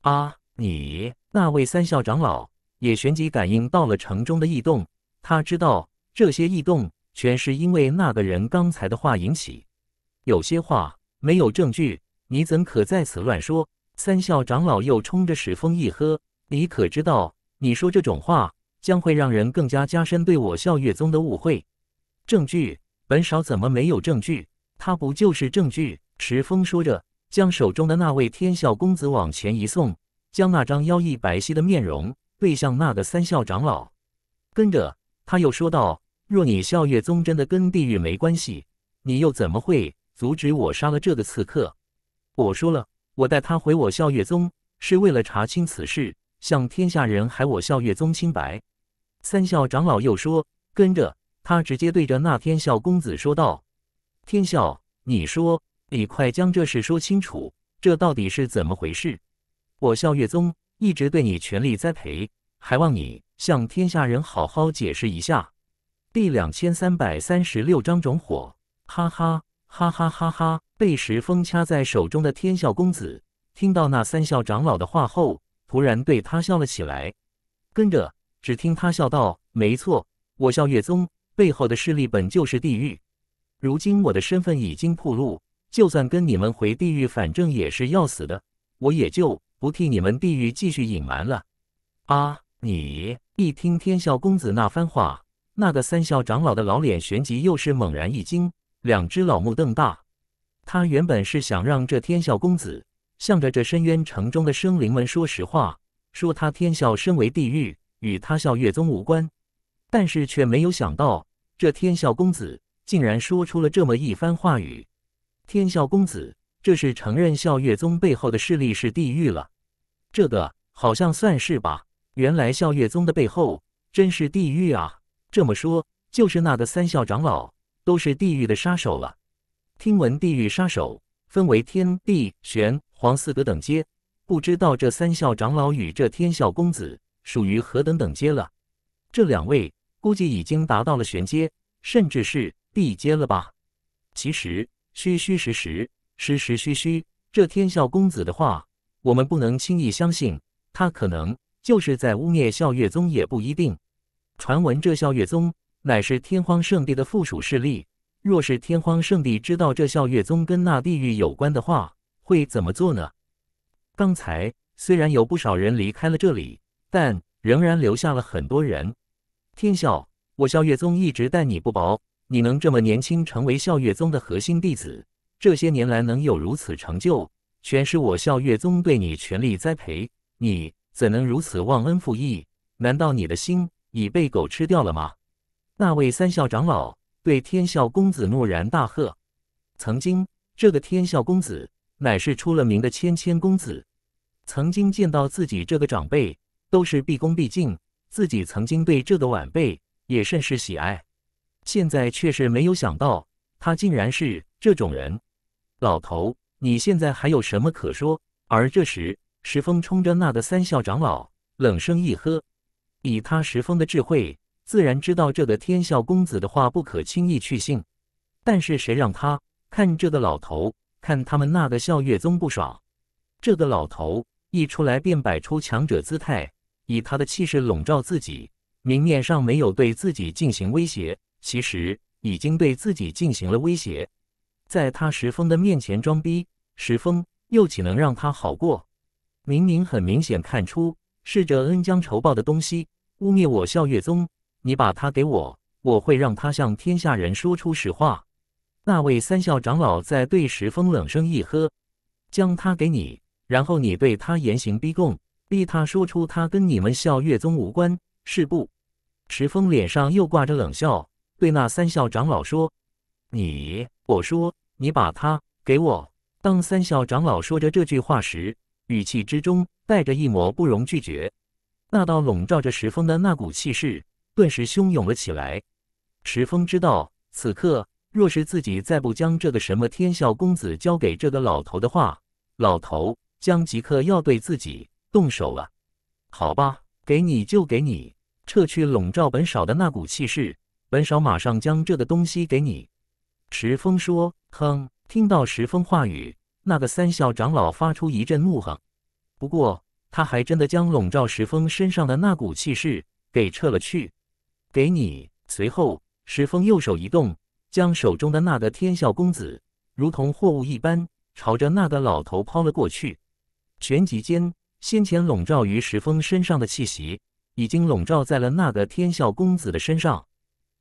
A: 啊，你那位三校长老也旋即感应到了城中的异动，他知道这些异动全是因为那个人刚才的话引起。有些话没有证据，你怎可在此乱说？三校长老又冲着石峰一喝：“你可知道，你说这种话将会让人更加加深对我笑月宗的误会。”“证据？本少怎么没有证据？他不就是证据？”石峰说着，将手中的那位天笑公子往前一送，将那张妖异白皙的面容对向那个三校长老。跟着他又说道：“若你笑月宗真的跟地狱没关系，你又怎么会阻止我杀了这个刺客？”我说了。我带他回我笑月宗，是为了查清此事，向天下人还我笑月宗清白。三笑长老又说，跟着他直接对着那天笑公子说道：“天笑，你说，你快将这事说清楚，这到底是怎么回事？我笑月宗一直对你全力栽培，还望你向天下人好好解释一下。”第两千三百三十六章种火，哈哈哈哈哈哈。被石峰掐在手中的天啸公子，听到那三校长老的话后，突然对他笑了起来。跟着，只听他笑道：“没错，我啸月宗背后的势力本就是地狱。如今我的身份已经暴露，就算跟你们回地狱，反正也是要死的。我也就不替你们地狱继续隐瞒了。”啊！你一听天啸公子那番话，那个三校长老的老脸旋即又是猛然一惊，两只老目瞪大。他原本是想让这天啸公子向着这深渊城中的生灵们说实话，说他天啸身为地狱，与他啸月宗无关。但是却没有想到，这天啸公子竟然说出了这么一番话语。天啸公子，这是承认啸月宗背后的势力是地狱了。这个好像算是吧。原来啸月宗的背后真是地狱啊！这么说，就是那个三笑长老都是地狱的杀手了。听闻地狱杀手分为天地玄黄四个等阶，不知道这三校长老与这天笑公子属于何等等阶了。这两位估计已经达到了玄阶，甚至是地阶了吧？其实虚虚实实，实实虚虚，这天笑公子的话我们不能轻易相信，他可能就是在污蔑笑月宗也不一定。传闻这笑月宗乃是天荒圣地的附属势力。若是天荒圣地知道这笑月宗跟那地狱有关的话，会怎么做呢？刚才虽然有不少人离开了这里，但仍然留下了很多人。天笑，我笑月宗一直待你不薄，你能这么年轻成为笑月宗的核心弟子，这些年来能有如此成就，全是我笑月宗对你全力栽培。你怎能如此忘恩负义？难道你的心已被狗吃掉了吗？那位三校长老。对天笑公子怒然大喝：“曾经这个天笑公子乃是出了名的谦谦公子，曾经见到自己这个长辈都是毕恭毕敬，自己曾经对这个晚辈也甚是喜爱。现在却是没有想到他竟然是这种人。老头，你现在还有什么可说？”而这时，石峰冲着那个三校长老冷声一喝：“以他石峰的智慧。”自然知道这个天笑公子的话不可轻易去信，但是谁让他看这个老头看他们那个笑月宗不爽？这个老头一出来便摆出强者姿态，以他的气势笼罩自己，明面上没有对自己进行威胁，其实已经对自己进行了威胁。在他石峰的面前装逼，石峰又岂能让他好过？明明很明显看出是这恩将仇报的东西，污蔑我笑月宗。你把他给我，我会让他向天下人说出实话。那位三孝长老在对石峰冷声一喝：“将他给你，然后你对他严刑逼供，逼他说出他跟你们笑月宗无关，是不？”石峰脸上又挂着冷笑，对那三孝长老说：“你，我说，你把他给我。”当三孝长老说着这句话时，语气之中带着一抹不容拒绝，那道笼罩着石峰的那股气势。顿时汹涌了起来。石峰知道，此刻若是自己再不将这个什么天啸公子交给这个老头的话，老头将即刻要对自己动手了。好吧，给你就给你，撤去笼罩本少的那股气势，本少马上将这个东西给你。石峰说：“哼！”听到石峰话语，那个三校长老发出一阵怒哼。不过，他还真的将笼罩石峰身上的那股气势给撤了去。给你。随后，石峰右手一动，将手中的那个天啸公子如同货物一般朝着那个老头抛了过去。旋即间，先前笼罩于石峰身上的气息已经笼罩在了那个天啸公子的身上。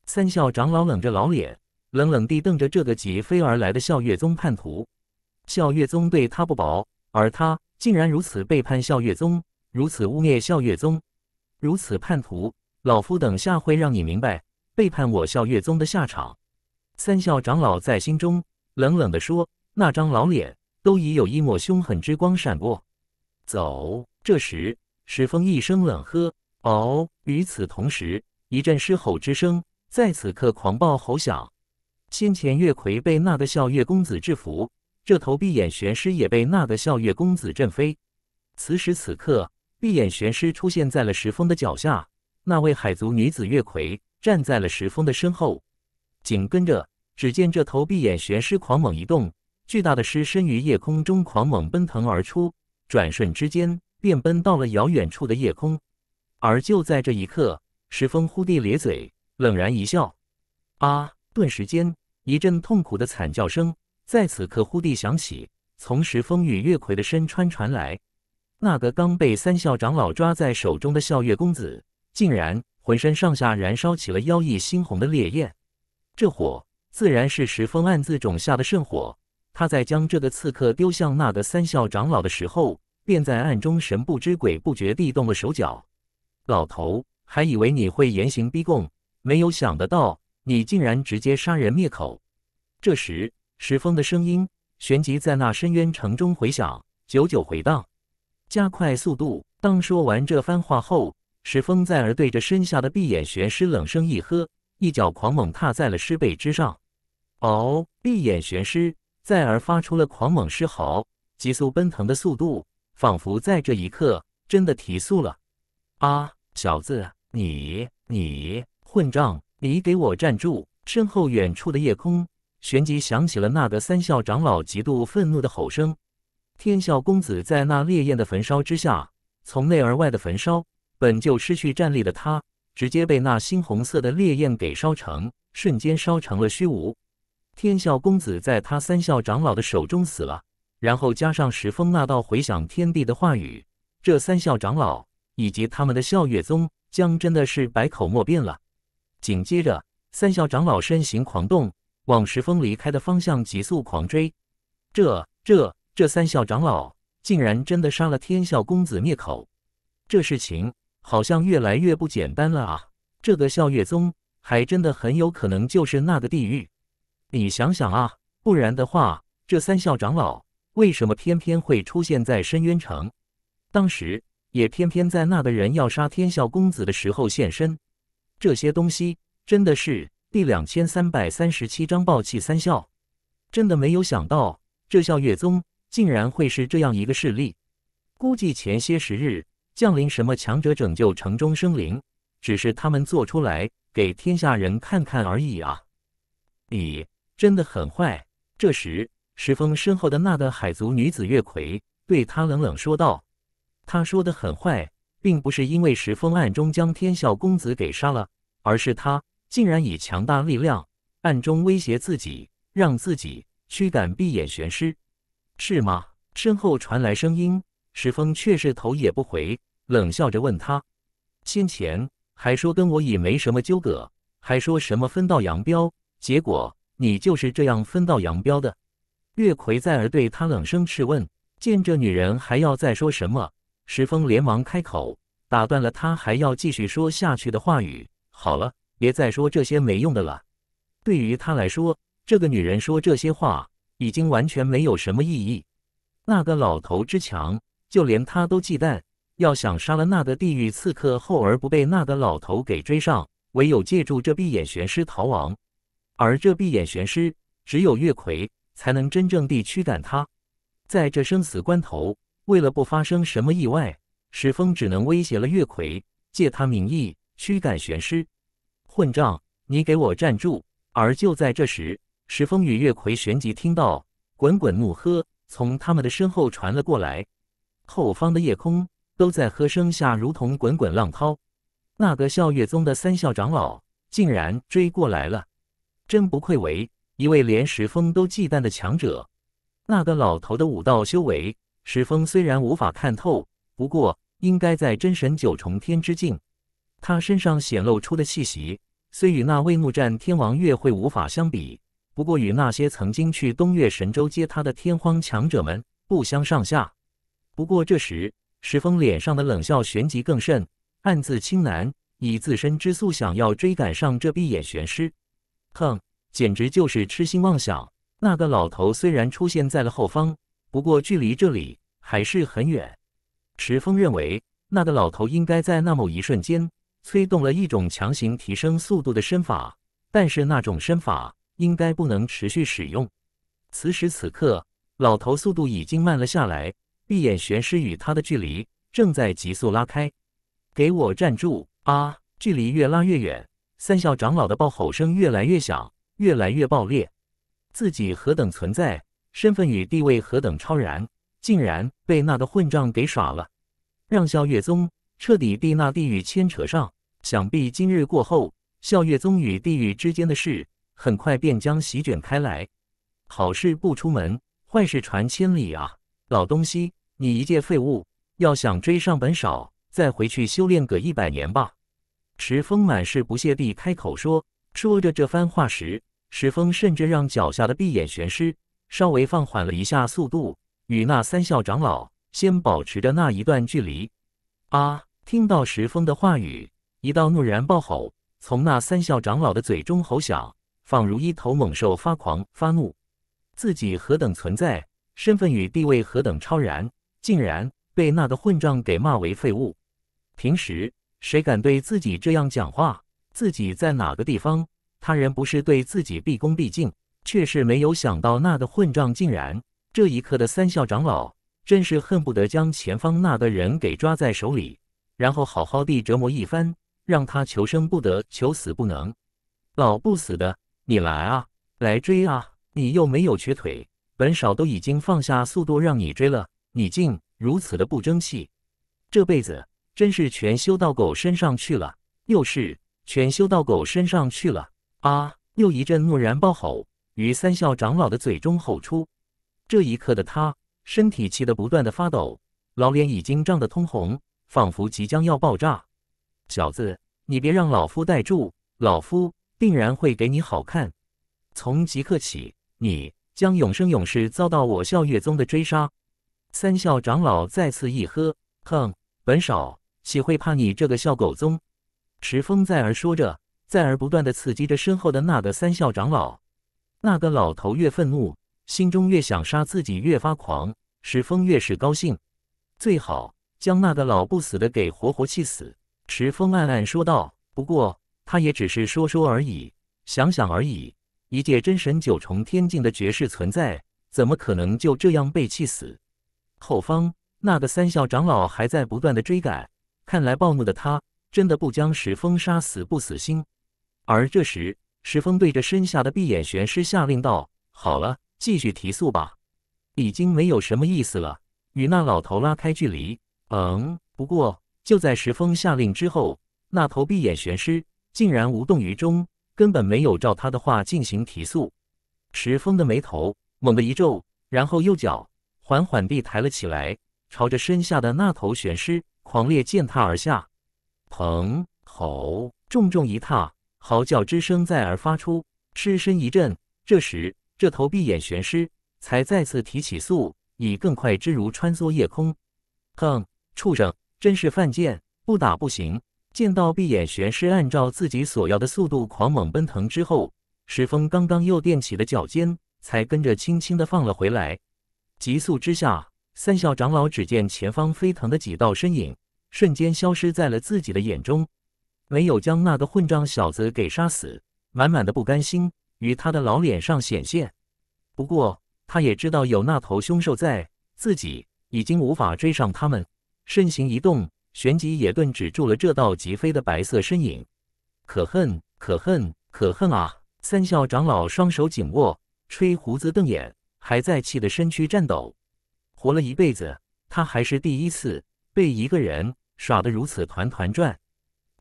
A: 三笑长老冷着老脸，冷冷地瞪着这个劫飞而来的笑月宗叛徒。笑月宗对他不薄，而他竟然如此背叛笑月宗，如此污蔑笑月宗，如此叛徒！老夫等下会让你明白背叛我笑月宗的下场。三笑长老在心中冷冷地说：“那张老脸都已有一抹凶狠之光闪过。”走。这时，石峰一声冷喝：“嗷！”与此同时，一阵狮吼之声在此刻狂暴吼响。先前月魁被那个笑月公子制服，这头闭眼玄狮也被那个笑月公子震飞。此时此刻，闭眼玄狮出现在了石峰的脚下。那位海族女子月葵站在了石峰的身后，紧跟着，只见这头闭眼玄狮狂猛一动，巨大的狮身于夜空中狂猛奔腾而出，转瞬之间便奔到了遥远处的夜空。而就在这一刻，石峰忽地咧嘴，冷然一笑。啊！顿时间，一阵痛苦的惨叫声在此刻忽地响起，从石峰与月葵的身穿传来。那个刚被三校长老抓在手中的笑月公子。竟然浑身上下燃烧起了妖异猩红的烈焰，这火自然是石峰暗自种下的圣火。他在将这个刺客丢向那个三校长老的时候，便在暗中神不知鬼不觉地动了手脚。老头还以为你会严刑逼供，没有想得到你竟然直接杀人灭口。这时，石峰的声音旋即在那深渊城中回响，久久回荡。加快速度！当说完这番话后。石峰在儿对着身下的闭眼玄师冷声一喝，一脚狂猛踏在了尸背之上。嗷！闭眼玄师在儿发出了狂猛狮吼，急速奔腾的速度仿佛在这一刻真的提速了。啊！小子，你你混账，你给我站住！身后远处的夜空，旋即响起了那个三校长老极度愤怒的吼声。天啸公子在那烈焰的焚烧之下，从内而外的焚烧。本就失去战力的他，直接被那猩红色的烈焰给烧成，瞬间烧成了虚无。天啸公子在他三啸长老的手中死了，然后加上石峰那道回响天地的话语，这三啸长老以及他们的啸月宗将真的是百口莫辩了。紧接着，三啸长老身形狂动，往石峰离开的方向急速狂追。这、这、这三啸长老竟然真的杀了天啸公子灭口，这事情。好像越来越不简单了啊！这个笑月宗还真的很有可能就是那个地狱。你想想啊，不然的话，这三校长老为什么偏偏会出现在深渊城？当时也偏偏在那个人要杀天笑公子的时候现身。这些东西真的是第两千三百三十七章暴气三笑。真的没有想到，这笑月宗竟然会是这样一个势力。估计前些时日。降临什么强者拯救城中生灵？只是他们做出来给天下人看看而已啊！你真的很坏。这时，石峰身后的那个海族女子月葵对他冷冷说道：“他说的很坏，并不是因为石峰暗中将天啸公子给杀了，而是他竟然以强大力量暗中威胁自己，让自己驱赶闭眼玄师，是吗？”身后传来声音，石峰却是头也不回。冷笑着问他：“先前还说跟我已没什么纠葛，还说什么分道扬镳，结果你就是这样分道扬镳的。”月奎在儿对他冷声质问。见这女人还要再说什么，石峰连忙开口打断了她还要继续说下去的话语：“好了，别再说这些没用的了。”对于他来说，这个女人说这些话已经完全没有什么意义。那个老头之强，就连他都忌惮。要想杀了那个地狱刺客后而不被那个老头给追上，唯有借助这闭眼玄师逃亡。而这闭眼玄师，只有月葵才能真正地驱赶他。在这生死关头，为了不发生什么意外，石峰只能威胁了月葵，借他名义驱赶玄师。混账，你给我站住！而就在这时，石峰与月葵旋即听到滚滚怒喝从他们的身后传了过来，后方的夜空。都在喝声下如同滚滚浪涛。那个笑月宗的三校长老竟然追过来了，真不愧为一位连石峰都忌惮的强者。那个老头的武道修为，石峰虽然无法看透，不过应该在真神九重天之境。他身上显露出的气息，虽与那魏怒战天王月会无法相比，不过与那些曾经去东岳神州接他的天荒强者们不相上下。不过这时。石峰脸上的冷笑旋即更甚，暗自轻喃：“以自身之速想要追赶上这闭眼玄师，哼，简直就是痴心妄想。那个老头虽然出现在了后方，不过距离这里还是很远。石峰认为，那个老头应该在那某一瞬间催动了一种强行提升速度的身法，但是那种身法应该不能持续使用。此时此刻，老头速度已经慢了下来。”闭眼玄师与他的距离正在急速拉开，给我站住！啊，距离越拉越远，三校长老的暴吼声越来越响，越来越爆裂。自己何等存在，身份与地位何等超然，竟然被那个混账给耍了，让笑月宗彻底被那地狱牵扯上。想必今日过后，笑月宗与地狱之间的事，很快便将席卷开来。好事不出门，坏事传千里啊，老东西！你一介废物，要想追上本少，再回去修炼个一百年吧！池峰满是不屑地开口说。说着这番话时，石峰甚至让脚下的闭眼玄师稍微放缓了一下速度，与那三校长老先保持着那一段距离。啊！听到石峰的话语，一道怒然暴吼从那三校长老的嘴中吼响，仿如一头猛兽发狂发怒。自己何等存在，身份与地位何等超然。竟然被那个混账给骂为废物，平时谁敢对自己这样讲话？自己在哪个地方，他人不是对自己毕恭毕敬，却是没有想到那个混账竟然。这一刻的三校长老真是恨不得将前方那个人给抓在手里，然后好好地折磨一番，让他求生不得，求死不能。老不死的，你来啊，来追啊！你又没有瘸腿，本少都已经放下速度让你追了。你竟如此的不争气，这辈子真是全修到狗身上去了！又是全修到狗身上去了！啊！又一阵怒然暴吼，于三笑长老的嘴中吼出。这一刻的他，身体气得不断的发抖，老脸已经涨得通红，仿佛即将要爆炸。小子，你别让老夫待住，老夫定然会给你好看。从即刻起，你将永生永世遭到我笑月宗的追杀。三校长老再次一喝：“哼，本少岂会怕你这个笑狗宗？”池峰再而说着，再而不断的刺激着身后的那个三校长老。那个老头越愤怒，心中越想杀自己，越发狂。石峰越是高兴，最好将那个老不死的给活活气死。池峰暗暗说道。不过他也只是说说而已，想想而已。一介真神九重天境的绝世存在，怎么可能就这样被气死？后方那个三校长老还在不断的追赶，看来暴怒的他真的不将石峰杀死不死心。而这时，石峰对着身下的闭眼玄师下令道：“好了，继续提速吧，已经没有什么意思了，与那老头拉开距离。”嗯，不过就在石峰下令之后，那头闭眼玄师竟然无动于衷，根本没有照他的话进行提速。石峰的眉头猛地一皱，然后右脚。缓缓地抬了起来，朝着身下的那头玄狮狂烈践踏而下。砰！吼！重重一踏，嚎叫之声在耳发出，尸身一震。这时，这头闭眼玄狮才再次提起速，以更快之如穿梭夜空。哼！畜生，真是犯贱！不打不行。见到闭眼玄狮按照自己所要的速度狂猛奔腾之后，石峰刚刚又垫起了脚尖，才跟着轻轻地放了回来。急速之下，三校长老只见前方飞腾的几道身影，瞬间消失在了自己的眼中，没有将那个混账小子给杀死，满满的不甘心于他的老脸上显现。不过他也知道有那头凶兽在，自己已经无法追上他们。身形一动，旋即也顿止住了这道疾飞的白色身影。可恨可恨可恨啊！三校长老双手紧握，吹胡子瞪眼。还在气的身躯颤抖，活了一辈子，他还是第一次被一个人耍得如此团团转。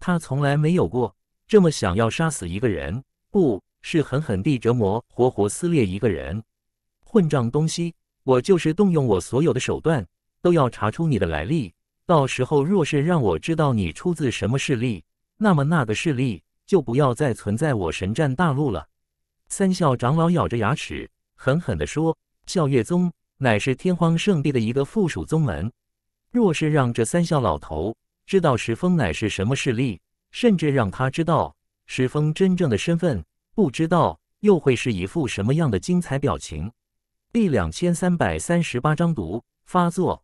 A: 他从来没有过这么想要杀死一个人，不是狠狠地折磨，活活撕裂一个人。混账东西！我就是动用我所有的手段，都要查出你的来历。到时候若是让我知道你出自什么势力，那么那个势力就不要再存在我神战大陆了。三校长老咬着牙齿。狠狠地说：“教月宗乃是天荒圣地的一个附属宗门。若是让这三笑老头知道石峰乃是什么势力，甚至让他知道石峰真正的身份，不知道又会是一副什么样的精彩表情。”第两千三百三十八章毒发作，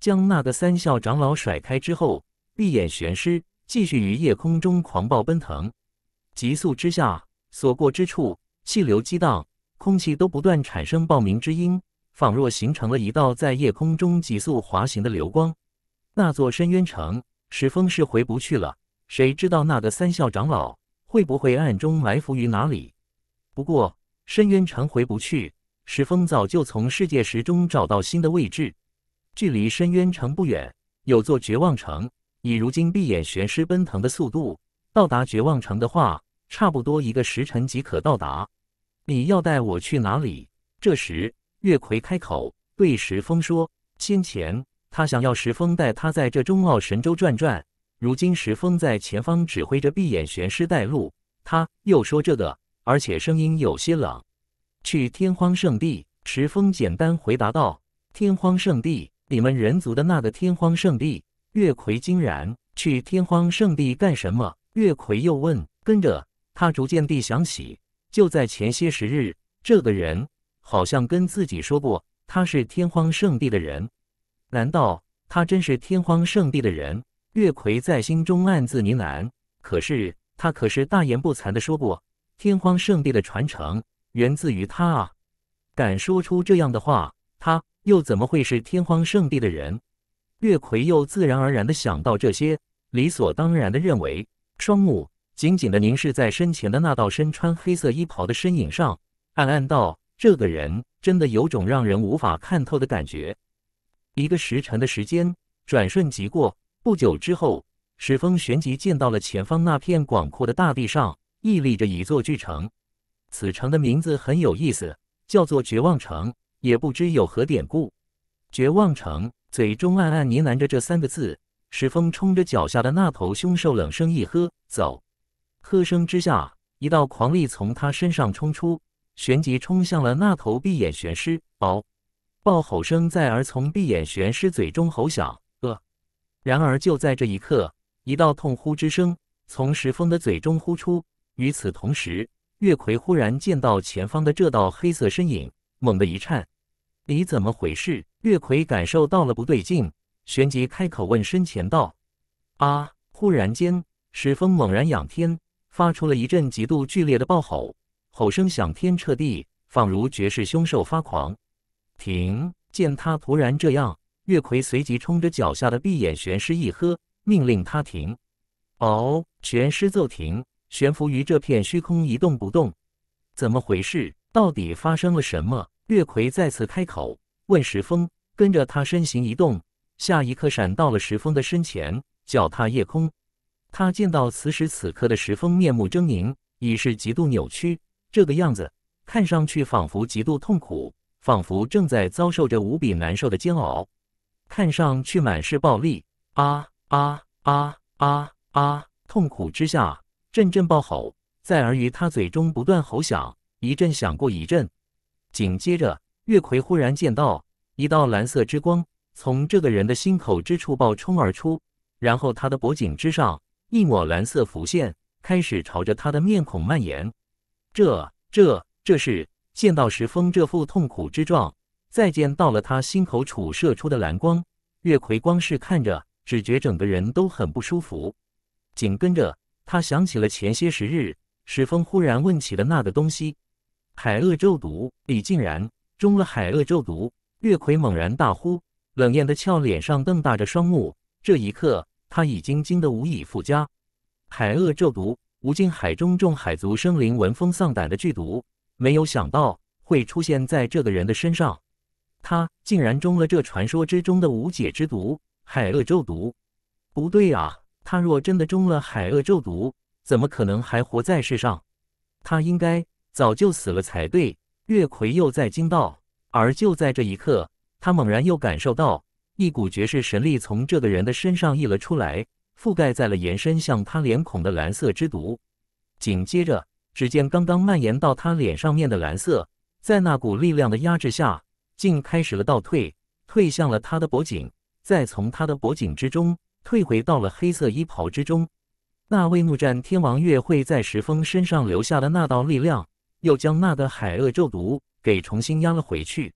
A: 将那个三笑长老甩开之后，闭眼玄师继续于夜空中狂暴奔腾，急速之下，所过之处气流激荡。空气都不断产生爆鸣之音，仿若形成了一道在夜空中急速滑行的流光。那座深渊城，石峰是回不去了。谁知道那个三校长老会不会暗中埋伏于哪里？不过深渊城回不去，石峰早就从世界石中找到新的位置。距离深渊城不远，有座绝望城。以如今闭眼玄师奔腾的速度，到达绝望城的话，差不多一个时辰即可到达。你要带我去哪里？这时，月奎开口对石峰说：“先前他想要石峰带他在这中奥神州转转，如今石峰在前方指挥着闭眼玄师带路。”他又说这个，而且声音有些冷：“去天荒圣地。”石峰简单回答道：“天荒圣地，你们人族的那个天荒圣地。”月奎惊然：“去天荒圣地干什么？”月奎又问，跟着他逐渐地想起。就在前些时日，这个人好像跟自己说过，他是天荒圣地的人。难道他真是天荒圣地的人？月奎在心中暗自呢喃。可是他可是大言不惭的说过，天荒圣地的传承源自于他啊！敢说出这样的话，他又怎么会是天荒圣地的人？月奎又自然而然的想到这些，理所当然的认为，双目。紧紧的凝视在身前的那道身穿黑色衣袍的身影上，暗暗道：“这个人真的有种让人无法看透的感觉。”一个时辰的时间转瞬即过，不久之后，石峰旋即见到了前方那片广阔的大地上屹立着一座巨城。此城的名字很有意思，叫做“绝望城”，也不知有何典故。“绝望城”，嘴中暗暗呢喃着这三个字。石峰冲着脚下的那头凶兽冷声一喝：“走！”喝声之下，一道狂力从他身上冲出，旋即冲向了那头闭眼玄狮。嗷！暴吼声在而从闭眼玄狮嘴中吼响。呃！然而就在这一刻，一道痛呼之声从石峰的嘴中呼出。与此同时，月奎忽然见到前方的这道黑色身影，猛地一颤：“你怎么回事？”月奎感受到了不对劲，旋即开口问身前道：“啊！”忽然间，石峰猛然仰天。发出了一阵极度剧烈的暴吼，吼声响天彻地，仿如绝世凶兽发狂。停！见他突然这样，月葵随即冲着脚下的闭眼玄师一喝，命令他停。哦，玄师奏停，悬浮于这片虚空一动不动。怎么回事？到底发生了什么？月葵再次开口问石峰，跟着他身形移动，下一刻闪到了石峰的身前，脚踏夜空。他见到此时此刻的石峰面目狰狞，已是极度扭曲，这个样子看上去仿佛极度痛苦，仿佛正在遭受着无比难受的煎熬，看上去满是暴力。啊啊啊啊啊！痛苦之下，阵阵暴吼在耳于他嘴中不断吼响，一阵响过一阵。紧接着，月奎忽然见到一道蓝色之光从这个人的心口之处爆冲而出，然后他的脖颈之上。一抹蓝色浮现，开始朝着他的面孔蔓延。这、这、这是见到石峰这副痛苦之状，再见到了他心口处射出的蓝光，月奎光是看着，只觉整个人都很不舒服。紧跟着，他想起了前些时日石峰忽然问起的那个东西——海鳄咒毒。李竟然中了海鳄咒毒！月奎猛然大呼，冷艳的俏脸上瞪大着双目。这一刻。他已经惊得无以复加，海鳄咒毒，无尽海中众海族生灵闻风丧胆的剧毒，没有想到会出现在这个人的身上，他竟然中了这传说之中的无解之毒——海鳄咒毒。不对啊，他若真的中了海鳄咒毒，怎么可能还活在世上？他应该早就死了才对。月奎又在惊道，而就在这一刻，他猛然又感受到。一股绝世神力从这个人的身上溢了出来，覆盖在了延伸向他脸孔的蓝色之毒。紧接着，只见刚刚蔓延到他脸上面的蓝色，在那股力量的压制下，竟开始了倒退，退向了他的脖颈，再从他的脖颈之中退回到了黑色衣袍之中。那位怒战天王月会在石峰身上留下的那道力量，又将那个海鳄咒毒给重新压了回去。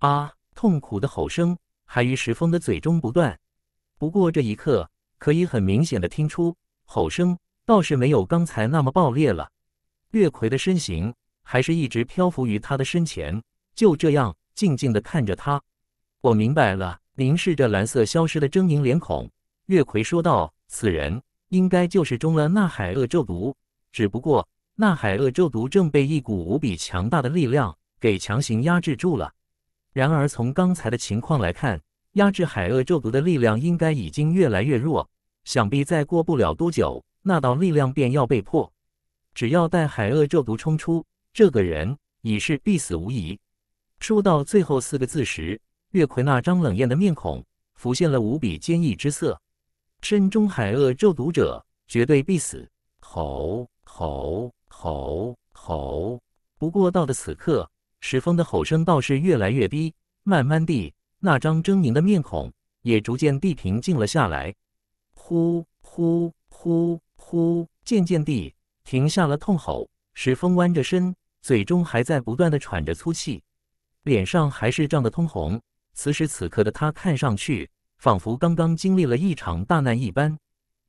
A: 啊！痛苦的吼声。还于石峰的嘴中不断，不过这一刻可以很明显的听出吼声倒是没有刚才那么爆裂了。月葵的身形还是一直漂浮于他的身前，就这样静静的看着他。我明白了，凝视着蓝色消失的狰狞脸孔，月葵说道：“此人应该就是中了纳海恶咒毒，只不过纳海恶咒毒正被一股无比强大的力量给强行压制住了。”然而，从刚才的情况来看，压制海鳄咒毒的力量应该已经越来越弱，想必再过不了多久，那道力量便要被破。只要待海鳄咒毒冲出，这个人已是必死无疑。说到最后四个字时，月奎那张冷艳的面孔浮现了无比坚毅之色。身中海鳄咒毒者，绝对必死！吼吼吼吼！不过到的此刻。石峰的吼声倒是越来越低，慢慢地，那张狰狞的面孔也逐渐地平静了下来。呼呼呼呼，渐渐地停下了痛吼。石峰弯着身，嘴中还在不断地喘着粗气，脸上还是涨得通红。此时此刻的他看上去仿佛刚刚经历了一场大难一般。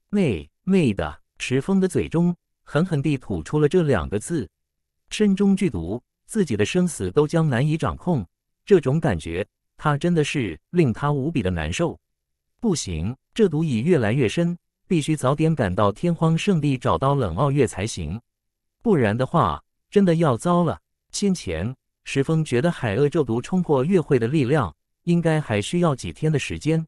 A: 妹妹的，石峰的嘴中狠狠地吐出了这两个字：身中剧毒。自己的生死都将难以掌控，这种感觉他真的是令他无比的难受。不行，这毒已越来越深，必须早点赶到天荒圣地找到冷傲月才行，不然的话真的要糟了。先前石峰觉得海鳄咒毒冲破月会的力量应该还需要几天的时间，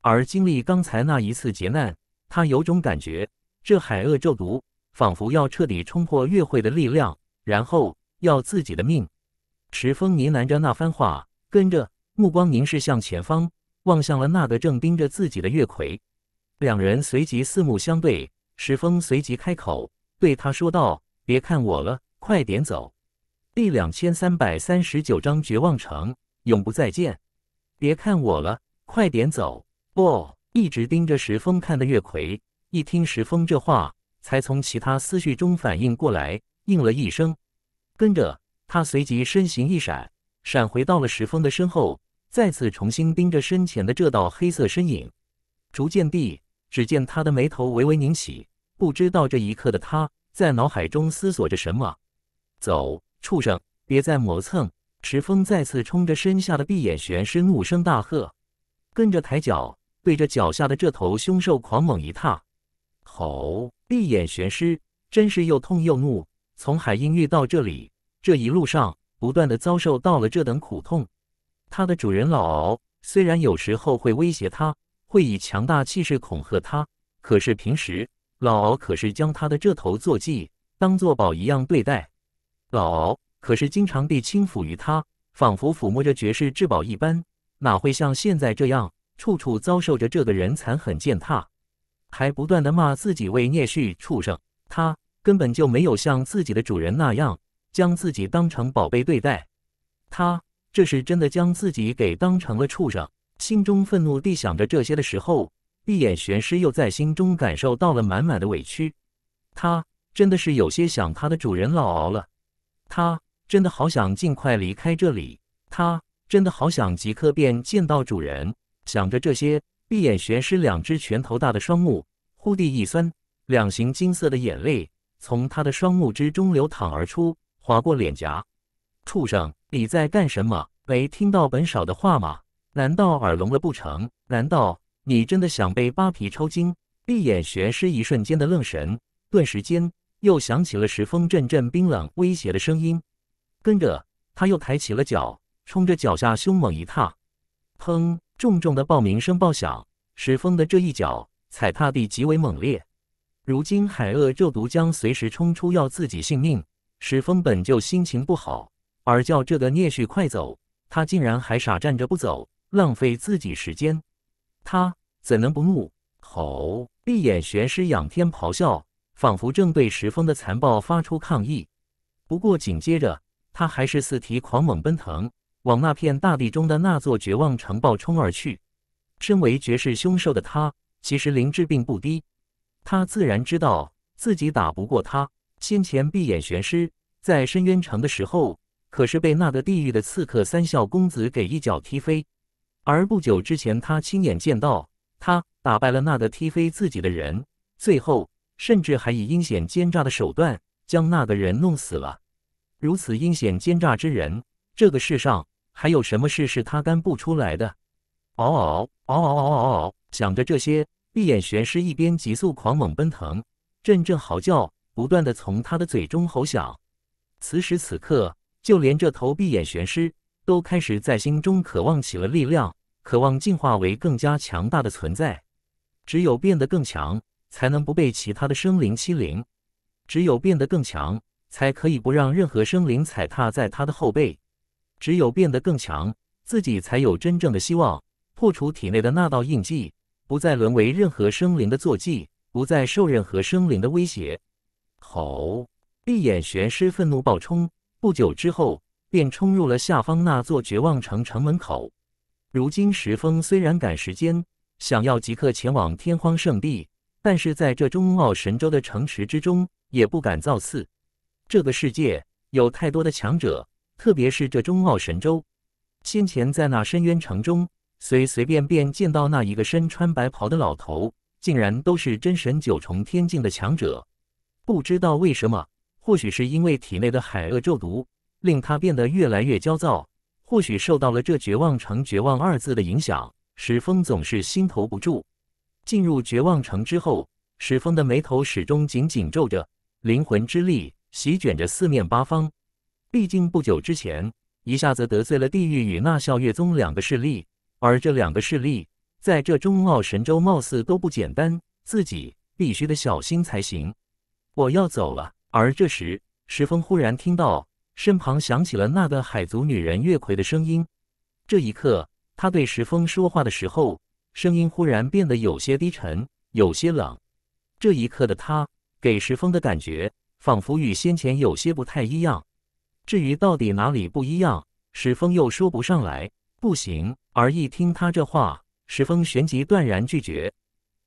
A: 而经历刚才那一次劫难，他有种感觉，这海鳄咒毒仿佛要彻底冲破月会的力量，然后。要自己的命，石峰呢喃着那番话，跟着目光凝视向前方，望向了那个正盯着自己的月葵。两人随即四目相对，石峰随即开口对他说道：“别看我了，快点走。”第两千三百三十九章：绝望城，永不再见。别看我了，快点走。哦，一直盯着石峰看的月葵，一听石峰这话，才从其他思绪中反应过来，应了一声。跟着他，随即身形一闪，闪回到了石峰的身后，再次重新盯着身前的这道黑色身影。逐渐地，只见他的眉头微微拧起，不知道这一刻的他，在脑海中思索着什么。走，畜生，别再磨蹭！石峰再次冲着身下的闭眼玄师怒声大喝，跟着抬脚对着脚下的这头凶兽狂猛一踏。吼！闭眼玄师真是又痛又怒，从海阴域到这里。这一路上不断的遭受到了这等苦痛，他的主人老敖虽然有时候会威胁他，会以强大气势恐吓他，可是平时老敖可是将他的这头坐骑当做宝一样对待，老敖可是经常地轻抚于他，仿佛抚摸着绝世至宝一般，哪会像现在这样处处遭受着这个人残狠践踏，还不断的骂自己为孽畜畜生，他根本就没有像自己的主人那样。将自己当成宝贝对待，他这是真的将自己给当成了畜生。心中愤怒地想着这些的时候，闭眼玄师又在心中感受到了满满的委屈。他真的是有些想他的主人老敖了，他真的好想尽快离开这里，他真的好想即刻便见到主人。想着这些，闭眼玄师两只拳头大的双目忽地一酸，两行金色的眼泪从他的双目之中流淌而出。划过脸颊，畜生，你在干什么？没听到本少的话吗？难道耳聋了不成？难道你真的想被扒皮抽筋？闭眼学师一瞬间的愣神，顿时间又响起了石峰阵阵冰冷威胁的声音。跟着他又抬起了脚，冲着脚下凶猛一踏，砰！重重的爆鸣声爆响。石峰的这一脚踩踏地极为猛烈，如今海鳄肉毒将随时冲出要自己性命。石峰本就心情不好，耳叫这个聂旭快走，他竟然还傻站着不走，浪费自己时间，他怎能不怒？吼！闭眼玄师仰天咆哮，仿佛正对石峰的残暴发出抗议。不过紧接着，他还是四蹄狂猛奔腾，往那片大地中的那座绝望城暴冲而去。身为绝世凶兽的他，其实灵智并不低，他自然知道自己打不过他。先前，闭眼玄师在深渊城的时候，可是被那个地狱的刺客三笑公子给一脚踢飞。而不久之前，他亲眼见到他打败了那个踢飞自己的人，最后甚至还以阴险奸诈的手段将那个人弄死了。如此阴险奸诈之人，这个世上还有什么事是他干不出来的？嗷嗷嗷嗷嗷嗷嗷！想着这些，闭眼玄师一边急速狂猛奔腾，阵阵嚎叫。不断的从他的嘴中吼响，此时此刻，就连这头闭眼玄师都开始在心中渴望起了力量，渴望进化为更加强大的存在。只有变得更强，才能不被其他的生灵欺凌；只有变得更强，才可以不让任何生灵踩踏在他的后背；只有变得更强，自己才有真正的希望破除体内的那道印记，不再沦为任何生灵的坐骑，不再受任何生灵的威胁。吼！闭眼玄师愤怒暴冲，不久之后便冲入了下方那座绝望城城门口。如今石峰虽然赶时间，想要即刻前往天荒圣地，但是在这中奥神州的城池之中也不敢造次。这个世界有太多的强者，特别是这中奥神州。先前在那深渊城中随随便便见到那一个身穿白袍的老头，竟然都是真神九重天境的强者。不知道为什么，或许是因为体内的海鳄咒毒令他变得越来越焦躁，或许受到了这“绝望城”绝望二字的影响，石峰总是心头不住。进入绝望城之后，石峰的眉头始终紧紧皱着，灵魂之力席卷着四面八方。毕竟不久之前，一下子得罪了地狱与那笑月宗两个势力，而这两个势力在这中奥神州貌似都不简单，自己必须得小心才行。我要走了。而这时，石峰忽然听到身旁响起了那个海族女人月葵的声音。这一刻，他对石峰说话的时候，声音忽然变得有些低沉，有些冷。这一刻的他，给石峰的感觉，仿佛与先前有些不太一样。至于到底哪里不一样，石峰又说不上来。不行，而一听他这话，石峰旋即断然拒绝。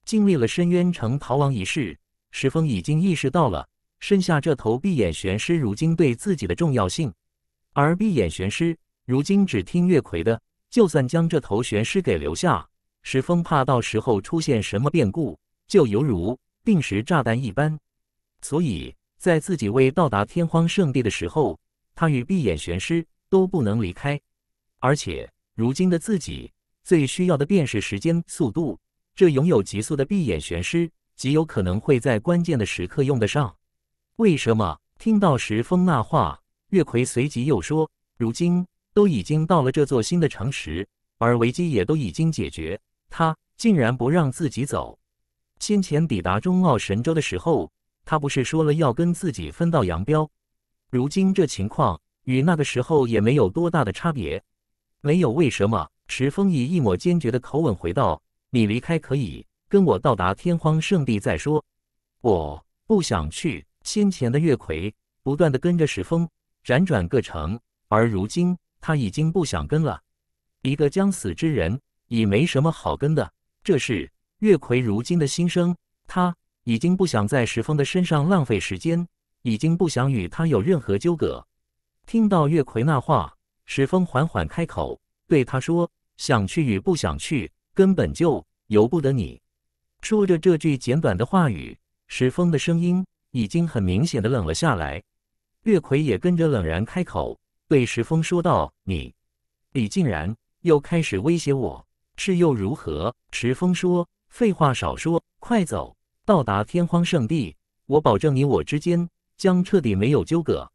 A: 经历了深渊城逃亡一事。石峰已经意识到了，剩下这头闭眼玄师如今对自己的重要性。而闭眼玄师如今只听月葵的，就算将这头玄师给留下，石峰怕到时候出现什么变故，就犹如定时炸弹一般。所以在自己未到达天荒圣地的时候，他与闭眼玄师都不能离开。而且，如今的自己最需要的便是时间、速度。这拥有极速的闭眼玄师。极有可能会在关键的时刻用得上。为什么听到石峰那话，月奎随即又说：“如今都已经到了这座新的城池，而危机也都已经解决，他竟然不让自己走。先前抵达中奥神州的时候，他不是说了要跟自己分道扬镳？如今这情况与那个时候也没有多大的差别。没有为什么。”石峰以一抹坚决的口吻回道：“你离开可以。”跟我到达天荒圣地再说。我不想去。先前的月葵不断的跟着石峰，辗转各城，而如今他已经不想跟了。一个将死之人，已没什么好跟的。这是月葵如今的心声。他已经不想在石峰的身上浪费时间，已经不想与他有任何纠葛。听到月葵那话，石峰缓缓开口，对他说：“想去与不想去，根本就由不得你。”说着这句简短的话语，石峰的声音已经很明显的冷了下来。月奎也跟着冷然开口，对石峰说道：“你，你竟然又开始威胁我，是又如何？”石峰说：“废话少说，快走！到达天荒圣地，我保证你我之间将彻底没有纠葛，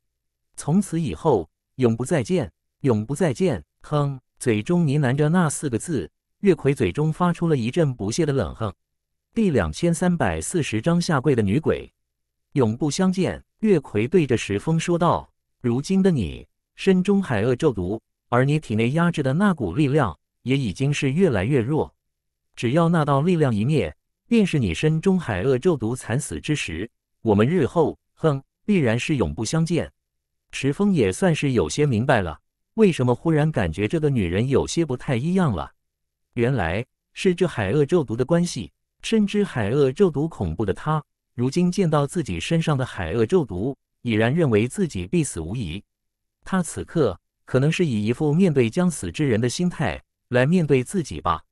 A: 从此以后永不再见，永不再见。”哼，嘴中呢喃着那四个字，月奎嘴中发出了一阵不屑的冷哼。第两千三百四十章下跪的女鬼，永不相见。月葵对着石峰说道：“如今的你身中海鳄咒毒，而你体内压制的那股力量也已经是越来越弱。只要那道力量一灭，便是你身中海鳄咒毒惨死之时。我们日后，哼，必然是永不相见。”石峰也算是有些明白了，为什么忽然感觉这个女人有些不太一样了。原来是这海鳄咒毒的关系。深知海鳄咒毒恐怖的他，如今见到自己身上的海鳄咒毒，已然认为自己必死无疑。他此刻可能是以一副面对将死之人的心态来面对自己吧。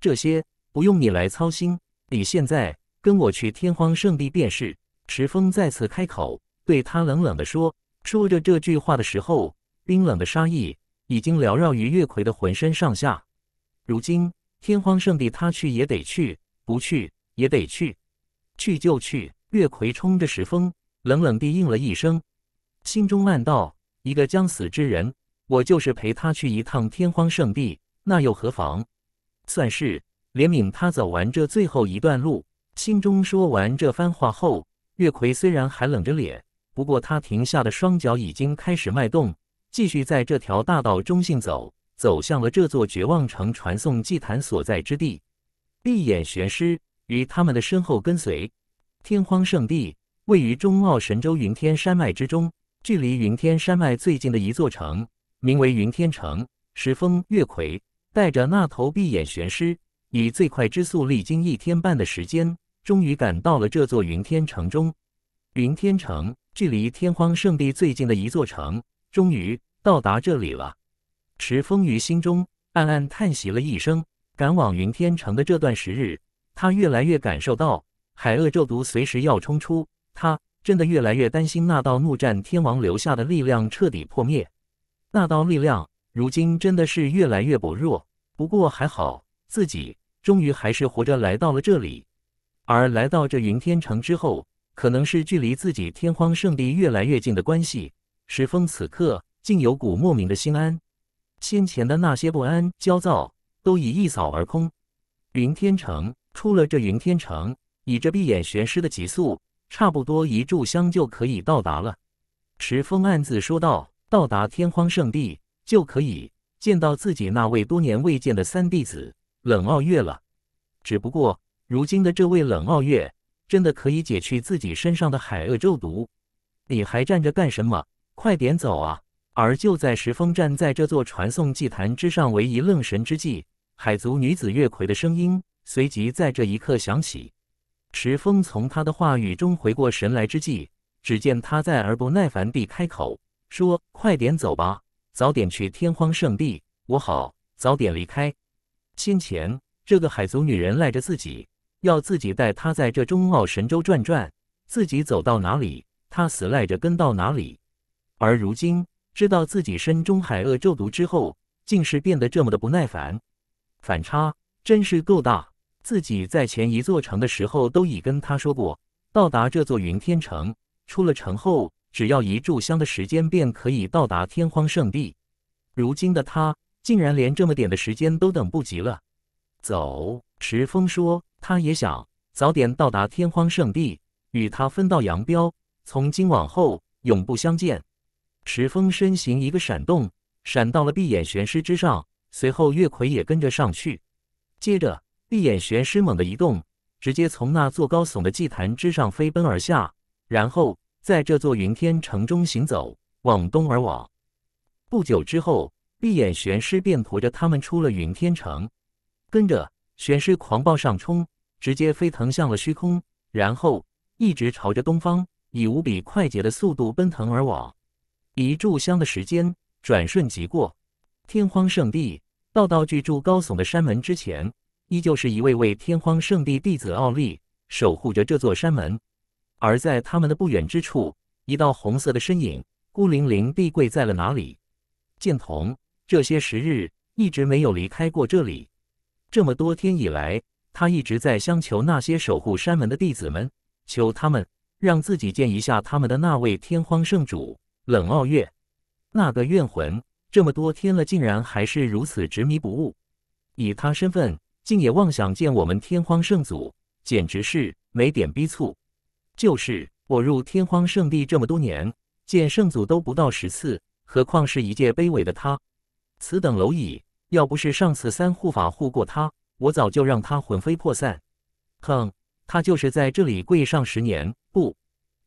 A: 这些不用你来操心，你现在跟我去天荒圣地便是。池峰再次开口，对他冷冷地说。说着这句话的时候，冰冷的杀意已经缭绕于月葵的浑身上下。如今天荒圣地，他去也得去。不去也得去，去就去。月奎冲着石峰冷冷地应了一声，心中暗道：“一个将死之人，我就是陪他去一趟天荒圣地，那又何妨？算是怜悯他走完这最后一段路。”心中说完这番话后，月奎虽然还冷着脸，不过他停下的双脚已经开始迈动，继续在这条大道中行走，走向了这座绝望城传送祭坛所在之地。闭眼玄师于他们的身后跟随。天荒圣地位于中奥神州云天山脉之中，距离云天山脉最近的一座城名为云天城。石峰月魁带着那头闭眼玄师，以最快之速，历经一天半的时间，终于赶到了这座云天城中。云天城距离天荒圣地最近的一座城，终于到达这里了。石峰于心中暗暗叹息了一声。赶往云天城的这段时日，他越来越感受到海鳄咒毒随时要冲出，他真的越来越担心那道怒战天王留下的力量彻底破灭。那道力量如今真的是越来越薄弱，不过还好，自己终于还是活着来到了这里。而来到这云天城之后，可能是距离自己天荒圣地越来越近的关系，石峰此刻竟有股莫名的心安。先前的那些不安、焦躁。都已一扫而空。云天城出了这云天城，以这闭眼玄师的极速，差不多一炷香就可以到达了。石峰暗自说道：“到达天荒圣地，就可以见到自己那位多年未见的三弟子冷傲月了。只不过，如今的这位冷傲月，真的可以解去自己身上的海厄咒毒？你还站着干什么？快点走啊！”而就在石峰站在这座传送祭坛之上，为一愣神之际，海族女子月葵的声音随即在这一刻响起。池峰从她的话语中回过神来之际，只见她在而不耐烦地开口说：“快点走吧，早点去天荒圣地，我好早点离开。”先前这个海族女人赖着自己，要自己带她在这中奥神州转转，自己走到哪里，她死赖着跟到哪里。而如今知道自己身中海鳄咒毒之后，竟是变得这么的不耐烦。反差真是够大。自己在前一座城的时候，都已跟他说过，到达这座云天城，出了城后，只要一炷香的时间，便可以到达天荒圣地。如今的他，竟然连这么点的时间都等不及了。走，池峰说，他也想早点到达天荒圣地，与他分道扬镳，从今往后永不相见。池峰身形一个闪动，闪到了闭眼玄师之上。随后，月葵也跟着上去。接着，碧眼玄师猛地一动，直接从那座高耸的祭坛之上飞奔而下，然后在这座云天城中行走，往东而往。不久之后，碧眼玄师便驮着他们出了云天城，跟着玄师狂暴上冲，直接飞腾向了虚空，然后一直朝着东方，以无比快捷的速度奔腾而往。一炷香的时间，转瞬即过，天荒圣地。道道巨柱高耸的山门之前，依旧是一位位天荒圣地弟子傲立，守护着这座山门。而在他们的不远之处，一道红色的身影孤零零地跪在了哪里？剑童这些时日一直没有离开过这里。这么多天以来，他一直在相求那些守护山门的弟子们，求他们让自己见一下他们的那位天荒圣主冷傲月，那个怨魂。这么多天了，竟然还是如此执迷不悟。以他身份，竟也妄想见我们天荒圣祖，简直是没点逼促。就是我入天荒圣地这么多年，见圣祖都不到十次，何况是一介卑微的他。此等蝼蚁，要不是上次三护法护过他，我早就让他魂飞魄散。哼，他就是在这里跪上十年，不，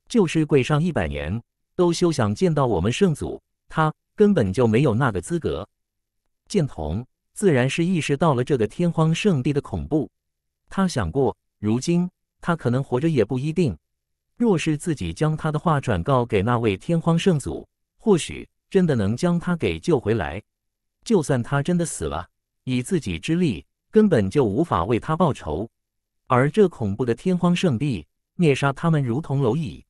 A: 就是跪上一百年，都休想见到我们圣祖。他。根本就没有那个资格。剑童自然是意识到了这个天荒圣地的恐怖，他想过，如今他可能活着也不一定。若是自己将他的话转告给那位天荒圣祖，或许真的能将他给救回来。就算他真的死了，以自己之力根本就无法为他报仇。而这恐怖的天荒圣地灭杀他们如同蝼蚁，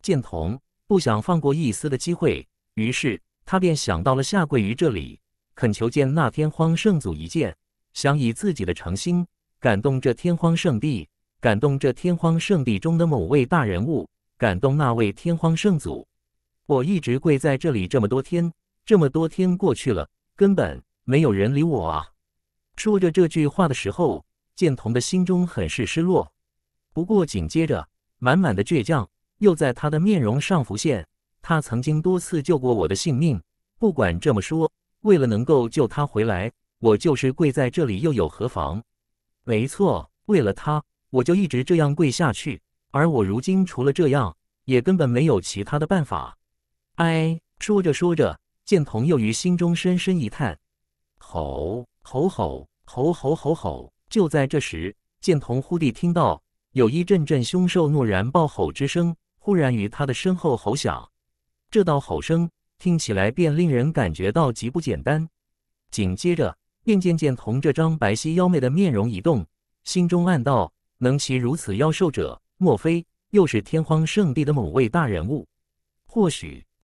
A: 剑童不想放过一丝的机会，于是。他便想到了下跪于这里，恳求见那天荒圣祖一见，想以自己的诚心感动这天荒圣地，感动这天荒圣地中的某位大人物，感动那位天荒圣祖。我一直跪在这里这么多天，这么多天过去了，根本没有人理我啊！说着这句话的时候，剑童的心中很是失落。不过紧接着，满满的倔强又在他的面容上浮现。他曾经多次救过我的性命，不管这么说，为了能够救他回来，我就是跪在这里又有何妨？没错，为了他，我就一直这样跪下去。而我如今除了这样，也根本没有其他的办法。哎，说着说着，剑童又于心中深深一叹。吼吼吼吼吼吼！吼！”就在这时，剑童忽地听到有一阵阵凶兽怒然暴吼之声，忽然于他的身后吼响。这道吼声听起来便令人感觉到极不简单，紧接着便渐渐同这张白皙妖媚的面容移动，心中暗道：能骑如此妖兽者，莫非又是天荒圣地的某位大人物？或许。